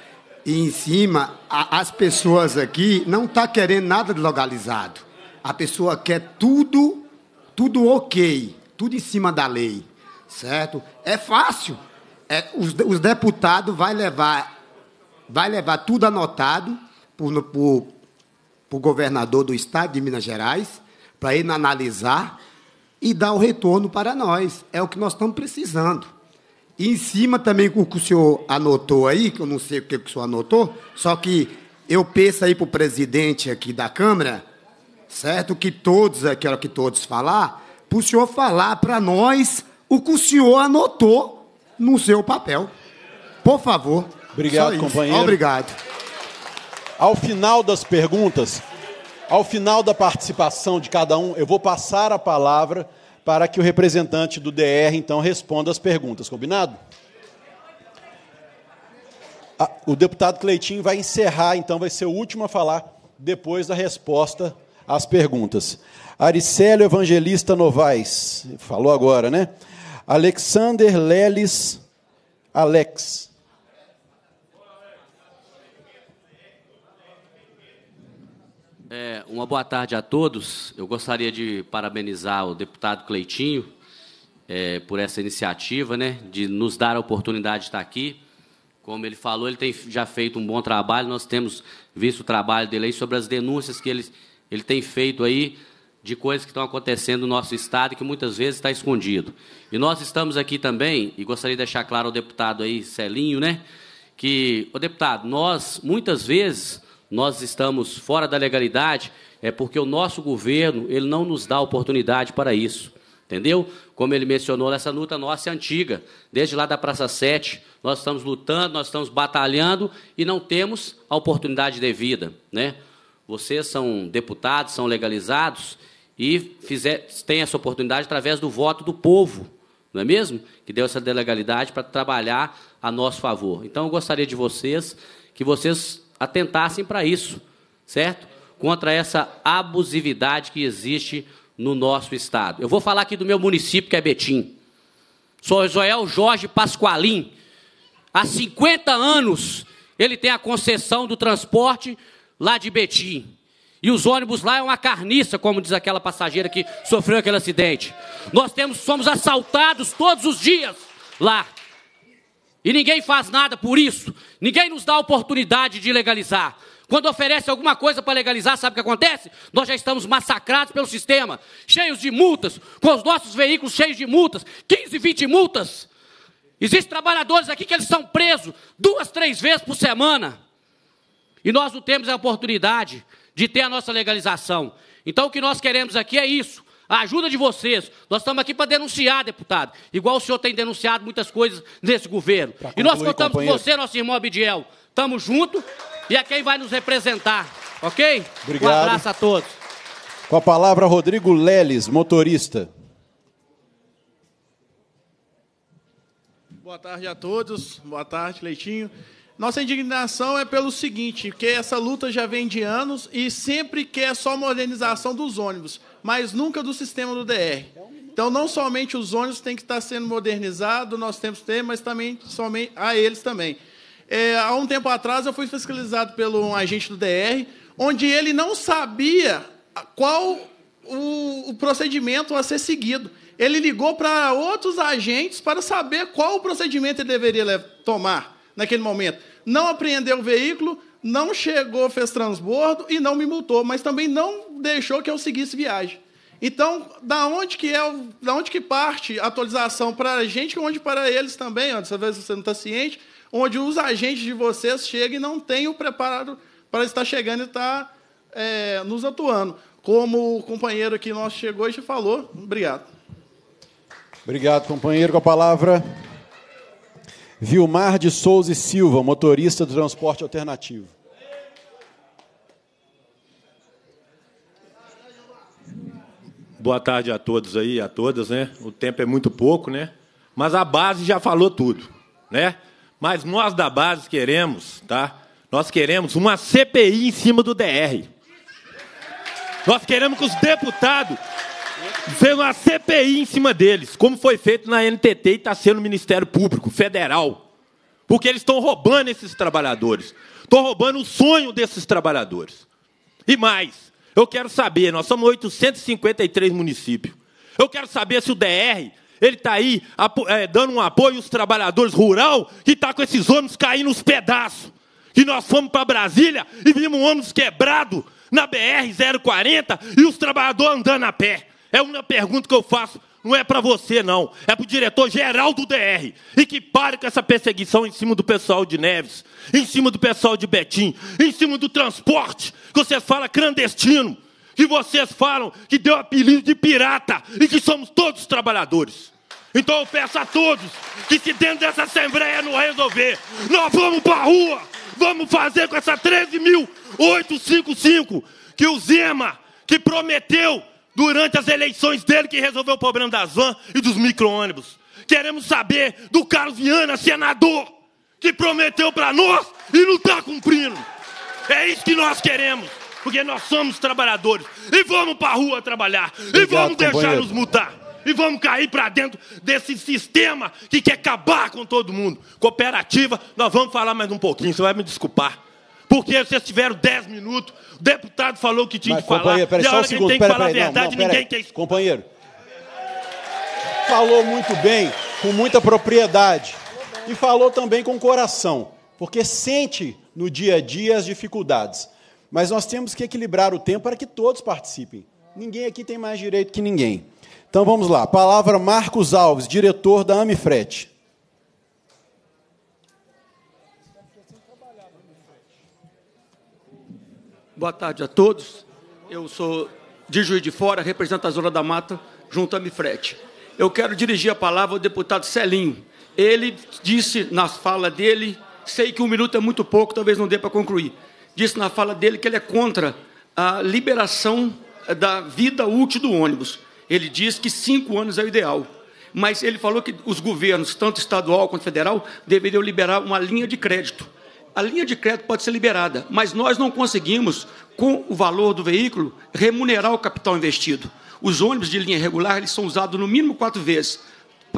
E em cima, a, as pessoas aqui não estão tá querendo nada de legalizado. A pessoa quer tudo, tudo ok, tudo em cima da lei, certo? É fácil. É, os, os deputados vai levar, vai levar tudo anotado para o governador do estado de Minas Gerais para ele analisar e dar o retorno para nós. É o que nós estamos precisando. E em cima também o que o senhor anotou aí, que eu não sei o que o senhor anotou, só que eu peço aí para o presidente aqui da Câmara, certo? Que todos, aquilo que todos falar, para o senhor falar para nós o que o senhor anotou no seu papel. Por favor. Obrigado, companheiro. Obrigado. Ao final das perguntas, ao final da participação de cada um, eu vou passar a palavra para que o representante do DR então responda as perguntas, combinado? Ah, o deputado Cleitinho vai encerrar, então vai ser o último a falar depois da resposta às perguntas. Aricélio Evangelista Novaes, falou agora, né? Alexander Leles Alex. É, uma boa tarde a todos. Eu gostaria de parabenizar o deputado Cleitinho é, por essa iniciativa, né, de nos dar a oportunidade de estar aqui. Como ele falou, ele tem já feito um bom trabalho. Nós temos visto o trabalho dele aí sobre as denúncias que ele, ele tem feito aí de coisas que estão acontecendo no nosso Estado e que muitas vezes está escondido. E nós estamos aqui também, e gostaria de deixar claro ao deputado aí, Celinho, né? Que, o deputado, nós muitas vezes nós estamos fora da legalidade, é porque o nosso governo ele não nos dá oportunidade para isso. Entendeu? Como ele mencionou, essa luta nossa é antiga. Desde lá da Praça 7, nós estamos lutando, nós estamos batalhando e não temos a oportunidade devida. Né? Vocês são deputados, são legalizados e fizer, têm essa oportunidade através do voto do povo, não é mesmo? Que deu essa legalidade para trabalhar a nosso favor. Então, eu gostaria de vocês, que vocês atentassem para isso, certo? Contra essa abusividade que existe no nosso Estado. Eu vou falar aqui do meu município, que é Betim. Sou Joel Jorge Pasqualim. Há 50 anos ele tem a concessão do transporte lá de Betim. E os ônibus lá é uma carniça, como diz aquela passageira que sofreu aquele acidente. Nós temos, somos assaltados todos os dias lá. E ninguém faz nada por isso. Ninguém nos dá a oportunidade de legalizar. Quando oferece alguma coisa para legalizar, sabe o que acontece? Nós já estamos massacrados pelo sistema, cheios de multas, com os nossos veículos cheios de multas 15, 20 multas. Existem trabalhadores aqui que eles são presos duas, três vezes por semana. E nós não temos a oportunidade de ter a nossa legalização. Então o que nós queremos aqui é isso: a ajuda de vocês. Nós estamos aqui para denunciar, deputado. Igual o senhor tem denunciado muitas coisas nesse governo. Concluir, e nós contamos com você, nosso irmão Abidiel. Estamos juntos e é quem vai nos representar, ok? Obrigado. Um abraço a todos. Com a palavra, Rodrigo Leles, motorista. Boa tarde a todos. Boa tarde, Leitinho. Nossa indignação é pelo seguinte, que essa luta já vem de anos e sempre quer é só modernização dos ônibus mas nunca do sistema do DR. Então, não somente os ônibus têm que estar sendo modernizados, nós temos que ter, mas também somente a eles também. É, há um tempo atrás, eu fui fiscalizado pelo um agente do DR, onde ele não sabia qual o, o procedimento a ser seguido. Ele ligou para outros agentes para saber qual o procedimento ele deveria tomar naquele momento. Não apreendeu o veículo, não chegou, fez transbordo e não me multou, mas também não deixou que eu seguisse viagem. Então, da onde que é, da onde que parte a atualização para a gente, onde para eles também, ó, dessa vez você não está ciente, onde os agentes de vocês chegam e não têm o preparado para estar chegando e estar tá, é, nos atuando. Como o companheiro aqui nosso chegou e já falou. Obrigado. Obrigado, companheiro, com a palavra. Vilmar de Souza e Silva, motorista do transporte alternativo. Boa tarde a todos aí, a todas, né? O tempo é muito pouco, né? Mas a base já falou tudo, né? Mas nós da base queremos, tá? Nós queremos uma CPI em cima do DR. Nós queremos que os deputados Fez uma CPI em cima deles, como foi feito na NTT e está sendo o Ministério Público Federal. Porque eles estão roubando esses trabalhadores. Estão roubando o sonho desses trabalhadores. E mais, eu quero saber, nós somos 853 municípios. Eu quero saber se o DR ele está aí é, dando um apoio aos trabalhadores rural que está com esses ônibus caindo os pedaços. Que nós fomos para Brasília e vimos um ônibus quebrado na BR-040 e os trabalhadores andando a pé. É uma pergunta que eu faço, não é para você, não. É para o diretor-geral do DR. E que pare com essa perseguição em cima do pessoal de Neves, em cima do pessoal de Betim, em cima do transporte, que vocês falam clandestino, que vocês falam que deu apelido de pirata e que somos todos trabalhadores. Então eu peço a todos que se dentro dessa Assembleia não resolver, nós vamos para a rua, vamos fazer com essa 13.855 que o Zema, que prometeu durante as eleições dele que resolveu o problema das van e dos micro-ônibus. Queremos saber do Carlos Viana, senador, que prometeu para nós e não está cumprindo. É isso que nós queremos, porque nós somos trabalhadores e vamos para a rua trabalhar Obrigado, e vamos deixar nos mudar E vamos cair para dentro desse sistema que quer acabar com todo mundo. Cooperativa, nós vamos falar mais um pouquinho, você vai me desculpar porque vocês tiveram 10 minutos, o deputado falou que tinha Mas, que falar, pera, e a hora um segundo, que tem que pera, falar pera, a verdade, não, não, ninguém quer isso. Companheiro, falou muito bem, com muita propriedade, e falou também com coração, porque sente no dia a dia as dificuldades. Mas nós temos que equilibrar o tempo para que todos participem. Ninguém aqui tem mais direito que ninguém. Então vamos lá. Palavra Marcos Alves, diretor da Amifrete. Boa tarde a todos. Eu sou de Juiz de Fora, represento a Zona da Mata, junto à Mifrete. Eu quero dirigir a palavra ao deputado Celinho. Ele disse na fala dele, sei que um minuto é muito pouco, talvez não dê para concluir. Disse na fala dele que ele é contra a liberação eh, da vida útil do ônibus. Ele diz que cinco anos é o ideal. Mas ele falou que os governos, tanto estadual quanto federal, deveriam liberar uma linha de crédito a linha de crédito pode ser liberada, mas nós não conseguimos, com o valor do veículo, remunerar o capital investido. Os ônibus de linha regular eles são usados no mínimo quatro vezes: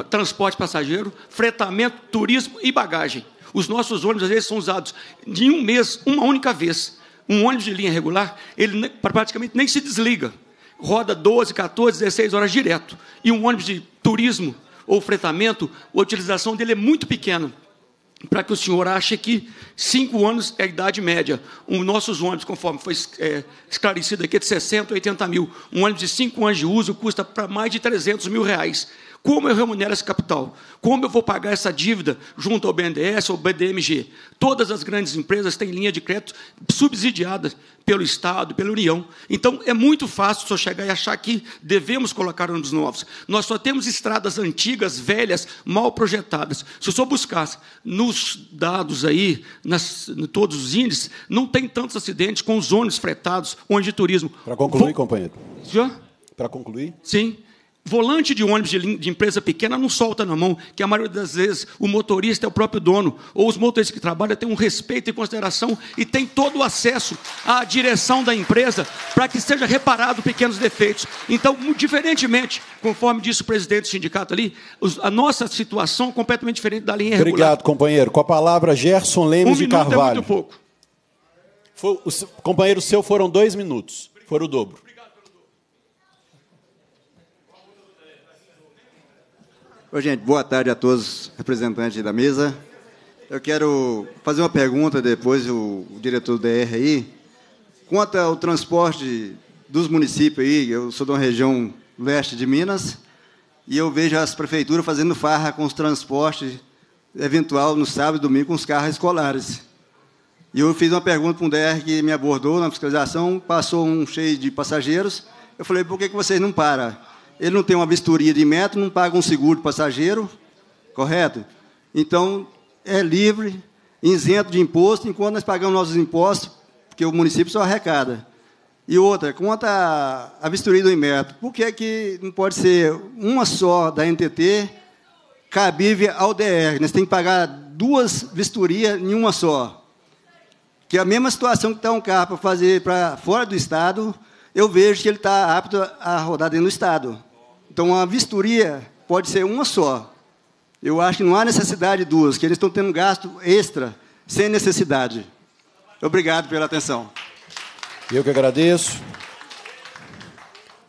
transporte passageiro, fretamento, turismo e bagagem. Os nossos ônibus, às vezes, são usados de um mês, uma única vez. Um ônibus de linha regular, ele praticamente nem se desliga. Roda 12, 14, 16 horas direto. E um ônibus de turismo ou fretamento, a utilização dele é muito pequena para que o senhor ache que cinco anos é a idade média. Os nossos ônibus, conforme foi é, esclarecido aqui, é de 60 a 80 mil. Um ônibus de cinco anos de uso custa para mais de 300 mil reais. Como eu remunero esse capital? Como eu vou pagar essa dívida junto ao BNDES ou BDMG? Todas as grandes empresas têm linha de crédito subsidiada pelo Estado, pela União. Então, é muito fácil só chegar e achar que devemos colocar ônibus novos. Nós só temos estradas antigas, velhas, mal projetadas. Se eu só buscasse nos dados aí, nas, em todos os índices, não tem tantos acidentes com os ônibus fretados, ônibus de turismo. Para concluir, Vou... companheiro. Senhor? Para concluir? Sim. Volante de ônibus de, de, empresa pequena não solta na mão, que a maioria das vezes o motorista é o próprio dono, ou os motoristas que trabalham têm um respeito e consideração e têm todo o acesso à direção da empresa para que seja reparado pequenos defeitos. Então, diferentemente, conforme disse o presidente do sindicato ali, os, a nossa situação é completamente diferente da linha Obrigado, regular. companheiro. Com a palavra, Gerson Lemos um de Carvalho. É muito pouco. Foi, o, companheiro seu foram dois minutos, foram o dobro. Ô, gente, boa tarde a todos os representantes da mesa. Eu quero fazer uma pergunta depois, o, o diretor do DR aí. Quanto ao transporte dos municípios aí, eu sou de uma região leste de Minas, e eu vejo as prefeituras fazendo farra com os transportes eventual no sábado e domingo com os carros escolares. E eu fiz uma pergunta para um DR que me abordou na fiscalização, passou um cheio de passageiros. Eu falei, por que, que vocês não param? ele não tem uma vistoria de metro, não paga um seguro de passageiro, correto? Então, é livre, isento de imposto, enquanto nós pagamos nossos impostos, porque o município só arrecada. E outra, quanto à, vistoria do IMEP, por que, que não pode ser uma só da NTT cabível ao DR? Nós temos que pagar duas vistorias em uma só. Que é a mesma situação que está um carro para fazer para fora do Estado, eu vejo que ele está apto a rodar dentro do Estado. Então, a vistoria pode ser uma só. Eu acho que não há necessidade de duas, que eles estão tendo gasto extra, sem necessidade. Obrigado pela atenção. Eu que agradeço.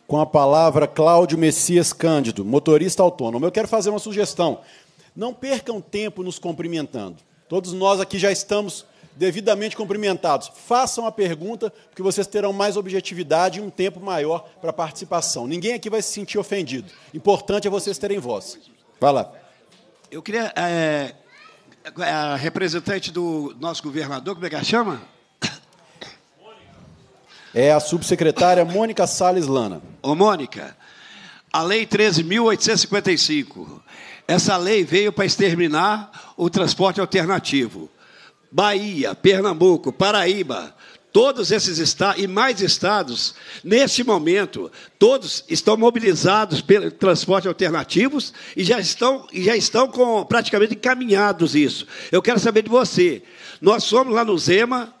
Com a palavra, Cláudio Messias Cândido, motorista autônomo. Eu quero fazer uma sugestão. Não percam tempo nos cumprimentando. Todos nós aqui já estamos devidamente cumprimentados. Façam a pergunta, porque vocês terão mais objetividade e um tempo maior para participação. Ninguém aqui vai se sentir ofendido. Importante é vocês terem voz. Vai lá. Eu queria. É, é a representante do nosso governador, como é que ela chama? É a subsecretária Mônica Salles Lana. Ô, Mônica, a Lei 13.855. Essa lei veio para exterminar o transporte alternativo. Bahia, Pernambuco, Paraíba, todos esses estados e mais estados, neste momento, todos estão mobilizados pelo transporte alternativos e já estão, e já estão com, praticamente encaminhados isso. Eu quero saber de você. Nós somos lá no Zema,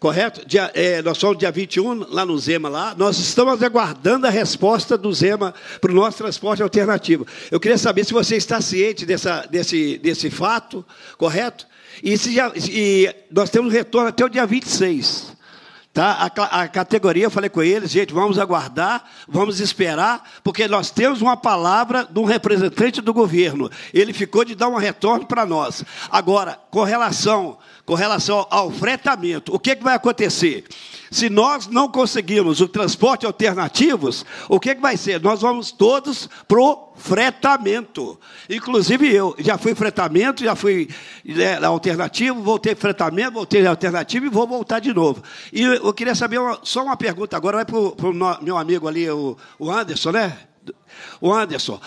correto? Dia, é, nós somos dia 21 lá no Zema lá. Nós estamos aguardando a resposta do Zema para o nosso transporte alternativo. Eu queria saber se você está ciente dessa, desse, desse fato, correto? E, e nós temos retorno até o dia 26. Tá? A, a, categoria, eu falei com eles, gente, vamos aguardar, vamos esperar, porque nós temos uma palavra de um representante do governo. Ele ficou de dar um retorno para nós. Agora, com relação, com relação ao fretamento, o que, que vai acontecer? Se nós não conseguirmos o transporte alternativos, o que, é que vai ser? Nós vamos todos pro fretamento. Inclusive eu já fui fretamento, já fui né, alternativo, voltei fretamento, voltei alternativo e vou voltar de novo. E eu queria saber uma, só uma pergunta agora, vai para o meu amigo ali, o, o Anderson, né? O Anderson.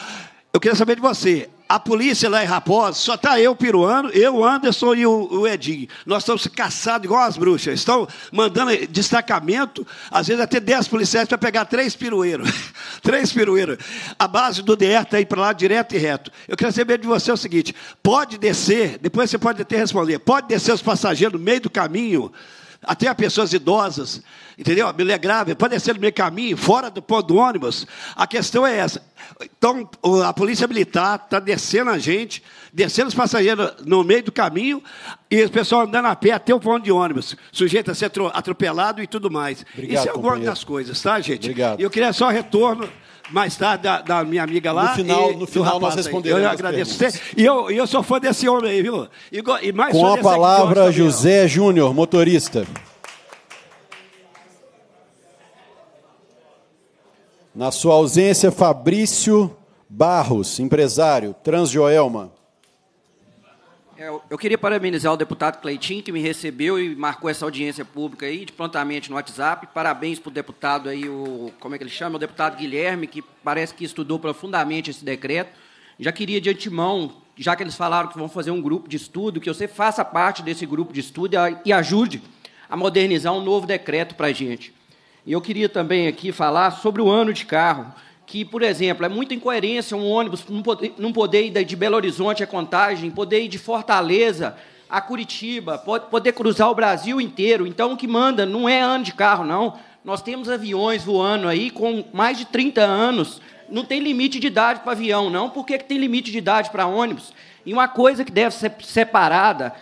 Eu queria saber de você a polícia lá em Raposa, só está eu piruano, eu, Anderson e o, o Edinho. Nós estamos caçados igual as bruxas. Estão mandando destacamento, às vezes até 10 policiais para pegar três pirueiros. três pirueiros. A base do DR está aí para lá, direto e reto. Eu quero saber de você o seguinte: pode descer, depois você pode até responder, pode descer os passageiros no meio do caminho até pessoas idosas, entendeu? A é grave, ser no meio caminho, fora do ponto do ônibus. A questão é essa. Então, a polícia militar está descendo a gente, descendo os passageiros no meio do caminho, e o pessoal andando a pé até o ponto de ônibus, sujeito a ser atropelado e tudo mais. Obrigado, Isso é alguma das coisas, tá, gente? Obrigado. Eu queria só retorno mais tarde da, da, minha amiga lá. No final, e, no final nós responderemos. Eu agradeço você. E eu, eu sou fã desse homem aí, viu? E, e mais Com a palavra, aqui, José Júnior, motorista. Na sua ausência, Fabrício Barros, empresário, Transjoelma. É, eu, eu, queria parabenizar o deputado Cleitinho, que me recebeu e marcou essa audiência pública aí, de prontamente no WhatsApp. Parabéns para o deputado aí, o, como é que ele chama? O deputado Guilherme, que parece que estudou profundamente esse decreto. Já queria, de antemão, já que eles falaram que vão fazer um grupo de estudo, que você faça parte desse grupo de estudo e ajude a modernizar um novo decreto para a gente. E eu queria também aqui falar sobre o ano de carro que, por exemplo, é muita incoerência um ônibus não poder, não poder ir de Belo Horizonte a Contagem, poder ir de Fortaleza a Curitiba, poder cruzar o Brasil inteiro. Então, o que manda não é ano de carro, não. Nós temos aviões voando aí com mais de 30 anos. Não tem limite de idade para avião, não. Por que, que tem limite de idade para ônibus? E uma coisa que deve ser separada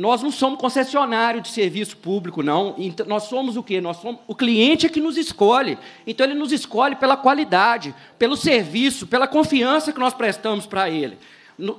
nós não somos concessionário de serviço público, não. Então, nós somos o quê? Nós somos o cliente é que nos escolhe. Então ele nos escolhe pela qualidade, pelo serviço, pela confiança que nós prestamos para ele.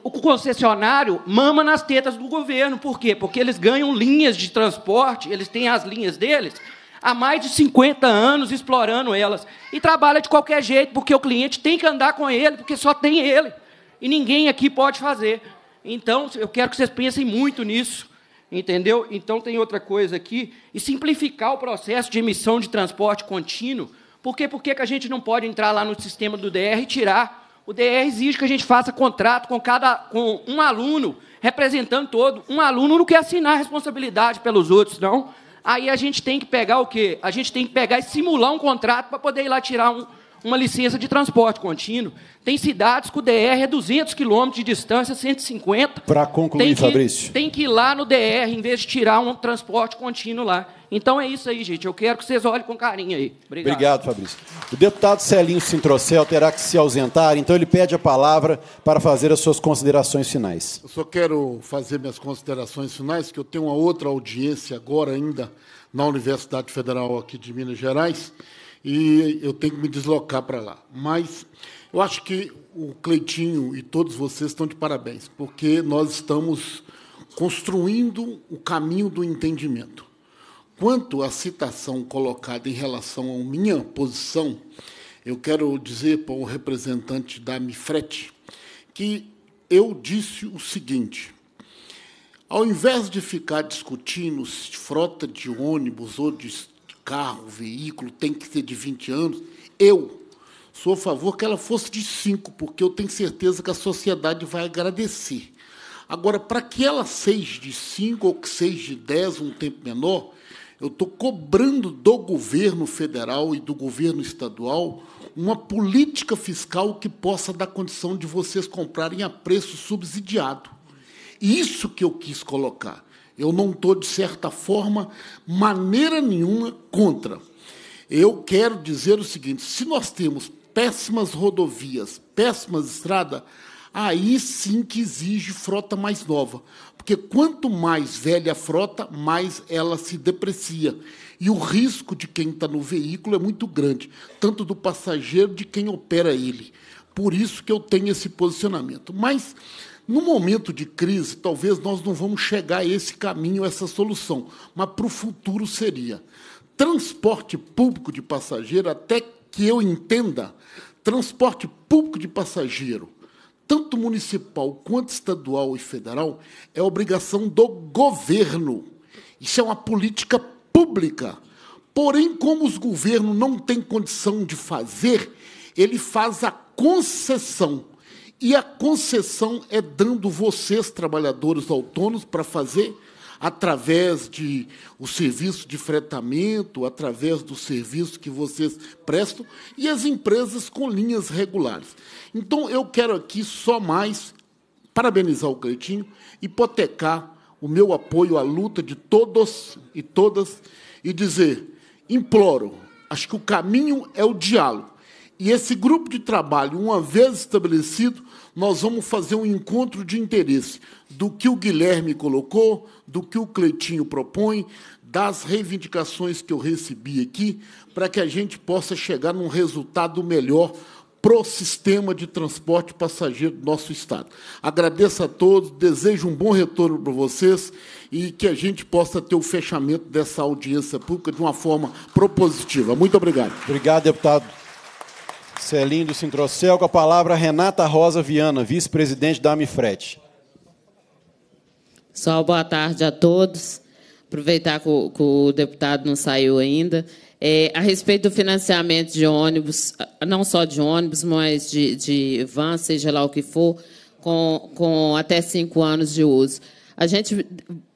O concessionário mama nas tetas do governo. Por quê? Porque eles ganham linhas de transporte, eles têm as linhas deles há mais de 50 anos explorando elas. E trabalha de qualquer jeito, porque o cliente tem que andar com ele, porque só tem ele. E ninguém aqui pode fazer. Então, eu quero que vocês pensem muito nisso. Entendeu? Então tem outra coisa aqui. E simplificar o processo de emissão de transporte contínuo. Por Por que a gente não pode entrar lá no sistema do DR e tirar? O DR exige que a gente faça contrato com cada com um aluno, representando todo. Um aluno não quer assinar a responsabilidade pelos outros, não. Aí a gente tem que pegar o quê? A gente tem que pegar e simular um contrato para poder ir lá tirar um, uma licença de transporte contínuo. Tem cidades que o DR é 200 quilômetros de distância, 150. Para concluir, tem que, Fabrício. Tem que ir lá no DR, em vez de tirar um transporte contínuo lá. Então é isso aí, gente. Eu quero que vocês olhem com carinho aí. Obrigado. Obrigado, Fabrício. O deputado Celinho Sintrocel terá que se ausentar, então ele pede a palavra para fazer as suas considerações finais. Eu só quero fazer minhas considerações finais, que eu tenho uma outra audiência agora ainda na Universidade Federal aqui de Minas Gerais e eu tenho que me deslocar para lá. Mas eu acho que o Cleitinho e todos vocês estão de parabéns, porque nós estamos construindo o caminho do entendimento. Quanto à citação colocada em relação à minha posição, eu quero dizer para o representante da Mifret que eu disse o seguinte: ao invés de ficar discutindo se frota de ônibus ou de carro, veículo, tem que ser de 20 anos. Eu sou a favor que ela fosse de 5, porque eu tenho certeza que a sociedade vai agradecer. Agora, para que ela seja de 5 ou que seja de 10, um tempo menor, eu estou cobrando do governo federal e do governo estadual uma política fiscal que possa dar condição de vocês comprarem a preço subsidiado. Isso que eu quis colocar. Eu não estou, de certa forma, maneira nenhuma contra. Eu quero dizer o seguinte: se nós temos péssimas rodovias, péssimas estradas, aí sim que exige frota mais nova. Porque quanto mais velha a frota, mais ela se deprecia. E o risco de quem está no veículo é muito grande, tanto do passageiro de quem opera ele. Por isso que eu tenho esse posicionamento. Mas no momento de crise, talvez nós não vamos chegar a esse caminho, a essa solução, mas para o futuro seria. Transporte público de passageiro, até que eu entenda, transporte público de passageiro, tanto municipal quanto estadual e federal, é obrigação do governo. Isso é uma política pública. Porém, como os governos não têm condição de fazer, ele faz a concessão. E a concessão é dando vocês, trabalhadores autônomos, para fazer através de o serviço de fretamento, através do serviço que vocês prestam e as empresas com linhas regulares. Então eu quero aqui só mais parabenizar o Cleitinho, hipotecar o meu apoio à luta de todos e todas e dizer, imploro, acho que o caminho é o diálogo. E esse grupo de trabalho, uma vez estabelecido, nós vamos fazer um encontro de interesse do que o Guilherme colocou, do que o Cleitinho propõe, das reivindicações que eu recebi aqui, para que a gente possa chegar num resultado melhor para o sistema de transporte passageiro do nosso Estado. Agradeço a todos, desejo um bom retorno para vocês e que a gente possa ter o fechamento dessa audiência pública de uma forma propositiva. Muito obrigado. Obrigado, deputado. É lindo. do Sintrocel, com a palavra Renata Rosa Viana, vice-presidente da Amifret. Só boa tarde a todos. Aproveitar que o, que o deputado não saiu ainda. É, a respeito do financiamento de ônibus, não só de ônibus, mas de, de van, seja lá o que for, com, com até cinco anos de uso. A gente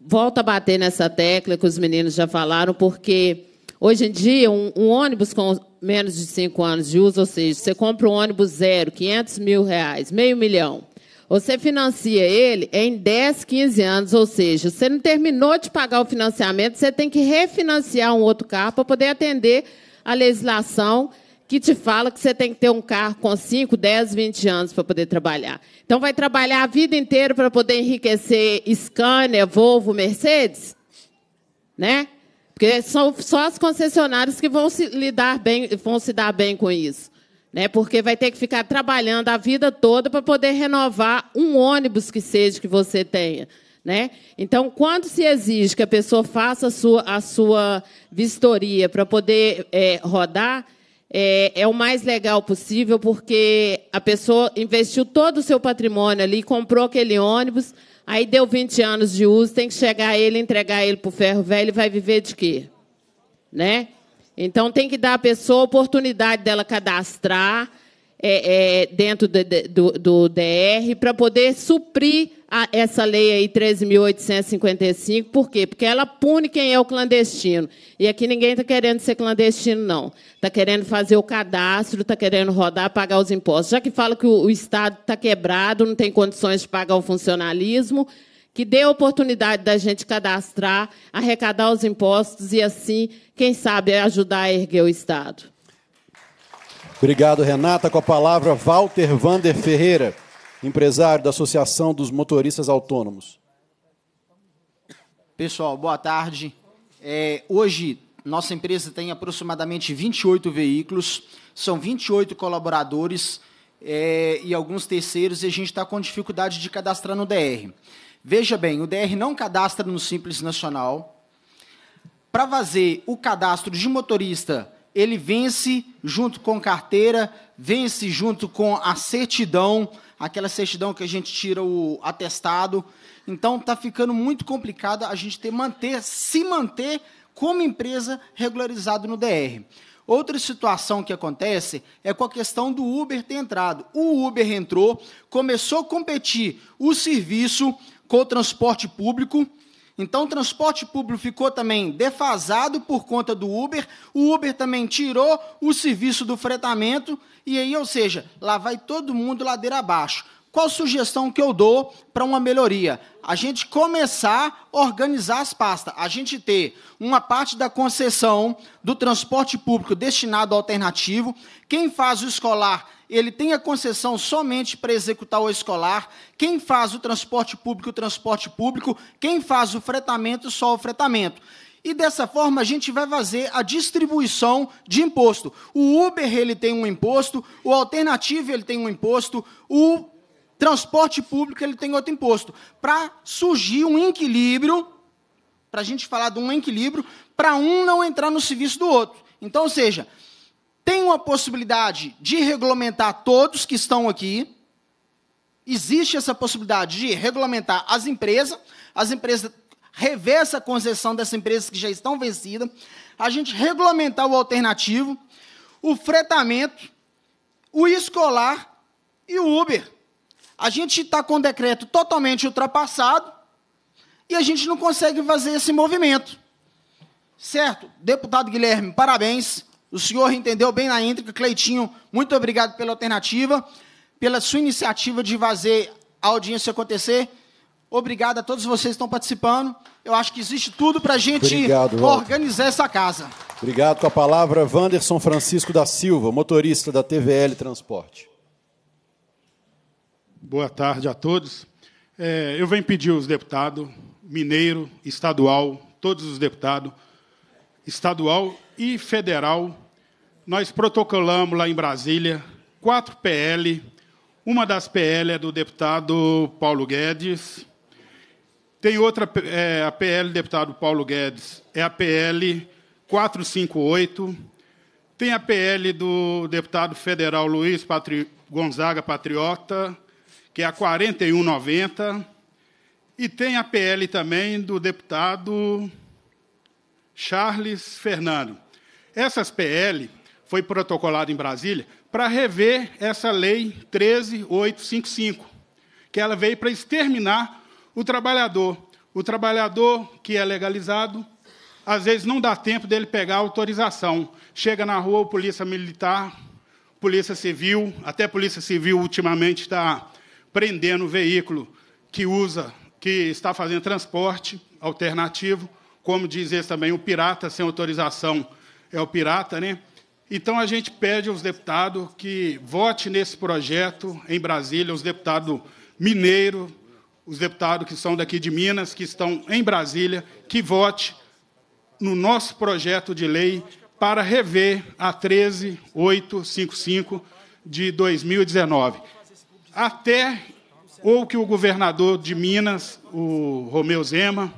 volta a bater nessa tecla que os meninos já falaram, porque hoje em dia um, um ônibus com menos de cinco anos de uso, ou seja, você compra um ônibus zero, 500 mil reais, meio milhão. Você financia ele em 10, 15 anos, ou seja, você não terminou de pagar o financiamento, você tem que refinanciar um outro carro para poder atender a legislação que te fala que você tem que ter um carro com 5, 10, 20 anos para poder trabalhar. Então, vai trabalhar a vida inteira para poder enriquecer Scania, Volvo, Mercedes? Né? Porque são só as concessionárias que vão se lidar bem, vão se dar bem com isso. Né? Porque vai ter que ficar trabalhando a vida toda para poder renovar um ônibus que seja que você tenha. Né? Então, quando se exige que a pessoa faça a sua, a sua vistoria para poder é, rodar, é, é, o mais legal possível, porque a pessoa investiu todo o seu patrimônio ali, comprou aquele ônibus, Aí deu 20 anos de uso, tem que chegar ele, entregar ele para o ferro velho, ele vai viver de quê? Né? Então tem que dar à pessoa a oportunidade dela cadastrar é, é, dentro do, do DR para poder suprir a essa lei aí 13.855, por quê? Porque ela pune quem é o clandestino. E aqui ninguém está querendo ser clandestino, não. Está querendo fazer o cadastro, está querendo rodar, pagar os impostos. Já que fala que o Estado está quebrado, não tem condições de pagar o funcionalismo, que dê a oportunidade da gente cadastrar, arrecadar os impostos e, assim, quem sabe, ajudar a erguer o Estado. Obrigado, Renata. Com a palavra, Walter Vander Ferreira empresário da Associação dos Motoristas Autônomos. Pessoal, boa tarde. É, hoje, nossa empresa tem aproximadamente 28 veículos, são 28 colaboradores é, e alguns terceiros, e a gente está com dificuldade de cadastrar no DR. Veja bem, o DR não cadastra no Simples Nacional. Para fazer o cadastro de motorista, ele vence junto com carteira, vence junto com a certidão, aquela certidão que a gente tira o atestado. Então está ficando muito complicado a gente ter manter, se manter como empresa regularizado no DR. Outra situação que acontece é com a questão do Uber ter entrado. O Uber entrou, começou a competir o serviço com o transporte público então o transporte público ficou também defasado por conta do Uber, o Uber também tirou o serviço do fretamento, e aí, ou seja, lá vai todo mundo ladeira abaixo. Qual sugestão que eu dou para uma melhoria? A gente começar a organizar as pastas. A gente ter uma parte da concessão do transporte público destinado ao alternativo. Quem faz o escolar, ele tem a concessão somente para executar o escolar. Quem faz o transporte público, o transporte público. Quem faz o fretamento, só o fretamento e dessa forma a gente vai fazer a distribuição de imposto. O Uber ele tem um imposto, o alternativo ele tem um imposto, o Transporte público ele tem outro imposto. Para surgir um equilíbrio, para a gente falar de um equilíbrio, para um não entrar no serviço do outro. Então, ou seja, tem uma possibilidade de regulamentar todos que estão aqui. Existe essa possibilidade de regulamentar as empresas, as empresas rever essa concessão dessas empresas que já estão vencidas, a gente regulamentar o alternativo, o fretamento, o escolar e o Uber. A gente está com o decreto totalmente ultrapassado e a gente não consegue fazer esse movimento. Certo? Deputado Guilherme, parabéns. O senhor entendeu bem na íntegra. Cleitinho, muito obrigado pela alternativa, pela sua iniciativa de fazer a audiência acontecer. Obrigado a todos vocês que estão participando. Eu acho que existe tudo para a gente obrigado, organizar essa casa. Obrigado. Com a palavra, Wanderson Francisco da Silva, motorista da TVL Transporte. Boa tarde a todos. É, eu venho pedir os deputados, mineiro, estadual, todos os deputados, estadual e federal. Nós protocolamos lá em Brasília quatro PL. Uma das PL é do deputado Paulo Guedes. Tem outra, é, a PL deputado Paulo Guedes, é a PL 458. Tem a PL do deputado federal Luiz Patri... Gonzaga Patriota que é a 4190, e tem a PL também do deputado Charles Fernando. Essas PL foi protocolada em Brasília para rever essa lei 13855, que ela veio para exterminar o trabalhador. O trabalhador que é legalizado, às vezes não dá tempo dele pegar a autorização. Chega na rua, polícia militar, polícia civil, até polícia civil ultimamente está prendendo o veículo que usa, que está fazendo transporte alternativo, como diz esse também, o pirata sem autorização é o pirata, né? Então a gente pede aos deputados que vote nesse projeto em Brasília, os deputados mineiros, os deputados que são daqui de Minas, que estão em Brasília, que vote no nosso projeto de lei para rever a 13855 de 2019 até ou que o governador de Minas, o Romeu Zema,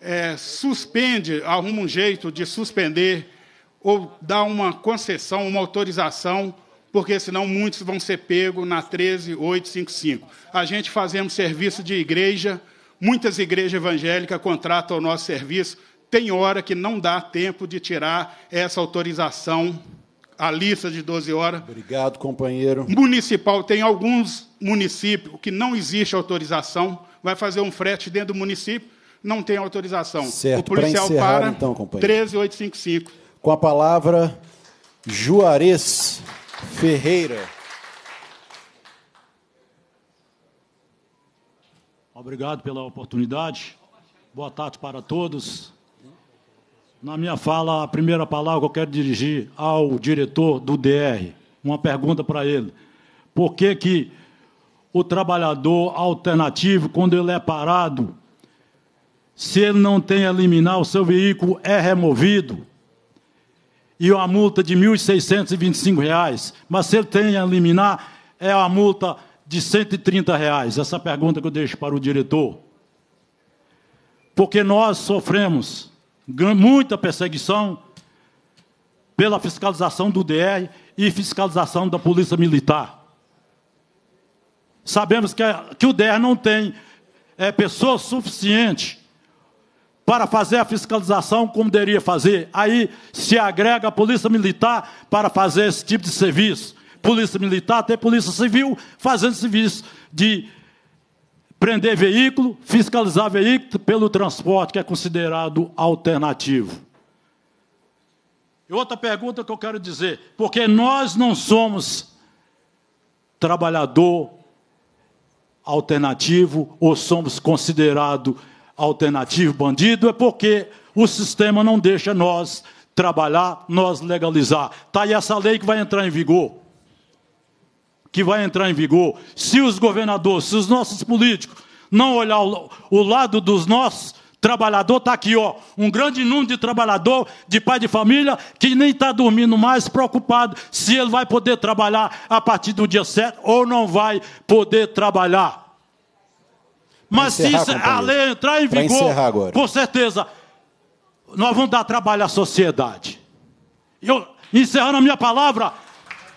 é, suspende, arruma um jeito de suspender ou dar uma concessão, uma autorização, porque senão muitos vão ser pegos na 13855. A gente fazemos serviço de igreja, muitas igrejas evangélicas contratam o nosso serviço, tem hora que não dá tempo de tirar essa autorização a lista de 12 horas. Obrigado, companheiro. Municipal, tem alguns municípios que não existe autorização, vai fazer um frete dentro do município, não tem autorização. Certo. O policial encerrar, para, então, companheiro. 13855. Com a palavra, Juarez Ferreira. Obrigado pela oportunidade. Boa tarde para todos. Na minha fala, a primeira palavra eu quero dirigir ao diretor do DR. Uma pergunta para ele. Por que, que o trabalhador alternativo, quando ele é parado, se ele não tem a liminar, o seu veículo é removido e a multa de R$ 1.625, mas se ele tem a liminar, é a multa de R$ 130. Reais. Essa é pergunta que eu deixo para o diretor. Porque nós sofremos muita perseguição pela fiscalização do DR e fiscalização da Polícia Militar. Sabemos que, que o DR não tem é, pessoa suficiente para fazer a fiscalização como deveria fazer. Aí se agrega a Polícia Militar para fazer esse tipo de serviço. Polícia Militar, até Polícia Civil, fazendo serviço de prender veículo, fiscalizar veículo pelo transporte que é considerado alternativo. E outra pergunta que eu quero dizer, porque nós não somos trabalhador alternativo ou somos considerado alternativo bandido, é porque o sistema não deixa nós trabalhar, nós legalizar. Está aí essa lei que vai entrar em vigor que vai entrar em vigor, se os governadores, se os nossos políticos não olhar o, o lado dos nossos trabalhadores, está aqui, ó, um grande número de trabalhador, de pai de família, que nem está dormindo mais, preocupado se ele vai poder trabalhar a partir do dia 7 ou não vai poder trabalhar. Mas se isso, a lei entrar em vigor, com certeza, nós vamos dar trabalho à sociedade. Eu, encerrando a minha palavra,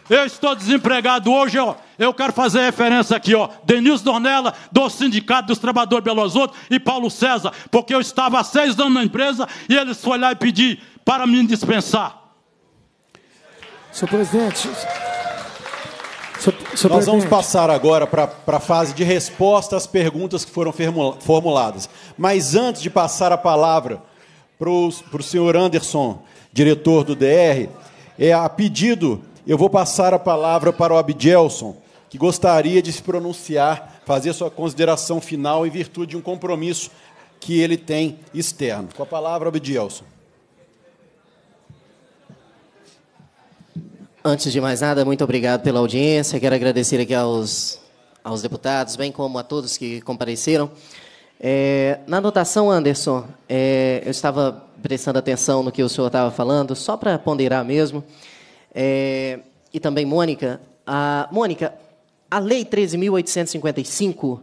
eu estou desempregado hoje, ó. Eu quero fazer referência aqui, ó. Denilson Dornella, do Sindicato dos Trabalhadores Belo Horizonte, e Paulo César, porque eu estava há seis anos na empresa e eles foram lá e pedir para me dispensar. Senhor presidente. Senhor, senhor Nós vamos passar agora para a fase de resposta às perguntas que foram formuladas. Mas antes de passar a palavra para o senhor Anderson, diretor do DR, é a pedido eu vou passar a palavra para o Abdelson, que gostaria de se pronunciar, fazer sua consideração final em virtude de um compromisso que ele tem externo. Com a palavra, Abdelson. Antes de mais nada, muito obrigado pela audiência. Quero agradecer aqui aos, aos deputados, bem como a todos que compareceram. É, na anotação, Anderson, é, eu estava prestando atenção no que o senhor estava falando, só para ponderar mesmo é, e também Mônica. A, Mônica, a Lei 13.855,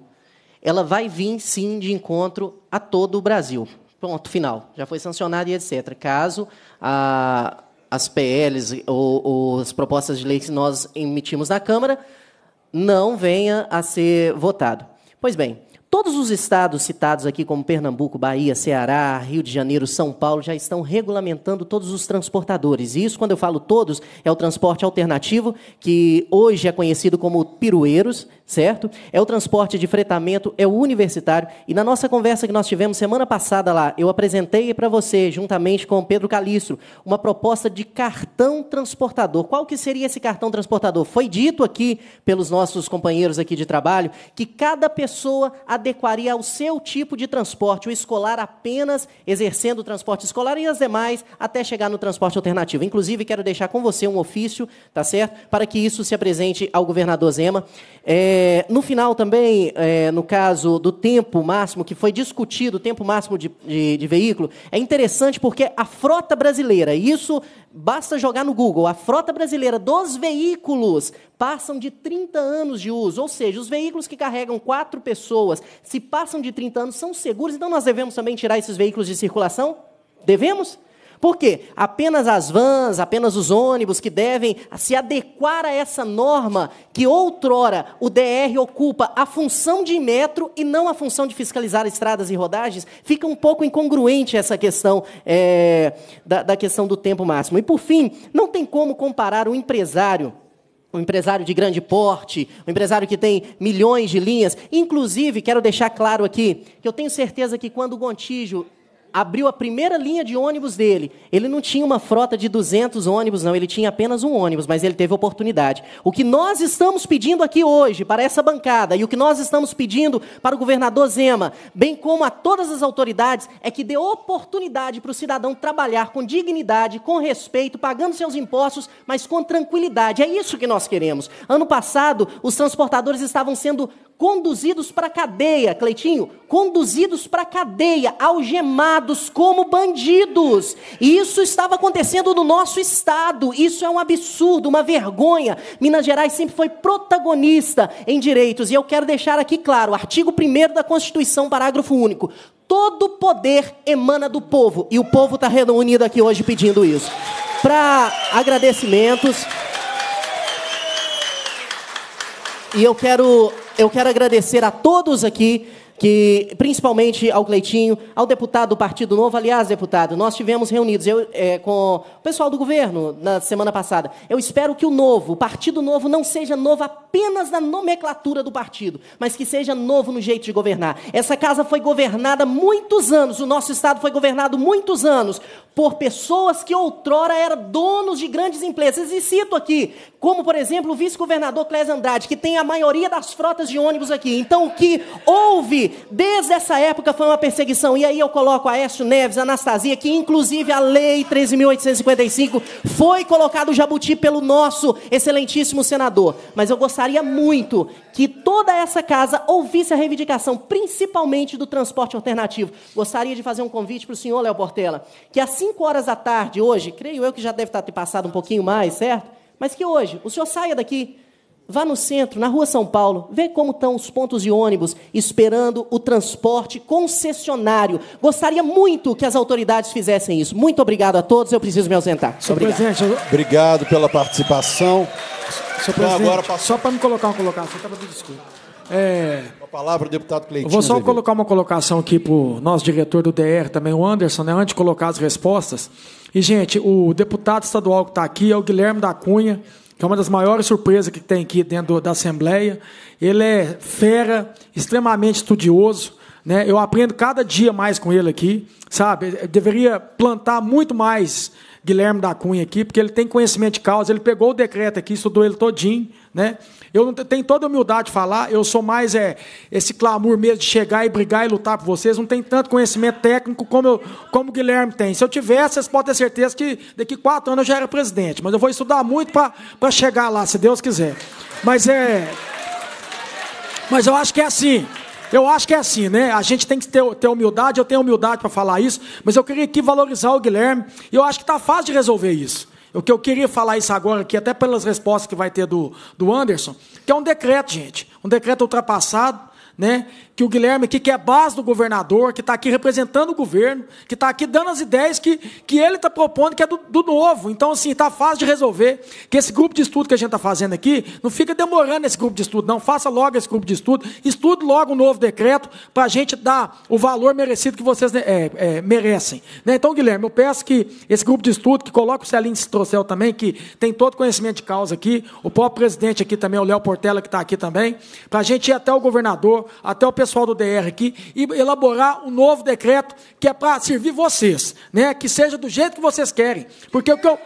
ela vai vir, sim, de encontro a todo o Brasil. Pronto, final. Já foi sancionada e etc. Caso a, as PLs ou, ou as propostas de lei que nós emitimos na Câmara não venha a ser votado. Pois bem, Todos os estados citados aqui, como Pernambuco, Bahia, Ceará, Rio de Janeiro, São Paulo, já estão regulamentando todos os transportadores. E isso, quando eu falo todos, é o transporte alternativo, que hoje é conhecido como pirueiros, certo? É o transporte de fretamento, é o universitário. E na nossa conversa que nós tivemos semana passada lá, eu apresentei para você, juntamente com o Pedro Calixto, uma proposta de cartão transportador. Qual que seria esse cartão transportador? Foi dito aqui pelos nossos companheiros aqui de trabalho que cada pessoa adequaria ao seu tipo de transporte, o escolar apenas exercendo o transporte escolar e as demais até chegar no transporte alternativo. Inclusive, quero deixar com você um ofício, tá certo? Para que isso se apresente ao governador Zema. É, é, no final também, é, no caso do tempo máximo, que foi discutido, o tempo máximo de, de, de, veículo, é interessante porque a frota brasileira, isso basta jogar no Google, a frota brasileira dos veículos passam de 30 anos de uso, ou seja, os veículos que carregam quatro pessoas, se passam de 30 anos, são seguros, então nós devemos também tirar esses veículos de circulação? Devemos? Por quê? Apenas as vans, apenas os ônibus que devem se adequar a essa norma que outrora o DR ocupa a função de metro e não a função de fiscalizar estradas e rodagens, fica um pouco incongruente essa questão é, da, da questão do tempo máximo. E por fim, não tem como comparar o empresário um empresário de grande porte, um empresário que tem milhões de linhas. Inclusive, quero deixar claro aqui que eu tenho certeza que quando o Gontijo abriu a primeira linha de ônibus dele. Ele não tinha uma frota de 200 ônibus, não, ele tinha apenas um ônibus, mas ele teve oportunidade. O que nós estamos pedindo aqui hoje para essa bancada e o que nós estamos pedindo para o governador Zema, bem como a todas as autoridades, é que dê oportunidade para o cidadão trabalhar com dignidade, com respeito, pagando seus impostos, mas com tranquilidade. É isso que nós queremos. Ano passado, os transportadores estavam sendo conduzidos para a cadeia, Cleitinho, conduzidos para a cadeia, algemados como bandidos. E isso estava acontecendo no nosso estado. Isso é um absurdo, uma vergonha. Minas Gerais sempre foi protagonista em direitos. E eu quero deixar aqui claro, artigo 1 da Constituição, parágrafo único. Todo poder emana do povo. E o povo está reunido aqui hoje pedindo isso. Para agradecimentos. E eu quero, eu quero agradecer a todos aqui que principalmente ao Cleitinho, ao deputado do Partido Novo, aliás, deputado, nós tivemos reunidos eu, é, com o pessoal do governo na semana passada. Eu espero que o novo, o Partido Novo, não seja novo apenas na nomenclatura do partido, mas que seja novo no jeito de governar. Essa casa foi governada muitos anos, o nosso estado foi governado muitos anos por pessoas que outrora eram donos de grandes empresas. E cito aqui, como por exemplo o vice-governador Clésio Andrade, que tem a maioria das frotas de ônibus aqui. Então, o que houve desde essa época foi uma perseguição. E aí eu coloco Aécio Neves, Anastasia, que inclusive a lei 13.855 foi colocado jabuti pelo nosso excelentíssimo senador. Mas eu gostaria muito que toda essa casa ouvisse a reivindicação, principalmente do transporte alternativo. Gostaria de fazer um convite para o senhor, Léo Portela, que às 5 horas da tarde hoje, creio eu que já deve tá estar passado um pouquinho mais, certo? Mas que hoje o senhor saia daqui Vá no centro, na rua São Paulo, vê como estão os pontos de ônibus esperando o transporte concessionário. Gostaria muito que as autoridades fizessem isso. Muito obrigado a todos, eu preciso me ausentar. Senhor obrigado. presidente, eu... obrigado pela participação. Senhor então, presidente. agora passo... só para me colocar uma colocação, estava de desculpa. É... A palavra, deputado Cleitinho. Eu vou só colocar uma colocação aqui para o nosso diretor do DR, também o Anderson, né, antes de colocar as respostas. E, gente, o deputado estadual que está aqui é o Guilherme da Cunha, que é uma das maiores surpresas que tem aqui dentro da Assembleia. Ele é fera, extremamente estudioso. Né? Eu aprendo cada dia mais com ele aqui, sabe? Eu deveria plantar muito mais Guilherme da Cunha aqui, porque ele tem conhecimento de causa. Ele pegou o decreto aqui, estudou ele todinho, né? Eu tenho toda a humildade de falar, eu sou mais é, esse clamor mesmo de chegar e brigar e lutar por vocês. Não tem tanto conhecimento técnico como, eu, como o Guilherme tem. Se eu tivesse, vocês podem ter certeza que daqui quatro anos eu já era presidente. Mas eu vou estudar muito para chegar lá, se Deus quiser. Mas é. Mas eu acho que é assim. Eu acho que é assim, né? A gente tem que ter, ter humildade, eu tenho humildade para falar isso, mas eu queria aqui valorizar o Guilherme. E eu acho que está fácil de resolver isso. O que eu queria falar isso agora aqui, até pelas respostas que vai ter do, do Anderson, que é um decreto, gente. Um decreto ultrapassado, né? Que o Guilherme aqui, que é a base do governador, que está aqui representando o governo, que está aqui dando as ideias que, que ele está propondo, que é do, do novo. Então, assim, está fácil de resolver. Que esse grupo de estudo que a gente está fazendo aqui, não fica demorando esse grupo de estudo, não. Faça logo esse grupo de estudo, estude logo o novo decreto para a gente dar o valor merecido que vocês né, é, é, merecem. Né? Então, Guilherme, eu peço que esse grupo de estudo, que coloca o Celinho Trocel também, que tem todo conhecimento de causa aqui, o próprio presidente aqui também, o Léo Portela, que está aqui também, para a gente ir até o governador até o pessoal do DR aqui, e elaborar um novo decreto que é para servir vocês, né? que seja do jeito que vocês querem. Porque o que eu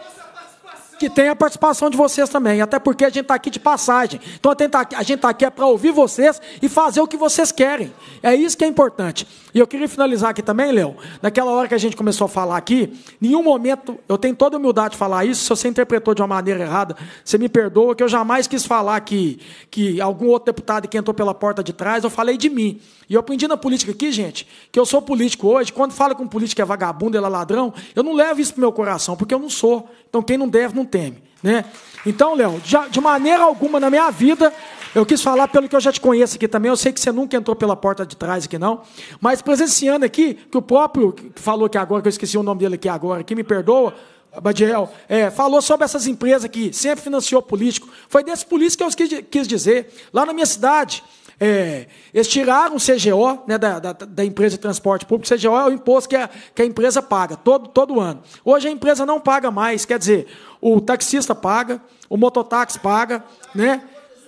que tem a participação de vocês também, até porque a gente está aqui de passagem. Então a gente está aqui é para ouvir vocês e fazer o que vocês querem. É isso que é importante. E eu queria finalizar aqui também, Léo. Naquela hora que a gente começou a falar aqui, nenhum momento, eu tenho toda a humildade de falar isso, se você interpretou de uma maneira errada, você me perdoa, que eu jamais quis falar que, que algum outro deputado que entrou pela porta de trás, eu falei de mim. E eu aprendi na política aqui, gente, que eu sou político hoje, quando falo que um político é vagabundo, ele é ladrão, eu não levo isso para meu coração, porque eu não sou. Então quem não deve, não teme. Né? Então, Léo, de maneira alguma na minha vida, eu quis falar pelo que eu já te conheço aqui também. Eu sei que você nunca entrou pela porta de trás aqui, não. Mas presenciando aqui, que o próprio que falou que agora, que eu esqueci o nome dele aqui agora, que me perdoa, Badiel, é, falou sobre essas empresas que sempre financiou político. Foi desse político que eu quis, quis dizer. Lá na minha cidade, é, eles tiraram o CGO né, da, da, da, empresa de transporte público. O CGO é o imposto que a, que a empresa paga todo, todo ano. Hoje a empresa não paga mais, quer dizer, o taxista paga, o mototáxi paga, né?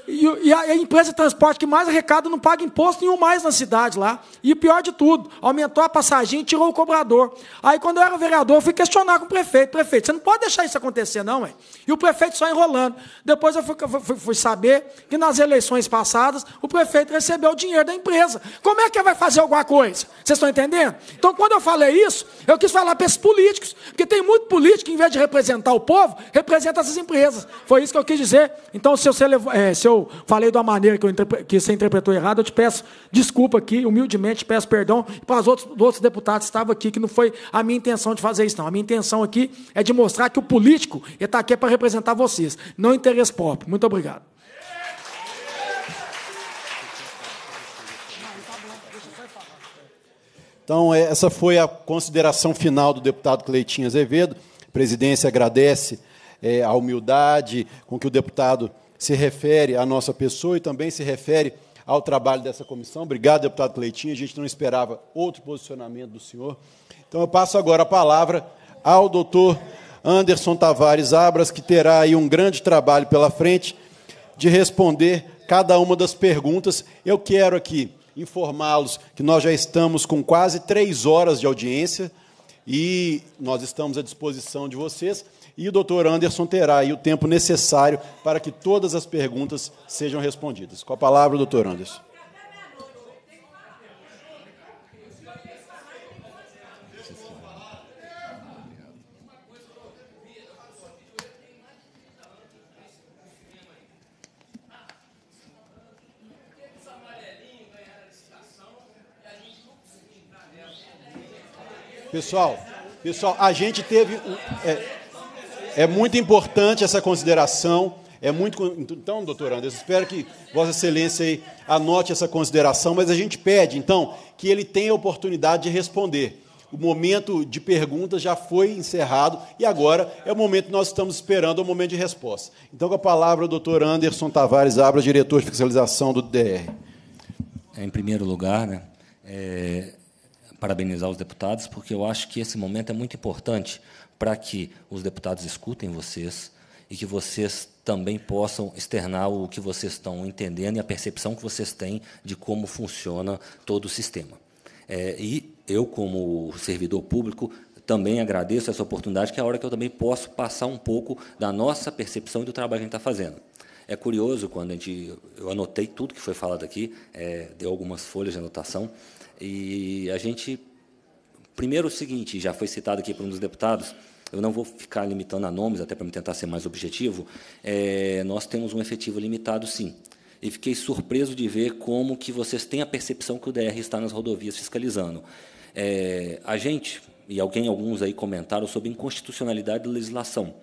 E, e, a empresa de transporte que mais arrecada não paga imposto nenhum mais na cidade lá. E pior de tudo, aumentou a passagem e tirou o cobrador. Aí, quando eu era vereador, eu fui questionar com o prefeito. Prefeito, você não pode deixar isso acontecer, não, é E o prefeito só enrolando. Depois eu fui, fui, fui saber que nas eleições passadas, o prefeito recebeu o dinheiro da empresa. Como é que vai fazer alguma coisa? Vocês estão entendendo? Então, quando eu falei isso, eu quis falar para esses políticos. Porque tem muito político que, em vez de representar o povo, representa essas empresas. Foi isso que eu quis dizer. Então, se é, se eu eu falei de uma maneira que, eu, que você interpretou errado, eu te peço desculpa aqui, humildemente peço perdão para os outros, outros deputados que estavam aqui, que não foi a minha intenção de fazer isso, não. A minha intenção aqui é de mostrar que o político está aqui para representar vocês, não interesse próprio. Muito obrigado. Então, é, essa foi a consideração final do deputado Cleitinho Azevedo. A presidência agradece é, a humildade com que o deputado se refere à nossa pessoa e também se refere ao trabalho dessa comissão. Obrigado, deputado Cleitinho. A gente não esperava outro posicionamento do senhor. Então, eu passo agora a palavra ao doutor Anderson Tavares Abras, que terá aí um grande trabalho pela frente de responder cada uma das perguntas. Eu quero aqui informá-los que nós já estamos com quase três horas de audiência e nós estamos à disposição de vocês. E o doutor Anderson terá aí o tempo necessário para que todas as perguntas sejam respondidas. Com a palavra, doutor Anderson. Pessoal, pessoal, a gente teve. É, é muito importante essa consideração. É muito então, doutor Anderson, espero que Vossa Excelência anote essa consideração, mas a gente pede então que ele tenha a oportunidade de responder. O momento de perguntas já foi encerrado e agora é o momento que nós estamos esperando, é o momento de resposta. Então, com a palavra, o doutor Anderson Tavares Abra, diretor de fiscalização do DR. É, em primeiro lugar, né, é, parabenizar os deputados, porque eu acho que esse momento é muito importante para que os deputados escutem vocês e que vocês também possam externar o que vocês estão entendendo e a percepção que vocês têm de como funciona todo o sistema. É, e eu, como servidor público, também agradeço essa oportunidade, que é a hora que eu também posso passar um pouco da nossa percepção e do trabalho que a gente está fazendo. É curioso quando a gente. Eu anotei tudo que foi falado aqui, é, deu algumas folhas de anotação, e a gente. Primeiro, é o seguinte, já foi citado aqui por um dos deputados, eu não vou ficar limitando a nomes, até para tentar ser mais objetivo, é, nós temos um efetivo limitado, sim. E fiquei surpreso de ver como que vocês têm a percepção que o DR está nas rodovias fiscalizando. É, a gente, e alguém, alguns aí comentaram sobre inconstitucionalidade da legislação.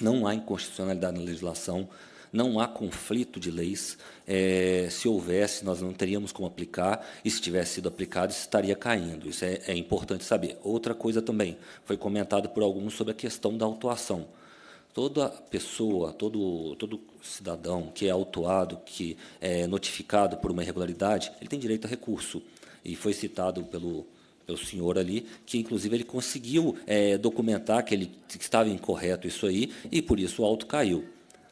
Não há inconstitucionalidade na legislação não há conflito de leis. É, se houvesse, nós não teríamos como aplicar, e se tivesse sido aplicado, estaria caindo. Isso é, é importante saber. Outra coisa também, foi comentado por alguns sobre a questão da autuação toda pessoa, todo, todo cidadão que é autuado, que é notificado por uma irregularidade, ele tem direito a recurso. E foi citado pelo, pelo senhor ali, que inclusive ele conseguiu é, documentar que ele que estava incorreto isso aí, e por isso o auto caiu.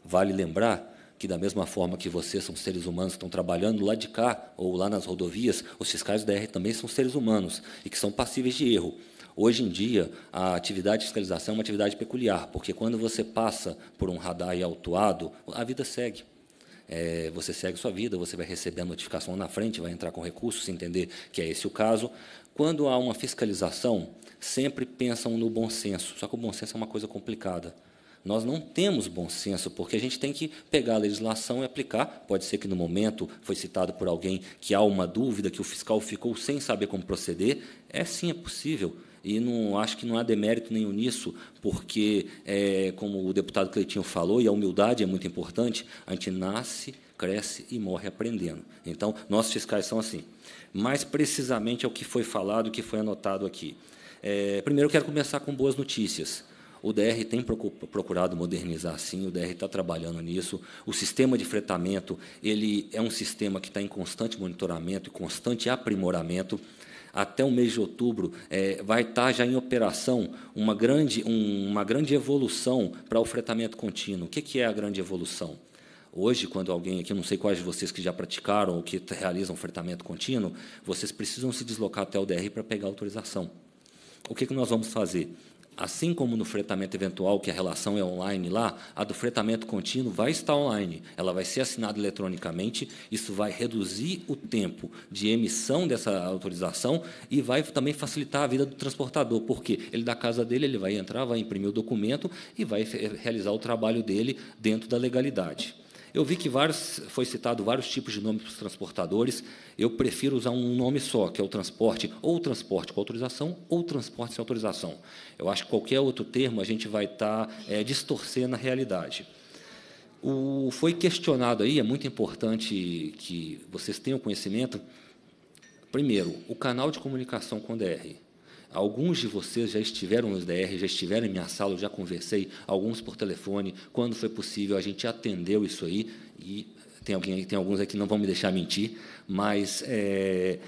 Vale lembrar que da mesma forma que vocês são seres humanos que estão trabalhando lá de cá ou lá nas rodovias, os fiscais do DR também são seres humanos e que são passíveis de erro. Hoje em dia, a atividade de fiscalização é uma atividade peculiar, porque quando você passa por um radar e autuado, a vida segue. É, você segue sua vida, você vai receber a notificação na frente, vai entrar com recursos, se entender que é esse o caso. Quando há uma fiscalização, sempre pensam no bom senso, só que o bom senso é uma coisa complicada. Nós não temos bom senso, porque a gente tem que pegar a legislação e aplicar. Pode ser que no momento foi citado por alguém que há uma dúvida, que o fiscal ficou sem saber como proceder. É sim, é possível e não acho que não há demérito nenhum nisso, porque, é, como o deputado Cleitinho falou, e a humildade é muito importante, a gente nasce, cresce e morre aprendendo. Então, nossos fiscais são assim. Mais precisamente é o que foi falado, o que foi anotado aqui. É, primeiro, eu quero começar com boas notícias. O DR tem procurado modernizar sim, o DR está trabalhando nisso. O sistema de fretamento ele é um sistema que está em constante monitoramento e constante aprimoramento. Até o mês de outubro é, vai estar tá já em operação uma grande, um, uma grande evolução para o fretamento contínuo. O que, que é a grande evolução? Hoje, quando alguém aqui, não sei quais de vocês que já praticaram ou que realizam fretamento contínuo, vocês precisam se deslocar até o DR para pegar autorização. O que, que nós vamos fazer? Assim como no fretamento eventual, que a relação é online lá, a do fretamento contínuo vai estar online. Ela vai ser assinada eletronicamente, isso vai reduzir o tempo de emissão dessa autorização e vai também facilitar a vida do transportador, porque ele da casa dele, ele vai entrar, vai imprimir o documento e vai realizar o trabalho dele dentro da legalidade. Eu vi que vários, foi citado vários tipos de nomes para os transportadores. Eu prefiro usar um nome só, que é o transporte ou transporte com autorização ou transporte sem autorização. Eu acho que qualquer outro termo a gente vai estar tá, é, distorcendo a realidade. O, foi questionado aí, é muito importante que vocês tenham conhecimento. Primeiro, o canal de comunicação com o DR. Alguns de vocês já estiveram nos DR, já estiveram em minha sala, eu já conversei, alguns por telefone, quando foi possível, a gente atendeu isso aí, e tem, alguém, tem alguns aqui que não vão me deixar mentir, mas, é,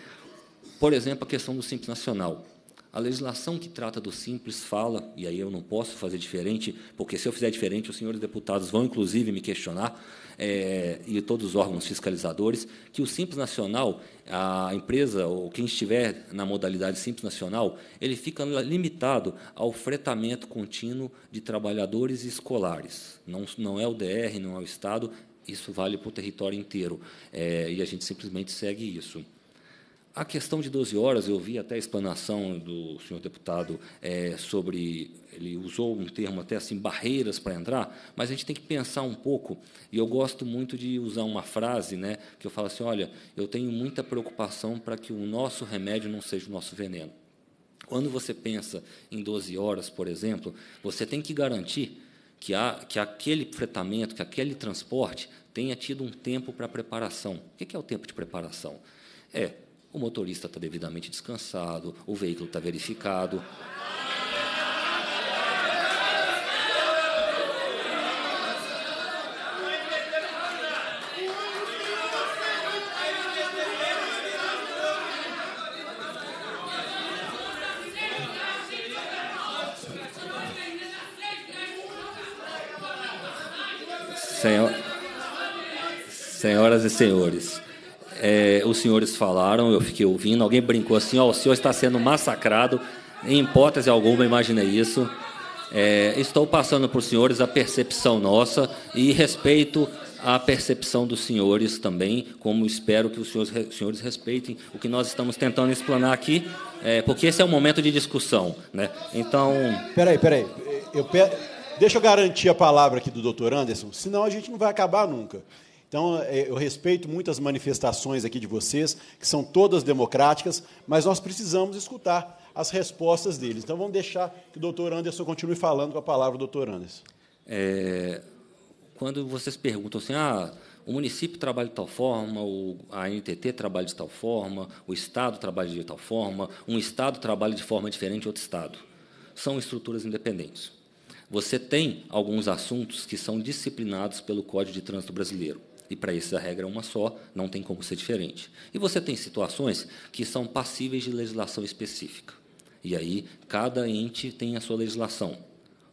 por exemplo, a questão do Simples Nacional. A legislação que trata do simples fala, e aí eu não posso fazer diferente, porque se eu fizer diferente, os senhores deputados vão inclusive me questionar, é, e todos os órgãos fiscalizadores, que o Simples Nacional, a empresa ou quem estiver na modalidade Simples Nacional, ele fica limitado ao fretamento contínuo de trabalhadores escolares. Não, não é o DR, não é o Estado, isso vale para o território inteiro. É, e a gente simplesmente segue isso. A questão de 12 horas, eu vi até a explanação do senhor deputado é, sobre. Ele usou um termo até assim, barreiras para entrar, mas a gente tem que pensar um pouco, e eu gosto muito de usar uma frase, né, que eu falo assim: olha, eu tenho muita preocupação para que o nosso remédio não seja o nosso veneno. Quando você pensa em 12 horas, por exemplo, você tem que garantir que, há, que aquele fretamento, que aquele transporte tenha tido um tempo para preparação. O que é o tempo de preparação? É o motorista está devidamente descansado, o veículo está verificado. Senhoras e senhores, é, os senhores falaram, eu fiquei ouvindo, alguém brincou assim, ó, o senhor está sendo massacrado, em hipótese alguma, imaginei isso. É, estou passando para os senhores a percepção nossa e respeito à percepção dos senhores também, como espero que os senhores, senhores respeitem o que nós estamos tentando explanar aqui, é, porque esse é um momento de discussão. Né? Então. Peraí, peraí. Eu pe... Deixa eu garantir a palavra aqui do doutor Anderson, senão a gente não vai acabar nunca. Então, é, eu respeito muitas manifestações aqui de vocês, que são todas democráticas, mas nós precisamos escutar as respostas deles. Então, vamos deixar que o doutor Anderson continue falando com a palavra, doutor Anderson. É, quando vocês perguntam assim, ah, o município trabalha de tal forma, a NTT trabalha de tal forma, o Estado trabalha de tal forma, um Estado trabalha de forma diferente de outro Estado. São estruturas independentes. Você tem alguns assuntos que são disciplinados pelo Código de Trânsito Brasileiro. E para esses a regra é uma só, não tem como ser diferente. E você tem situações que são passíveis de legislação específica. E aí cada ente tem a sua legislação.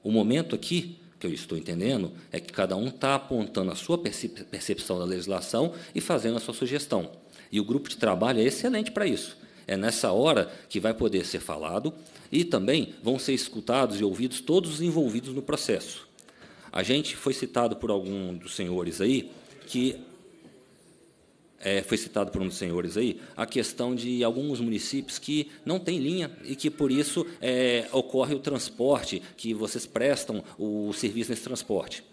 O momento aqui que eu estou entendendo é que cada um está apontando a sua percepção da legislação e fazendo a sua sugestão. E o grupo de trabalho é excelente para isso. É nessa hora que vai poder ser falado e também vão ser escutados e ouvidos todos os envolvidos no processo. A gente foi citado por algum dos senhores aí que é, foi citado por um dos senhores aí, a questão de alguns municípios que não têm linha e que, por isso, é, ocorre o transporte, que vocês prestam o serviço nesse transporte.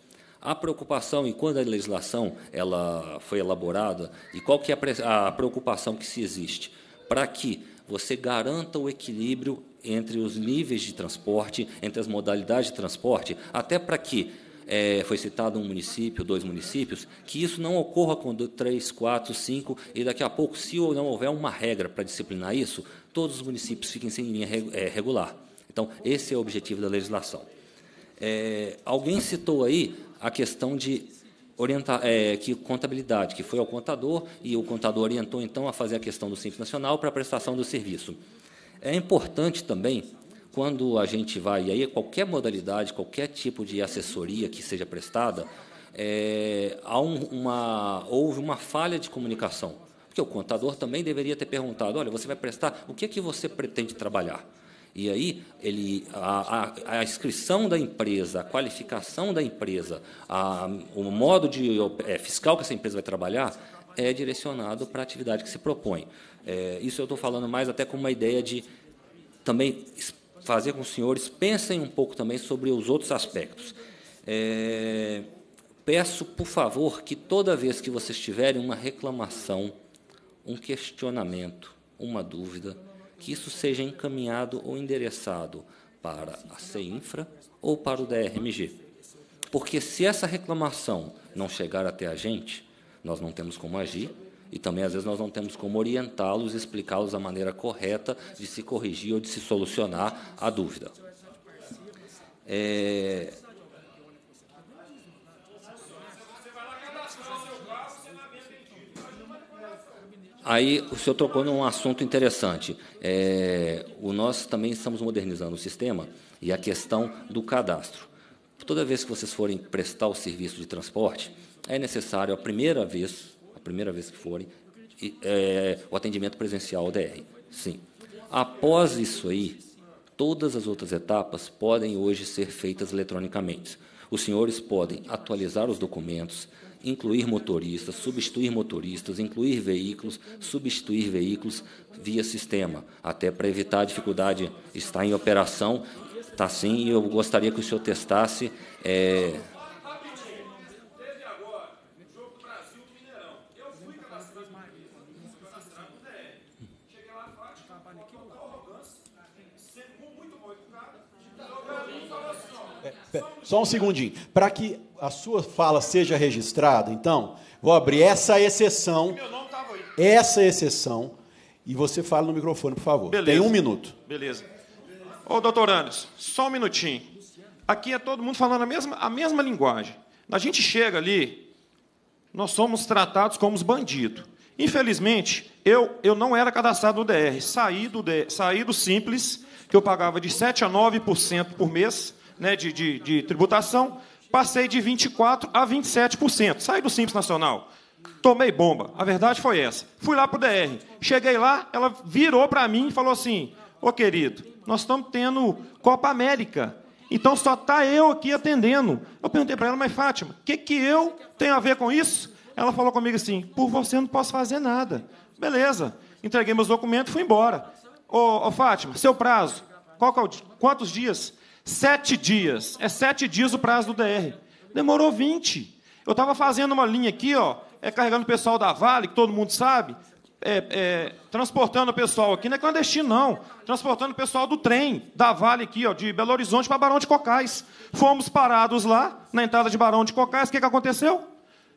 A preocupação, e quando a legislação ela foi elaborada, e qual que é a preocupação que se existe? Para que você garanta o equilíbrio entre os níveis de transporte, entre as modalidades de transporte, até para que é, foi citado um município, dois municípios, que isso não ocorra quando três, quatro, cinco, e daqui a pouco, se não houver uma regra para disciplinar isso, todos os municípios fiquem sem linha é, regular. Então, esse é o objetivo da legislação. É, alguém citou aí a questão de orientar, é, que contabilidade, que foi ao contador, e o contador orientou, então, a fazer a questão do Simples Nacional para a prestação do serviço. É importante também quando a gente vai, e aí qualquer modalidade, qualquer tipo de assessoria que seja prestada, é, há um, uma, houve uma falha de comunicação. Porque o contador também deveria ter perguntado: olha, você vai prestar, o que é que você pretende trabalhar? E aí ele, a, a, a, inscrição da empresa, a qualificação da empresa, a, o modo de é, fiscal que essa empresa vai trabalhar é direcionado para a atividade que se propõe. É, isso eu estou falando mais até com uma ideia de também fazer com que os senhores pensem um pouco também sobre os outros aspectos. É, peço, por favor, que toda vez que vocês tiverem uma reclamação, um questionamento, uma dúvida, que isso seja encaminhado ou endereçado para a CEINFRA ou para o DRMG. Porque se essa reclamação não chegar até a gente, nós não temos como agir e também às vezes nós não temos como orientá-los, explicá-los a maneira correta de se corrigir ou de se solucionar a dúvida. É... Aí o senhor tocou num assunto interessante. É... o nós também estamos modernizando o sistema e a questão do cadastro. Toda vez que vocês forem prestar o serviço de transporte, é necessário a primeira vez primeira vez que forem, é, o atendimento presencial ao DR. Sim. Após isso aí, todas as outras etapas podem hoje ser feitas eletronicamente. Os senhores podem atualizar os documentos, incluir motoristas, substituir motoristas, incluir veículos, substituir veículos via sistema, até para evitar a dificuldade. Está em operação, está sim, e eu gostaria que o senhor testasse. É, Só um segundinho. Para que a sua fala seja registrada, então, vou abrir essa exceção. Essa exceção. E você fala no microfone, por favor. Beleza. Tem um minuto. Beleza. Ô, doutor Anderson, só um minutinho. Aqui é todo mundo falando a mesma, a mesma linguagem. A gente chega ali, nós somos tratados como os bandidos. Infelizmente, eu, eu não era cadastrado no DR. Saí do, saí do Simples, que eu pagava de 7% a 9% por mês, né, de, de, de tributação, passei de 24% a 27%. Saí do Simples Nacional. Tomei bomba. A verdade foi essa. Fui lá para o DR. Cheguei lá, ela virou para mim e falou assim: Ô querido, nós estamos tendo Copa América. Então só tá eu aqui atendendo. Eu perguntei para ela, mas Fátima, o que, que eu tenho a ver com isso? Ela falou comigo assim: por você não posso fazer nada. Beleza. Entreguei meus documentos e fui embora. Ô, ô Fátima, seu prazo? Qual, qual, é quantos dias? Sete dias. É sete dias o prazo do DR. Demorou 20. Eu estava fazendo uma linha aqui, ó, é, carregando o pessoal da Vale, que todo mundo sabe, é, é, transportando o pessoal aqui, não é clandestino, não. Transportando o pessoal do trem da Vale aqui, ó, de Belo Horizonte para Barão de Cocais. Fomos parados lá, na entrada de Barão de Cocais, o que, que aconteceu?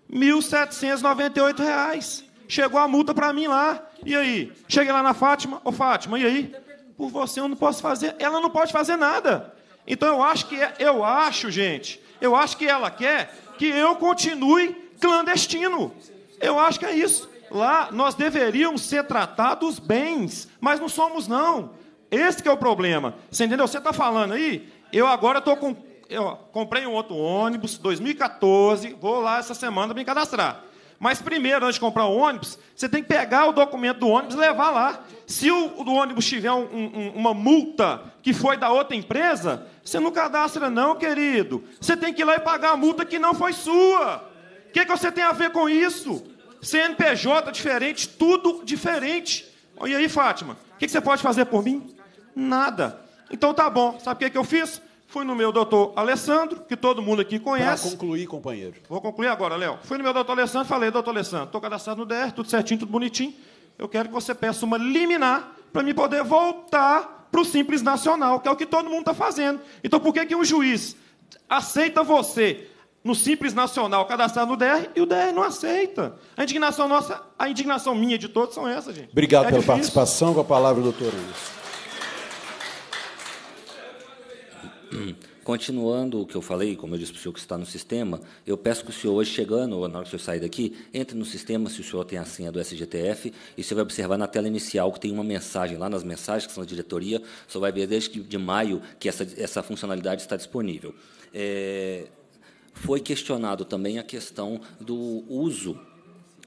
R$ 1.798. Chegou a multa para mim lá. E aí? Cheguei lá na Fátima, ô Fátima, e aí? Por você eu não posso fazer. Ela não pode fazer nada. Então eu acho que é, eu acho, gente, eu acho que ela quer que eu continue clandestino. Eu acho que é isso. Lá nós deveríamos ser tratados bens, mas não somos não. Esse é o problema. Você entendeu? Você está falando aí? Eu agora estou com eu comprei um outro ônibus, 2014, vou lá essa semana me cadastrar. Mas primeiro, antes de comprar o ônibus, você tem que pegar o documento do ônibus e levar lá. Se o, do ônibus tiver um, um, uma multa que foi da outra empresa, você não cadastra, não, querido. Você tem que ir lá e pagar a multa que não foi sua. O que, que você tem a ver com isso? CNPJ diferente, tudo diferente. E aí, Fátima, o que, que você pode fazer por mim? Nada. Então tá bom. Sabe o que, que eu fiz? Fui no meu doutor Alessandro, que todo mundo aqui conhece. Para concluir, companheiro. Vou concluir agora, Léo. Fui no meu doutor Alessandro, falei, doutor Alessandro, estou cadastrado no DR, tudo certinho, tudo bonitinho eu quero que você peça uma liminar para me poder voltar para o simples nacional, que é o que todo mundo está fazendo. Então, por que, que um juiz aceita você no simples nacional cadastrado no DR e o DR não aceita? A indignação nossa, a indignação minha de todos são essas, gente. Obrigado é pela difícil. participação. Com a palavra, doutor Wilson. Continuando o que eu falei, como eu disse para o senhor que está no sistema, eu peço que o senhor, hoje chegando, ou na hora que o senhor sair daqui, entre no sistema, se o senhor tem a senha do SGTF, e você vai observar na tela inicial que tem uma mensagem lá, nas mensagens que são da diretoria, só vai ver desde de maio que essa, essa funcionalidade está disponível. É, foi questionado também a questão do uso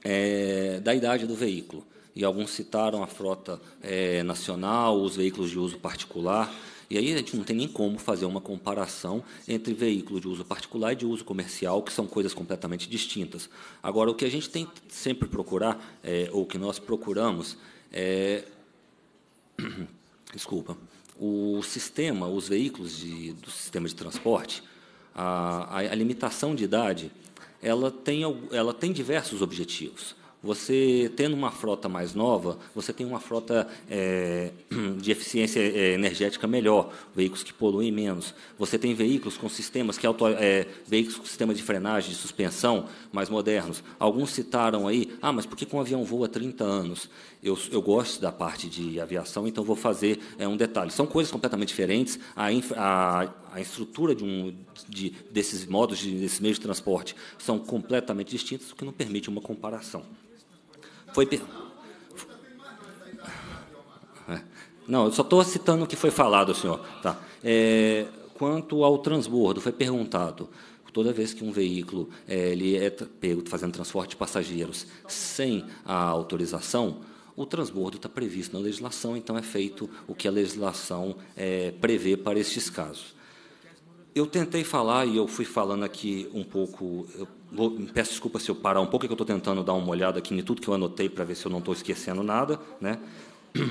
é, da idade do veículo. E alguns citaram a frota é, nacional, os veículos de uso particular. E aí a gente não tem nem como fazer uma comparação entre veículo de uso particular e de uso comercial, que são coisas completamente distintas. Agora, o que a gente tem sempre procurar, é, ou que nós procuramos, é. Desculpa. O sistema, os veículos de, do sistema de transporte, a, a, a limitação de idade, ela tem, ela tem diversos objetivos. Você tendo uma frota mais nova, você tem uma frota é, de eficiência eh, energética melhor, veículos que poluem menos. Você tem veículos com sistemas que auto, é, veículos com sistema de frenagem, de suspensão mais modernos. Alguns citaram aí, ah, mas por que um avião voa 30 anos? Eu, eu gosto da parte de aviação, então vou fazer é, um detalhe. São coisas completamente diferentes. A, infra, a, a estrutura de um, de, desses modos, de, desses meios de transporte, são completamente distintos, o que não permite uma comparação. Foi. Não, eu só estou citando o que foi falado, senhor. Tá. É, quanto ao transbordo, foi perguntado. Toda vez que um veículo é, ele é pego fazendo transporte de passageiros sem a autorização, o transbordo está previsto na legislação, então é feito o que a legislação é, prevê para estes casos. Eu tentei falar, e eu fui falando aqui um pouco, eu Vou, peço desculpa se eu parar um pouco, é que eu estou tentando dar uma olhada aqui em tudo que eu anotei para ver se eu não estou esquecendo nada. Né?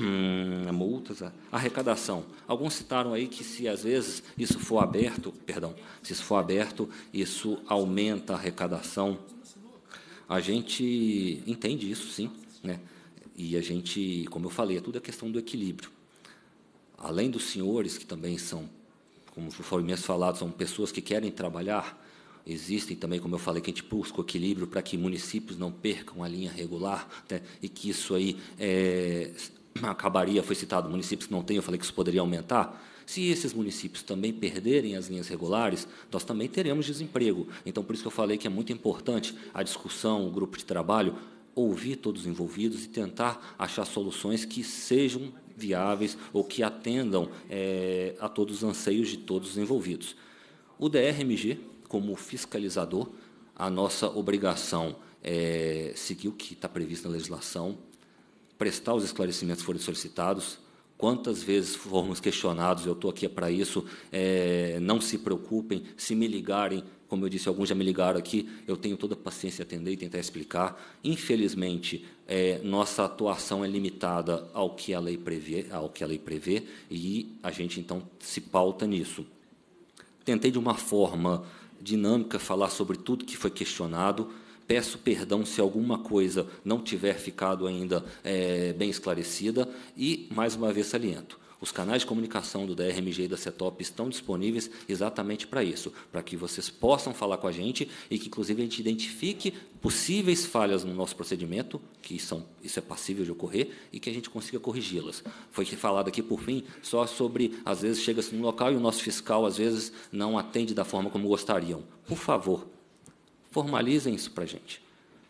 Multas, arrecadação. Alguns citaram aí que se às vezes isso for aberto, perdão, se isso for aberto, isso aumenta a arrecadação. A gente entende isso, sim. Né? E a gente, como eu falei, é tudo a questão do equilíbrio. Além dos senhores, que também são, como foram mesmo falados, são pessoas que querem trabalhar, Existem também, como eu falei, que a gente busca o equilíbrio para que municípios não percam a linha regular, né, e que isso aí é, acabaria, foi citado, municípios que não têm, eu falei que isso poderia aumentar. Se esses municípios também perderem as linhas regulares, nós também teremos desemprego. Então, por isso que eu falei que é muito importante a discussão, o grupo de trabalho, ouvir todos os envolvidos e tentar achar soluções que sejam viáveis ou que atendam é, a todos os anseios de todos os envolvidos. O DRMG, como fiscalizador, a nossa obrigação é seguir o que está previsto na legislação, prestar os esclarecimentos que forem solicitados, Quantas vezes formos questionados, eu estou aqui para isso, é, não se preocupem, se me ligarem, como eu disse, alguns já me ligaram aqui, eu tenho toda a paciência de atender e tentar explicar. Infelizmente, é, nossa atuação é limitada ao que a lei prevê, ao que a lei prevê, e a gente então se pauta nisso. Tentei de uma forma dinâmica falar sobre tudo que foi questionado. Peço perdão se alguma coisa não tiver ficado ainda é, bem esclarecida e, mais uma vez, saliento. Os canais de comunicação do DRMG e da CETOP estão disponíveis exatamente para isso, para que vocês possam falar com a gente e que, inclusive, a gente identifique possíveis falhas no nosso procedimento, que são, isso é passível de ocorrer, e que a gente consiga corrigi-las. Foi falado aqui, por fim, só sobre, às vezes, chega-se num local e o nosso fiscal, às vezes, não atende da forma como gostariam. Por favor, formalizem isso para a gente.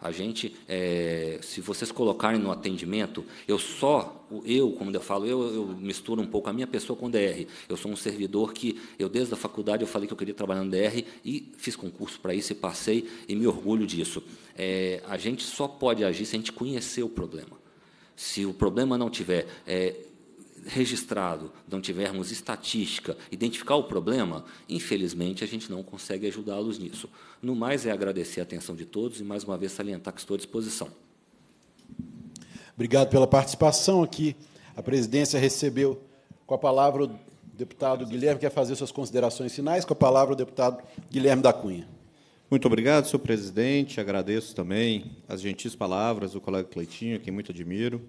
A gente, é, se vocês colocarem no atendimento, eu só, eu, como eu falo, eu, eu, misturo um pouco a minha pessoa com o DR. Eu sou um servidor que, eu desde a faculdade, eu falei que eu queria trabalhar no DR e fiz concurso para isso e passei e me orgulho disso. É, a gente só pode agir se a gente conhecer o problema. Se o problema não tiver é, registrado, não tivermos estatística, identificar o problema, infelizmente a gente não consegue ajudá-los nisso. No mais, é agradecer a atenção de todos e, mais uma vez, salientar que estou à disposição. Obrigado pela participação aqui. A presidência recebeu com a palavra o deputado Guilherme, quer fazer suas considerações finais. Com a palavra o deputado Guilherme da Cunha. Muito obrigado, senhor presidente. Agradeço também as gentis palavras do colega Cleitinho, que muito admiro.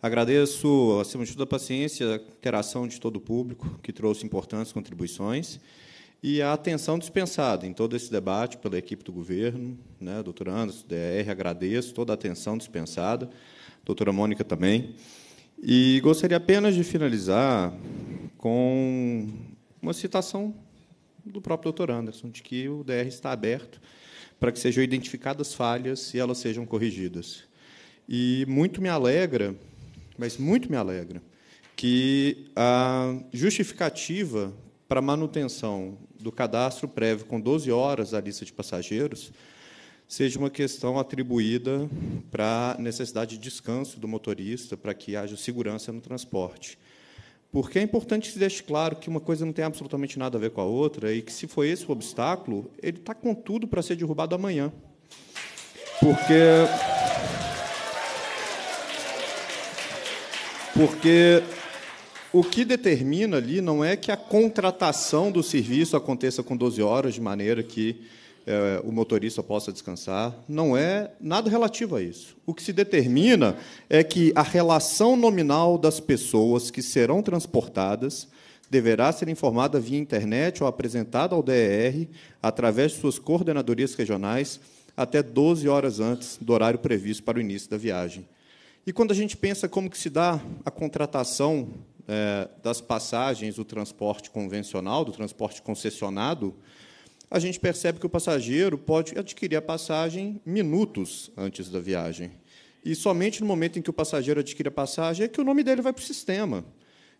Agradeço, acima de tudo, a paciência, a interação de todo o público, que trouxe importantes contribuições, e a atenção dispensada em todo esse debate pela equipe do governo, né, doutor Anderson, DR, agradeço toda a atenção dispensada, doutora Mônica também. E gostaria apenas de finalizar com uma citação do próprio doutor Anderson, de que o DR está aberto para que sejam identificadas falhas e elas sejam corrigidas. E muito me alegra mas muito me alegra que a justificativa para manutenção do cadastro prévio com 12 horas da lista de passageiros seja uma questão atribuída para a necessidade de descanso do motorista, para que haja segurança no transporte. Porque é importante que se deixe claro que uma coisa não tem absolutamente nada a ver com a outra e que, se foi esse o obstáculo, ele está com tudo para ser derrubado amanhã. Porque Porque o que determina ali não é que a contratação do serviço aconteça com 12 horas, de maneira que é, o motorista possa descansar. Não é nada relativo a isso. O que se determina é que a relação nominal das pessoas que serão transportadas deverá ser informada via internet ou apresentada ao DER através de suas coordenadorias regionais até 12 horas antes do horário previsto para o início da viagem. E quando a gente pensa como que se dá a contratação é, das passagens do transporte convencional, do transporte concessionado, a gente percebe que o passageiro pode adquirir a passagem minutos antes da viagem. E somente no momento em que o passageiro adquire a passagem é que o nome dele vai para o sistema.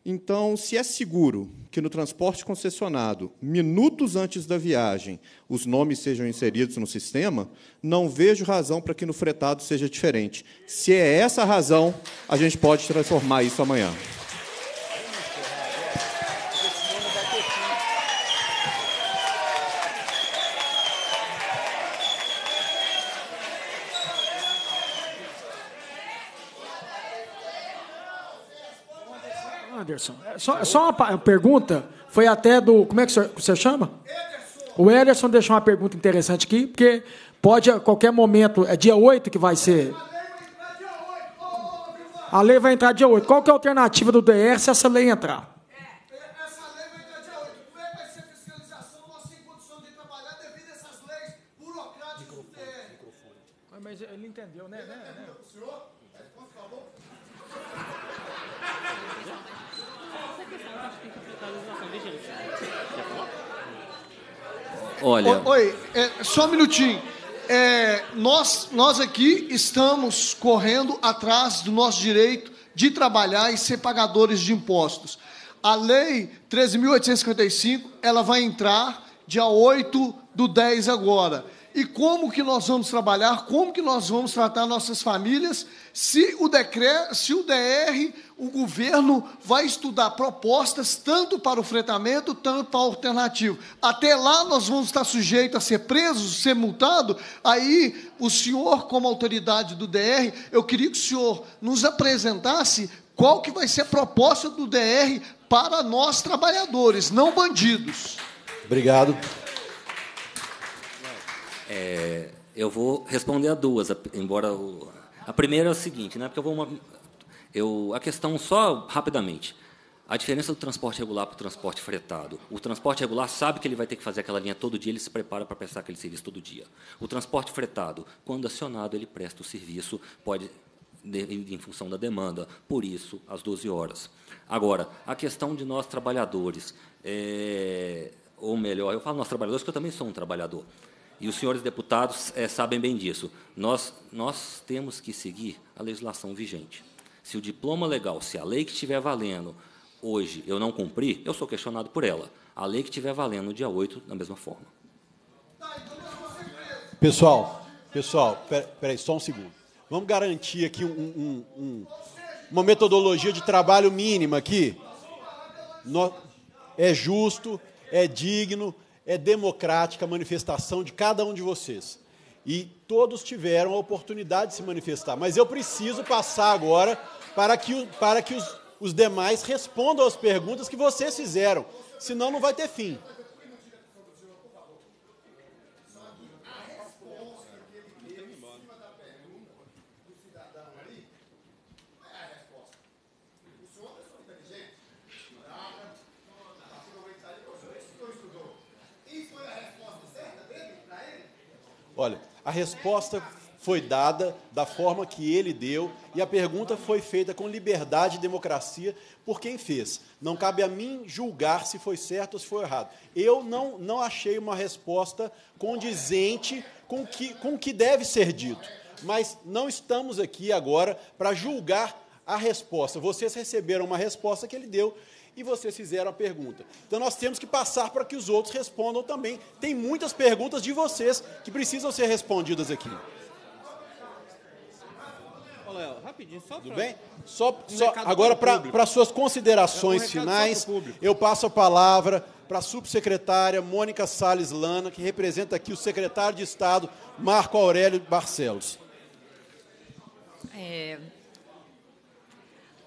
Então, se é seguro que no transporte concessionado, minutos antes da viagem, os nomes sejam inseridos no sistema, não vejo razão para que no fretado seja diferente. Se é essa a razão, a gente pode transformar isso amanhã. Ederson. É, só, só uma pergunta. Foi até do. Como é que você chama? Ederson. O Ederson deixou uma pergunta interessante aqui, porque pode a qualquer momento. É dia 8 que vai ser. A lei vai entrar dia 8. Qual que é a alternativa do DR se essa lei entrar? Olha. O, oi, é, só um minutinho. É, nós, nós aqui estamos correndo atrás do nosso direito de trabalhar e ser pagadores de impostos. A Lei 13.855 ela vai entrar dia 8 do 10 agora. E como que nós vamos trabalhar, como que nós vamos tratar nossas famílias se o, decreto, se o DR, o governo vai estudar propostas tanto para o fretamento, tanto para a alternativa. Até lá nós vamos estar sujeitos a ser presos, ser multado. Aí o senhor, como autoridade do DR, eu queria que o senhor nos apresentasse qual que vai ser a proposta do DR para nós trabalhadores, não bandidos. Obrigado. É, eu vou responder a duas, embora a primeira é o seguinte, né? Porque eu vou uma, eu a questão só rapidamente. A diferença do transporte regular para o transporte fretado. O transporte regular sabe que ele vai ter que fazer aquela linha todo dia, ele se prepara para prestar aquele serviço todo dia. O transporte fretado, quando acionado, ele presta o serviço, pode em função da demanda, por isso, às 12 horas. Agora, a questão de nós trabalhadores, é, ou melhor, eu falo nós trabalhadores porque eu também sou um trabalhador, e os senhores deputados é, sabem bem disso, nós, nós temos que seguir a legislação vigente. Se o diploma legal, se a lei que estiver valendo hoje eu não cumprir, eu sou questionado por ela. A lei que estiver valendo no dia 8, da mesma forma. Pessoal, pessoal, peraí, só um segundo. Vamos garantir aqui um, um, um, uma metodologia de trabalho mínima aqui. No, é justo, é digno, é democrática a manifestação de cada um de vocês. E todos tiveram a oportunidade de se manifestar. Mas eu preciso passar agora para que, para que os, os demais respondam às perguntas que vocês fizeram, senão não vai ter fim. A resposta foi dada da forma que ele deu e a pergunta foi feita com liberdade e democracia por quem fez. Não cabe a mim julgar se foi certo ou se foi errado. Eu não, não achei uma resposta condizente com que, o com que deve ser dito. Mas não estamos aqui agora para julgar a resposta. Vocês receberam uma resposta que ele deu e vocês fizeram a pergunta. Então nós temos que passar para que os outros respondam também. Tem muitas perguntas de vocês que precisam ser respondidas aqui. Léo, rapidinho, só Tudo pra... bem? Só, só agora, para suas considerações é um finais, eu passo a palavra para a subsecretária Mônica Salles Lana, que representa aqui o secretário de Estado, Marco Aurélio Barcelos. É,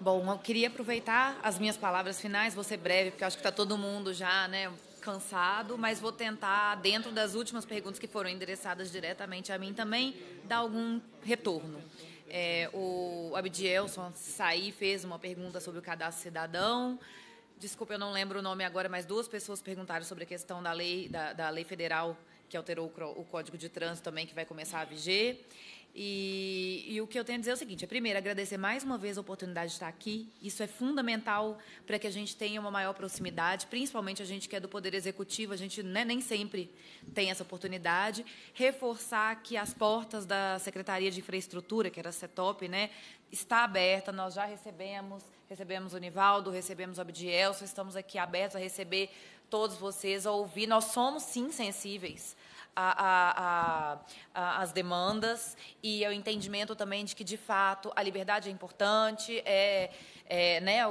Bom, eu queria aproveitar as minhas palavras finais, vou ser breve, porque acho que está todo mundo já, né, cansado, mas vou tentar, dentro das últimas perguntas que foram endereçadas diretamente a mim também, dar algum retorno. É, o Abdielson Saí fez uma pergunta sobre o cadastro cidadão. Desculpa, eu não lembro o nome agora, mas duas pessoas perguntaram sobre a questão da lei, da, da lei federal que alterou o, o Código de Trânsito também, que vai começar a viger. E, e, o que eu tenho a dizer é o seguinte: é, primeiro, agradecer mais uma vez a oportunidade de estar aqui. Isso é fundamental para que a gente tenha uma maior proximidade, principalmente a gente que é do Poder Executivo, a gente né, nem sempre tem essa oportunidade. Reforçar que as portas da Secretaria de Infraestrutura, que era a CETOP, né, está aberta. Nós já recebemos, recebemos o Nivaldo, recebemos o Abdielso, estamos aqui abertos a receber todos vocês, a ouvir. Nós somos, sim, sensíveis a, a, as demandas e ao é entendimento também de que, de fato, a liberdade é importante, é, é, né,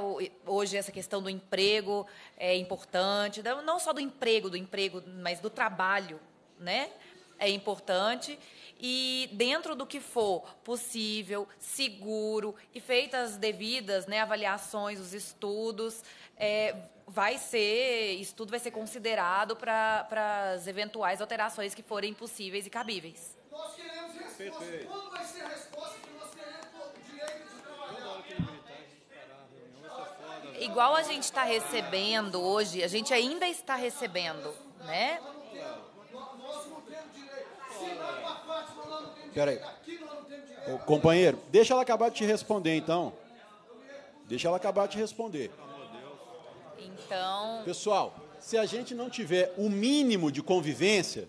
hoje essa questão do emprego é importante, não só do emprego, do emprego, mas do trabalho, né? É importante e dentro do que for possível, seguro e feitas as devidas né, avaliações, os estudos, é, vai ser, isso tudo vai ser considerado para as eventuais alterações que forem possíveis e cabíveis. Nós queremos resposta. Perfeito. Quando vai ser a resposta que nós queremos o direito de tá? Igual a gente está recebendo hoje, a gente ainda está recebendo, né? Peraí. companheiro, deixa ela acabar de te responder, então. Deixa ela acabar de te responder. Então. Pessoal, se a gente não tiver o mínimo de convivência,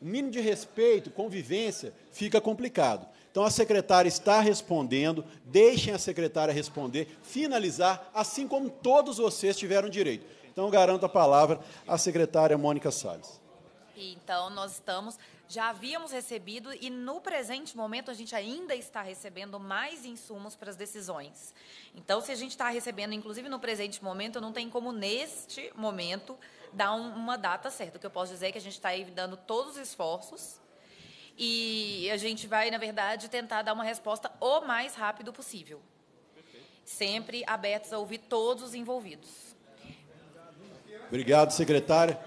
o mínimo de respeito, convivência, fica complicado. Então a secretária está respondendo, deixem a secretária responder, finalizar, assim como todos vocês tiveram direito. Então garanto a palavra à secretária Mônica Salles então nós estamos, já havíamos recebido e no presente momento a gente ainda está recebendo mais insumos para as decisões. Então, se a gente está recebendo, inclusive no presente momento, não tem como neste momento dar um, uma data certa. O que eu posso dizer é que a gente está dando todos os esforços e a gente vai, na verdade, tentar dar uma resposta o mais rápido possível. Sempre abertos a ouvir todos os envolvidos. Obrigado, secretária.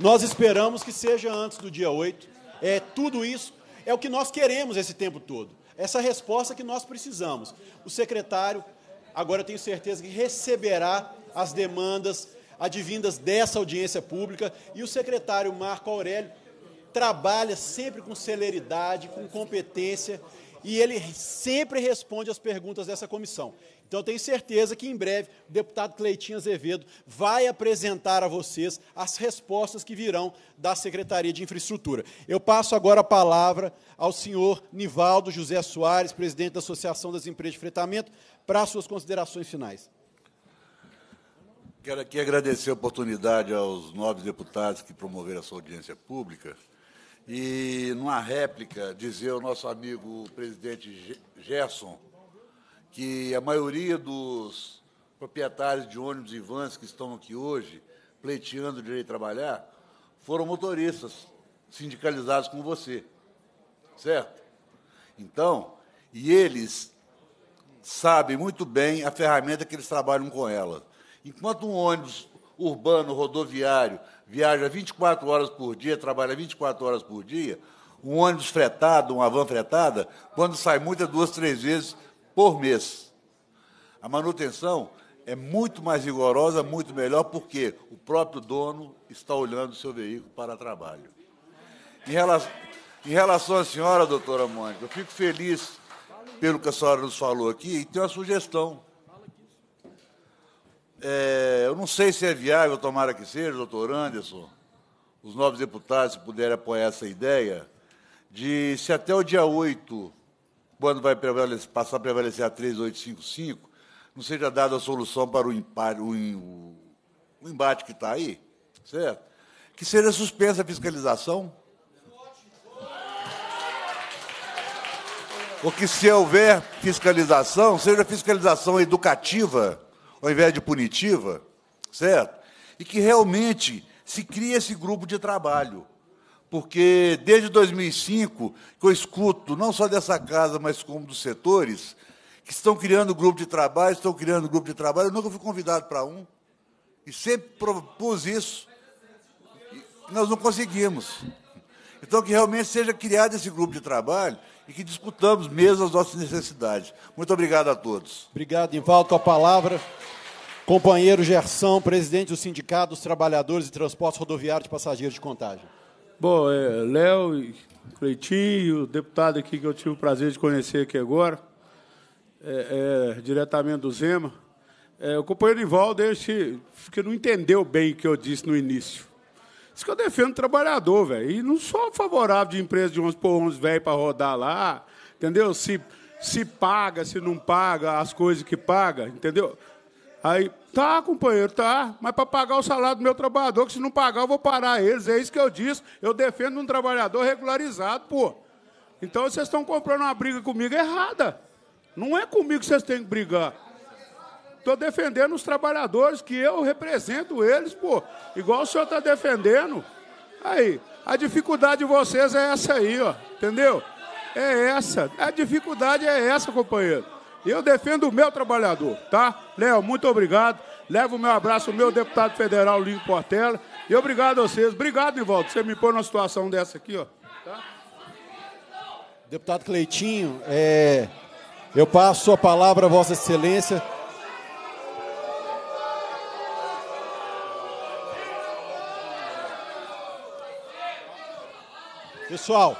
Nós esperamos que seja antes do dia 8. É, tudo isso é o que nós queremos esse tempo todo. Essa resposta que nós precisamos. O secretário, agora eu tenho certeza que receberá as demandas advindas dessa audiência pública e o secretário Marco Aurélio trabalha sempre com celeridade, com competência e ele sempre responde às perguntas dessa comissão. Então eu tenho certeza que em breve o deputado Cleitinho Azevedo vai apresentar a vocês as respostas que virão da Secretaria de Infraestrutura. Eu passo agora a palavra ao senhor Nivaldo José Soares, presidente da Associação das Empresas de Fretamento, para suas considerações finais. Quero aqui agradecer a oportunidade aos nobres deputados que promoveram essa audiência pública e, numa réplica, dizer ao nosso amigo presidente Gerson que a maioria dos proprietários de ônibus e vans que estão aqui hoje, pleiteando o direito de trabalhar, foram motoristas sindicalizados com você. Certo? Então, e eles sabem muito bem a ferramenta que eles trabalham com ela. Enquanto um ônibus urbano, rodoviário, viaja 24 horas por dia, trabalha 24 horas por dia, um ônibus fretado, uma van fretada, quando sai muito é duas, três vezes por mês. A manutenção é muito mais rigorosa, muito melhor, porque o próprio dono está olhando o seu veículo para trabalho. Em relação, em relação à senhora, doutora Mônica, eu fico feliz pelo que a senhora nos falou aqui e tenho uma sugestão. É, eu não sei se é viável, tomara que seja, doutor Anderson, os novos deputados, se puderem apoiar essa ideia, de se até o dia 8, quando vai prevalecer, passar a prevalecer a 3855, não seja dada a solução para o, o, o, o embate que está aí, certo? Que seja suspensa a fiscalização. Ou que, se houver fiscalização, seja fiscalização educativa ao invés de punitiva, certo? E que realmente se cria esse grupo de trabalho. Porque desde 2005 que eu escuto, não só dessa casa, mas como dos setores, que estão criando grupo de trabalho, estão criando grupo de trabalho. Eu nunca fui convidado para um. E sempre propus isso. E nós não conseguimos. Então, que realmente seja criado esse grupo de trabalho e que discutamos mesmo as nossas necessidades. Muito obrigado a todos. Obrigado, Ivaldo. A palavra. Companheiro Gerson, presidente do Sindicato dos Trabalhadores de Transportes Rodoviários de Passageiros de Contagem. Bom, é, Léo, Cleitinho, deputado aqui que eu tive o prazer de conhecer aqui agora, é, é, diretamente do Zema. É, o companheiro Ivaldo, esse, que não entendeu bem o que eu disse no início isso que eu defendo o trabalhador, velho. E não sou favorável de empresa de 11 por 11 velho para rodar lá, entendeu? Se, se paga, se não paga, as coisas que paga, entendeu? Aí, tá, companheiro, tá, mas para pagar o salário do meu trabalhador, que se não pagar eu vou parar eles, é isso que eu disse. Eu defendo um trabalhador regularizado, pô. Então vocês estão comprando uma briga comigo errada. Não é comigo que vocês têm que brigar. Estou defendendo os trabalhadores que eu represento eles, pô. Igual o senhor está defendendo. Aí, a dificuldade de vocês é essa aí, ó. Entendeu? É essa. A dificuldade é essa, companheiro. Eu defendo o meu trabalhador, tá? Léo, muito obrigado. Levo o meu abraço ao meu deputado federal, lino Portela. E obrigado a vocês. Obrigado, Nivaldo, você me pôr numa situação dessa aqui, ó. Tá? Deputado Cleitinho, é... eu passo a palavra a Vossa Excelência. Pessoal,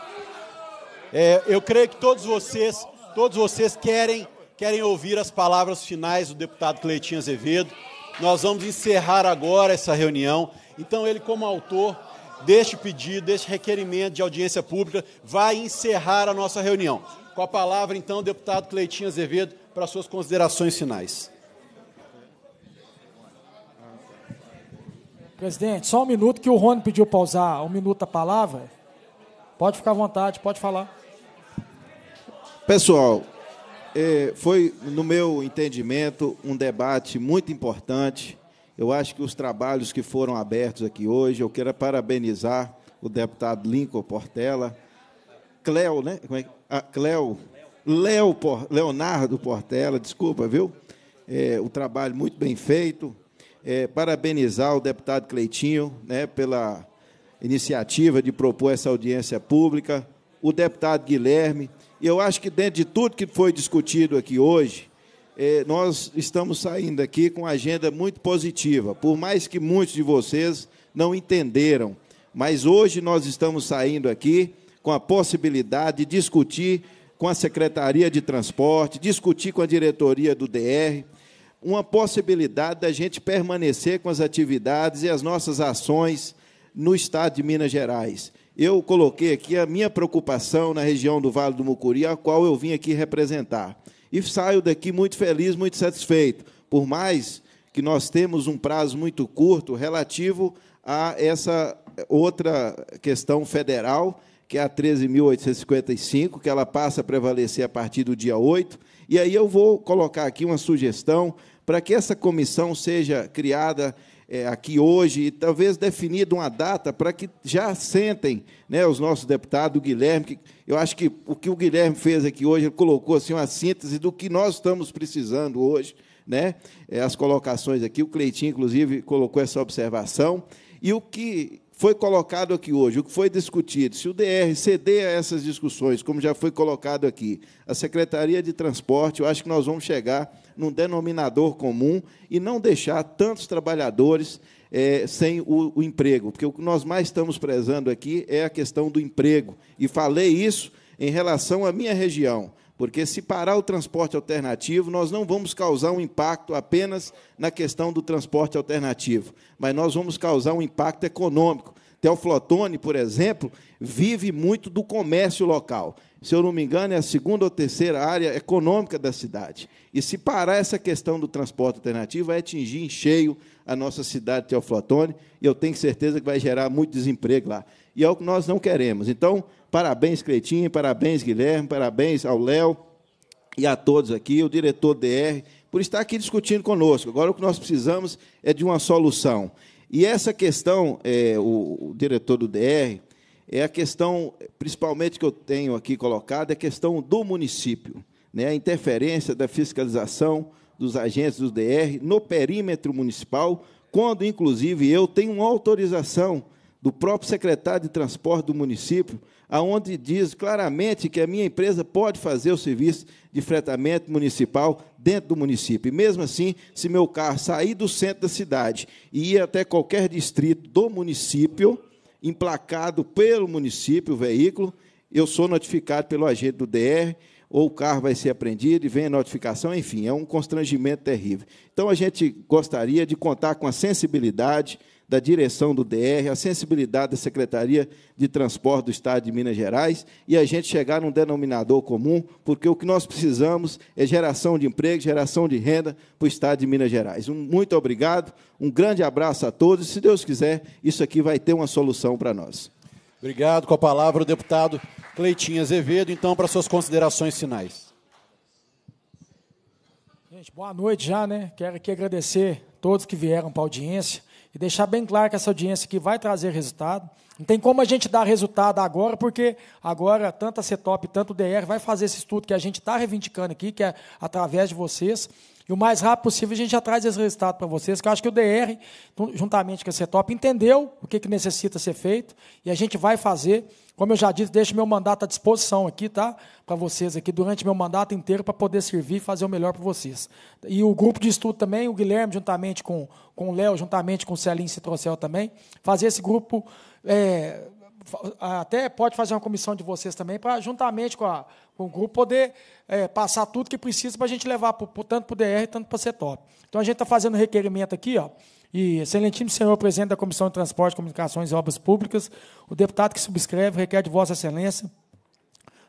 é, eu creio que todos vocês, todos vocês querem, querem ouvir as palavras finais do deputado Cleitinho Azevedo. Nós vamos encerrar agora essa reunião. Então, ele, como autor deste pedido, deste requerimento de audiência pública, vai encerrar a nossa reunião. Com a palavra, então, deputado Cleitinho Azevedo, para suas considerações finais. Presidente, só um minuto que o Rony pediu pausar um minuto a palavra. Pode ficar à vontade, pode falar. Pessoal, é, foi, no meu entendimento, um debate muito importante. Eu acho que os trabalhos que foram abertos aqui hoje, eu quero parabenizar o deputado Lincoln Portela, Cleo, né? Como é? ah, Cleo, Leo, Leonardo Portela, desculpa, viu? É, o trabalho muito bem feito. É, parabenizar o deputado Cleitinho né, pela iniciativa de propor essa audiência pública, o deputado Guilherme. E eu acho que, dentro de tudo que foi discutido aqui hoje, eh, nós estamos saindo aqui com uma agenda muito positiva, por mais que muitos de vocês não entenderam. Mas hoje nós estamos saindo aqui com a possibilidade de discutir com a Secretaria de Transporte, discutir com a diretoria do DR, uma possibilidade da gente permanecer com as atividades e as nossas ações no estado de Minas Gerais. Eu coloquei aqui a minha preocupação na região do Vale do Mucuri, a qual eu vim aqui representar. E saio daqui muito feliz, muito satisfeito, por mais que nós temos um prazo muito curto relativo a essa outra questão federal, que é a 13.855, que ela passa a prevalecer a partir do dia 8. E aí eu vou colocar aqui uma sugestão para que essa comissão seja criada é, aqui hoje e talvez definida uma data para que já sentem né, os nossos deputados, o Guilherme, que eu acho que o que o Guilherme fez aqui hoje, ele colocou assim, uma síntese do que nós estamos precisando hoje, né? É, as colocações aqui, o Cleitinho, inclusive, colocou essa observação, e o que foi colocado aqui hoje, o que foi discutido, se o DR ceder a essas discussões, como já foi colocado aqui, a Secretaria de Transporte, eu acho que nós vamos chegar num denominador comum e não deixar tantos trabalhadores é, sem o, o emprego. Porque o que nós mais estamos prezando aqui é a questão do emprego. E falei isso em relação à minha região porque se parar o transporte alternativo, nós não vamos causar um impacto apenas na questão do transporte alternativo, mas nós vamos causar um impacto econômico, Teoflotone, por exemplo, vive muito do comércio local. Se eu não me engano, é a segunda ou terceira área econômica da cidade. E se parar essa questão do transporte alternativo, vai atingir em cheio a nossa cidade de Teoflotone, e eu tenho certeza que vai gerar muito desemprego lá. E é o que nós não queremos. Então, parabéns, Cretinho, parabéns, Guilherme, parabéns ao Léo e a todos aqui, o diretor DR, por estar aqui discutindo conosco. Agora, o que nós precisamos é de uma solução. E essa questão, é, o, o, diretor do DR, é a questão, principalmente que eu tenho aqui colocada, é a questão do município, né? a interferência da fiscalização dos agentes do DR no perímetro municipal, quando, inclusive, eu tenho uma autorização do próprio secretário de transporte do município aonde diz claramente que a minha empresa pode fazer o serviço de fretamento municipal dentro do município. E mesmo assim, se meu carro sair do centro da cidade e ir até qualquer distrito do município, emplacado pelo município, o veículo, eu sou notificado pelo agente do DR, ou o carro vai ser apreendido e vem a notificação, enfim, é um constrangimento terrível. Então a gente gostaria de contar com a sensibilidade da direção do DR, a sensibilidade da Secretaria de Transporte do Estado de Minas Gerais e a gente chegar num denominador comum, porque o que nós precisamos é geração de emprego, geração de renda para o Estado de Minas Gerais. Um, muito obrigado, um grande abraço a todos. Se Deus quiser, isso aqui vai ter uma solução para nós. Obrigado. Com a palavra o deputado Cleitinho Azevedo, então, para suas considerações finais. Gente, boa noite já, né? Quero aqui agradecer a todos que vieram para a audiência e deixar bem claro que essa audiência aqui vai trazer resultado. Não tem como a gente dar resultado agora, porque agora tanto a CETOP, tanto o DR vai fazer esse estudo que a gente está reivindicando aqui, que é através de vocês. E o mais rápido possível a gente já traz esse resultado para vocês, que eu acho que o DR, juntamente com a CETOP, entendeu o que, que necessita ser feito e a gente vai fazer. Como eu já disse, deixo meu mandato à disposição aqui, tá? Para vocês aqui, durante meu mandato inteiro, para poder servir e fazer o melhor para vocês. E o grupo de estudo também, o Guilherme, juntamente com, com o Léo, juntamente com o Celim Citrocel também, fazer esse grupo. É, até pode fazer uma comissão de vocês também, para juntamente com a, o grupo poder é, passar tudo que precisa para a gente levar pro, tanto para o DR, tanto para a CETOP. Então a gente está fazendo requerimento aqui, ó. E, excelentíssimo senhor presidente da Comissão de Transporte, Comunicações e Obras Públicas, o deputado que subscreve requer de Vossa Excelência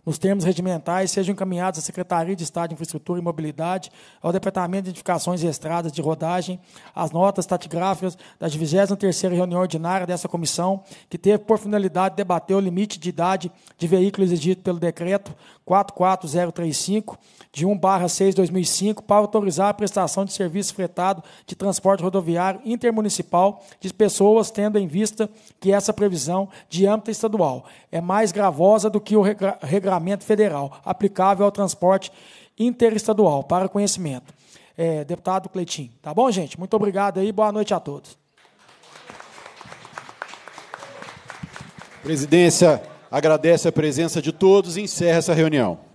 nos termos regimentais, sejam encaminhados à Secretaria de Estado de Infraestrutura e Mobilidade, ao Departamento de Identificações e Estradas de Rodagem, as notas tatigráficas da 23ª reunião ordinária dessa comissão, que teve por finalidade debater o limite de idade de veículo exigido pelo Decreto 44035, de 1-6-2005, para autorizar a prestação de serviço fretado de transporte rodoviário intermunicipal de pessoas, tendo em vista que essa previsão de âmbito estadual é mais gravosa do que o regramento regramento federal aplicável ao transporte interestadual, para conhecimento. É, deputado Cleitinho. Tá bom, gente? Muito obrigado aí, boa noite a todos. Presidência agradece a presença de todos e encerra essa reunião.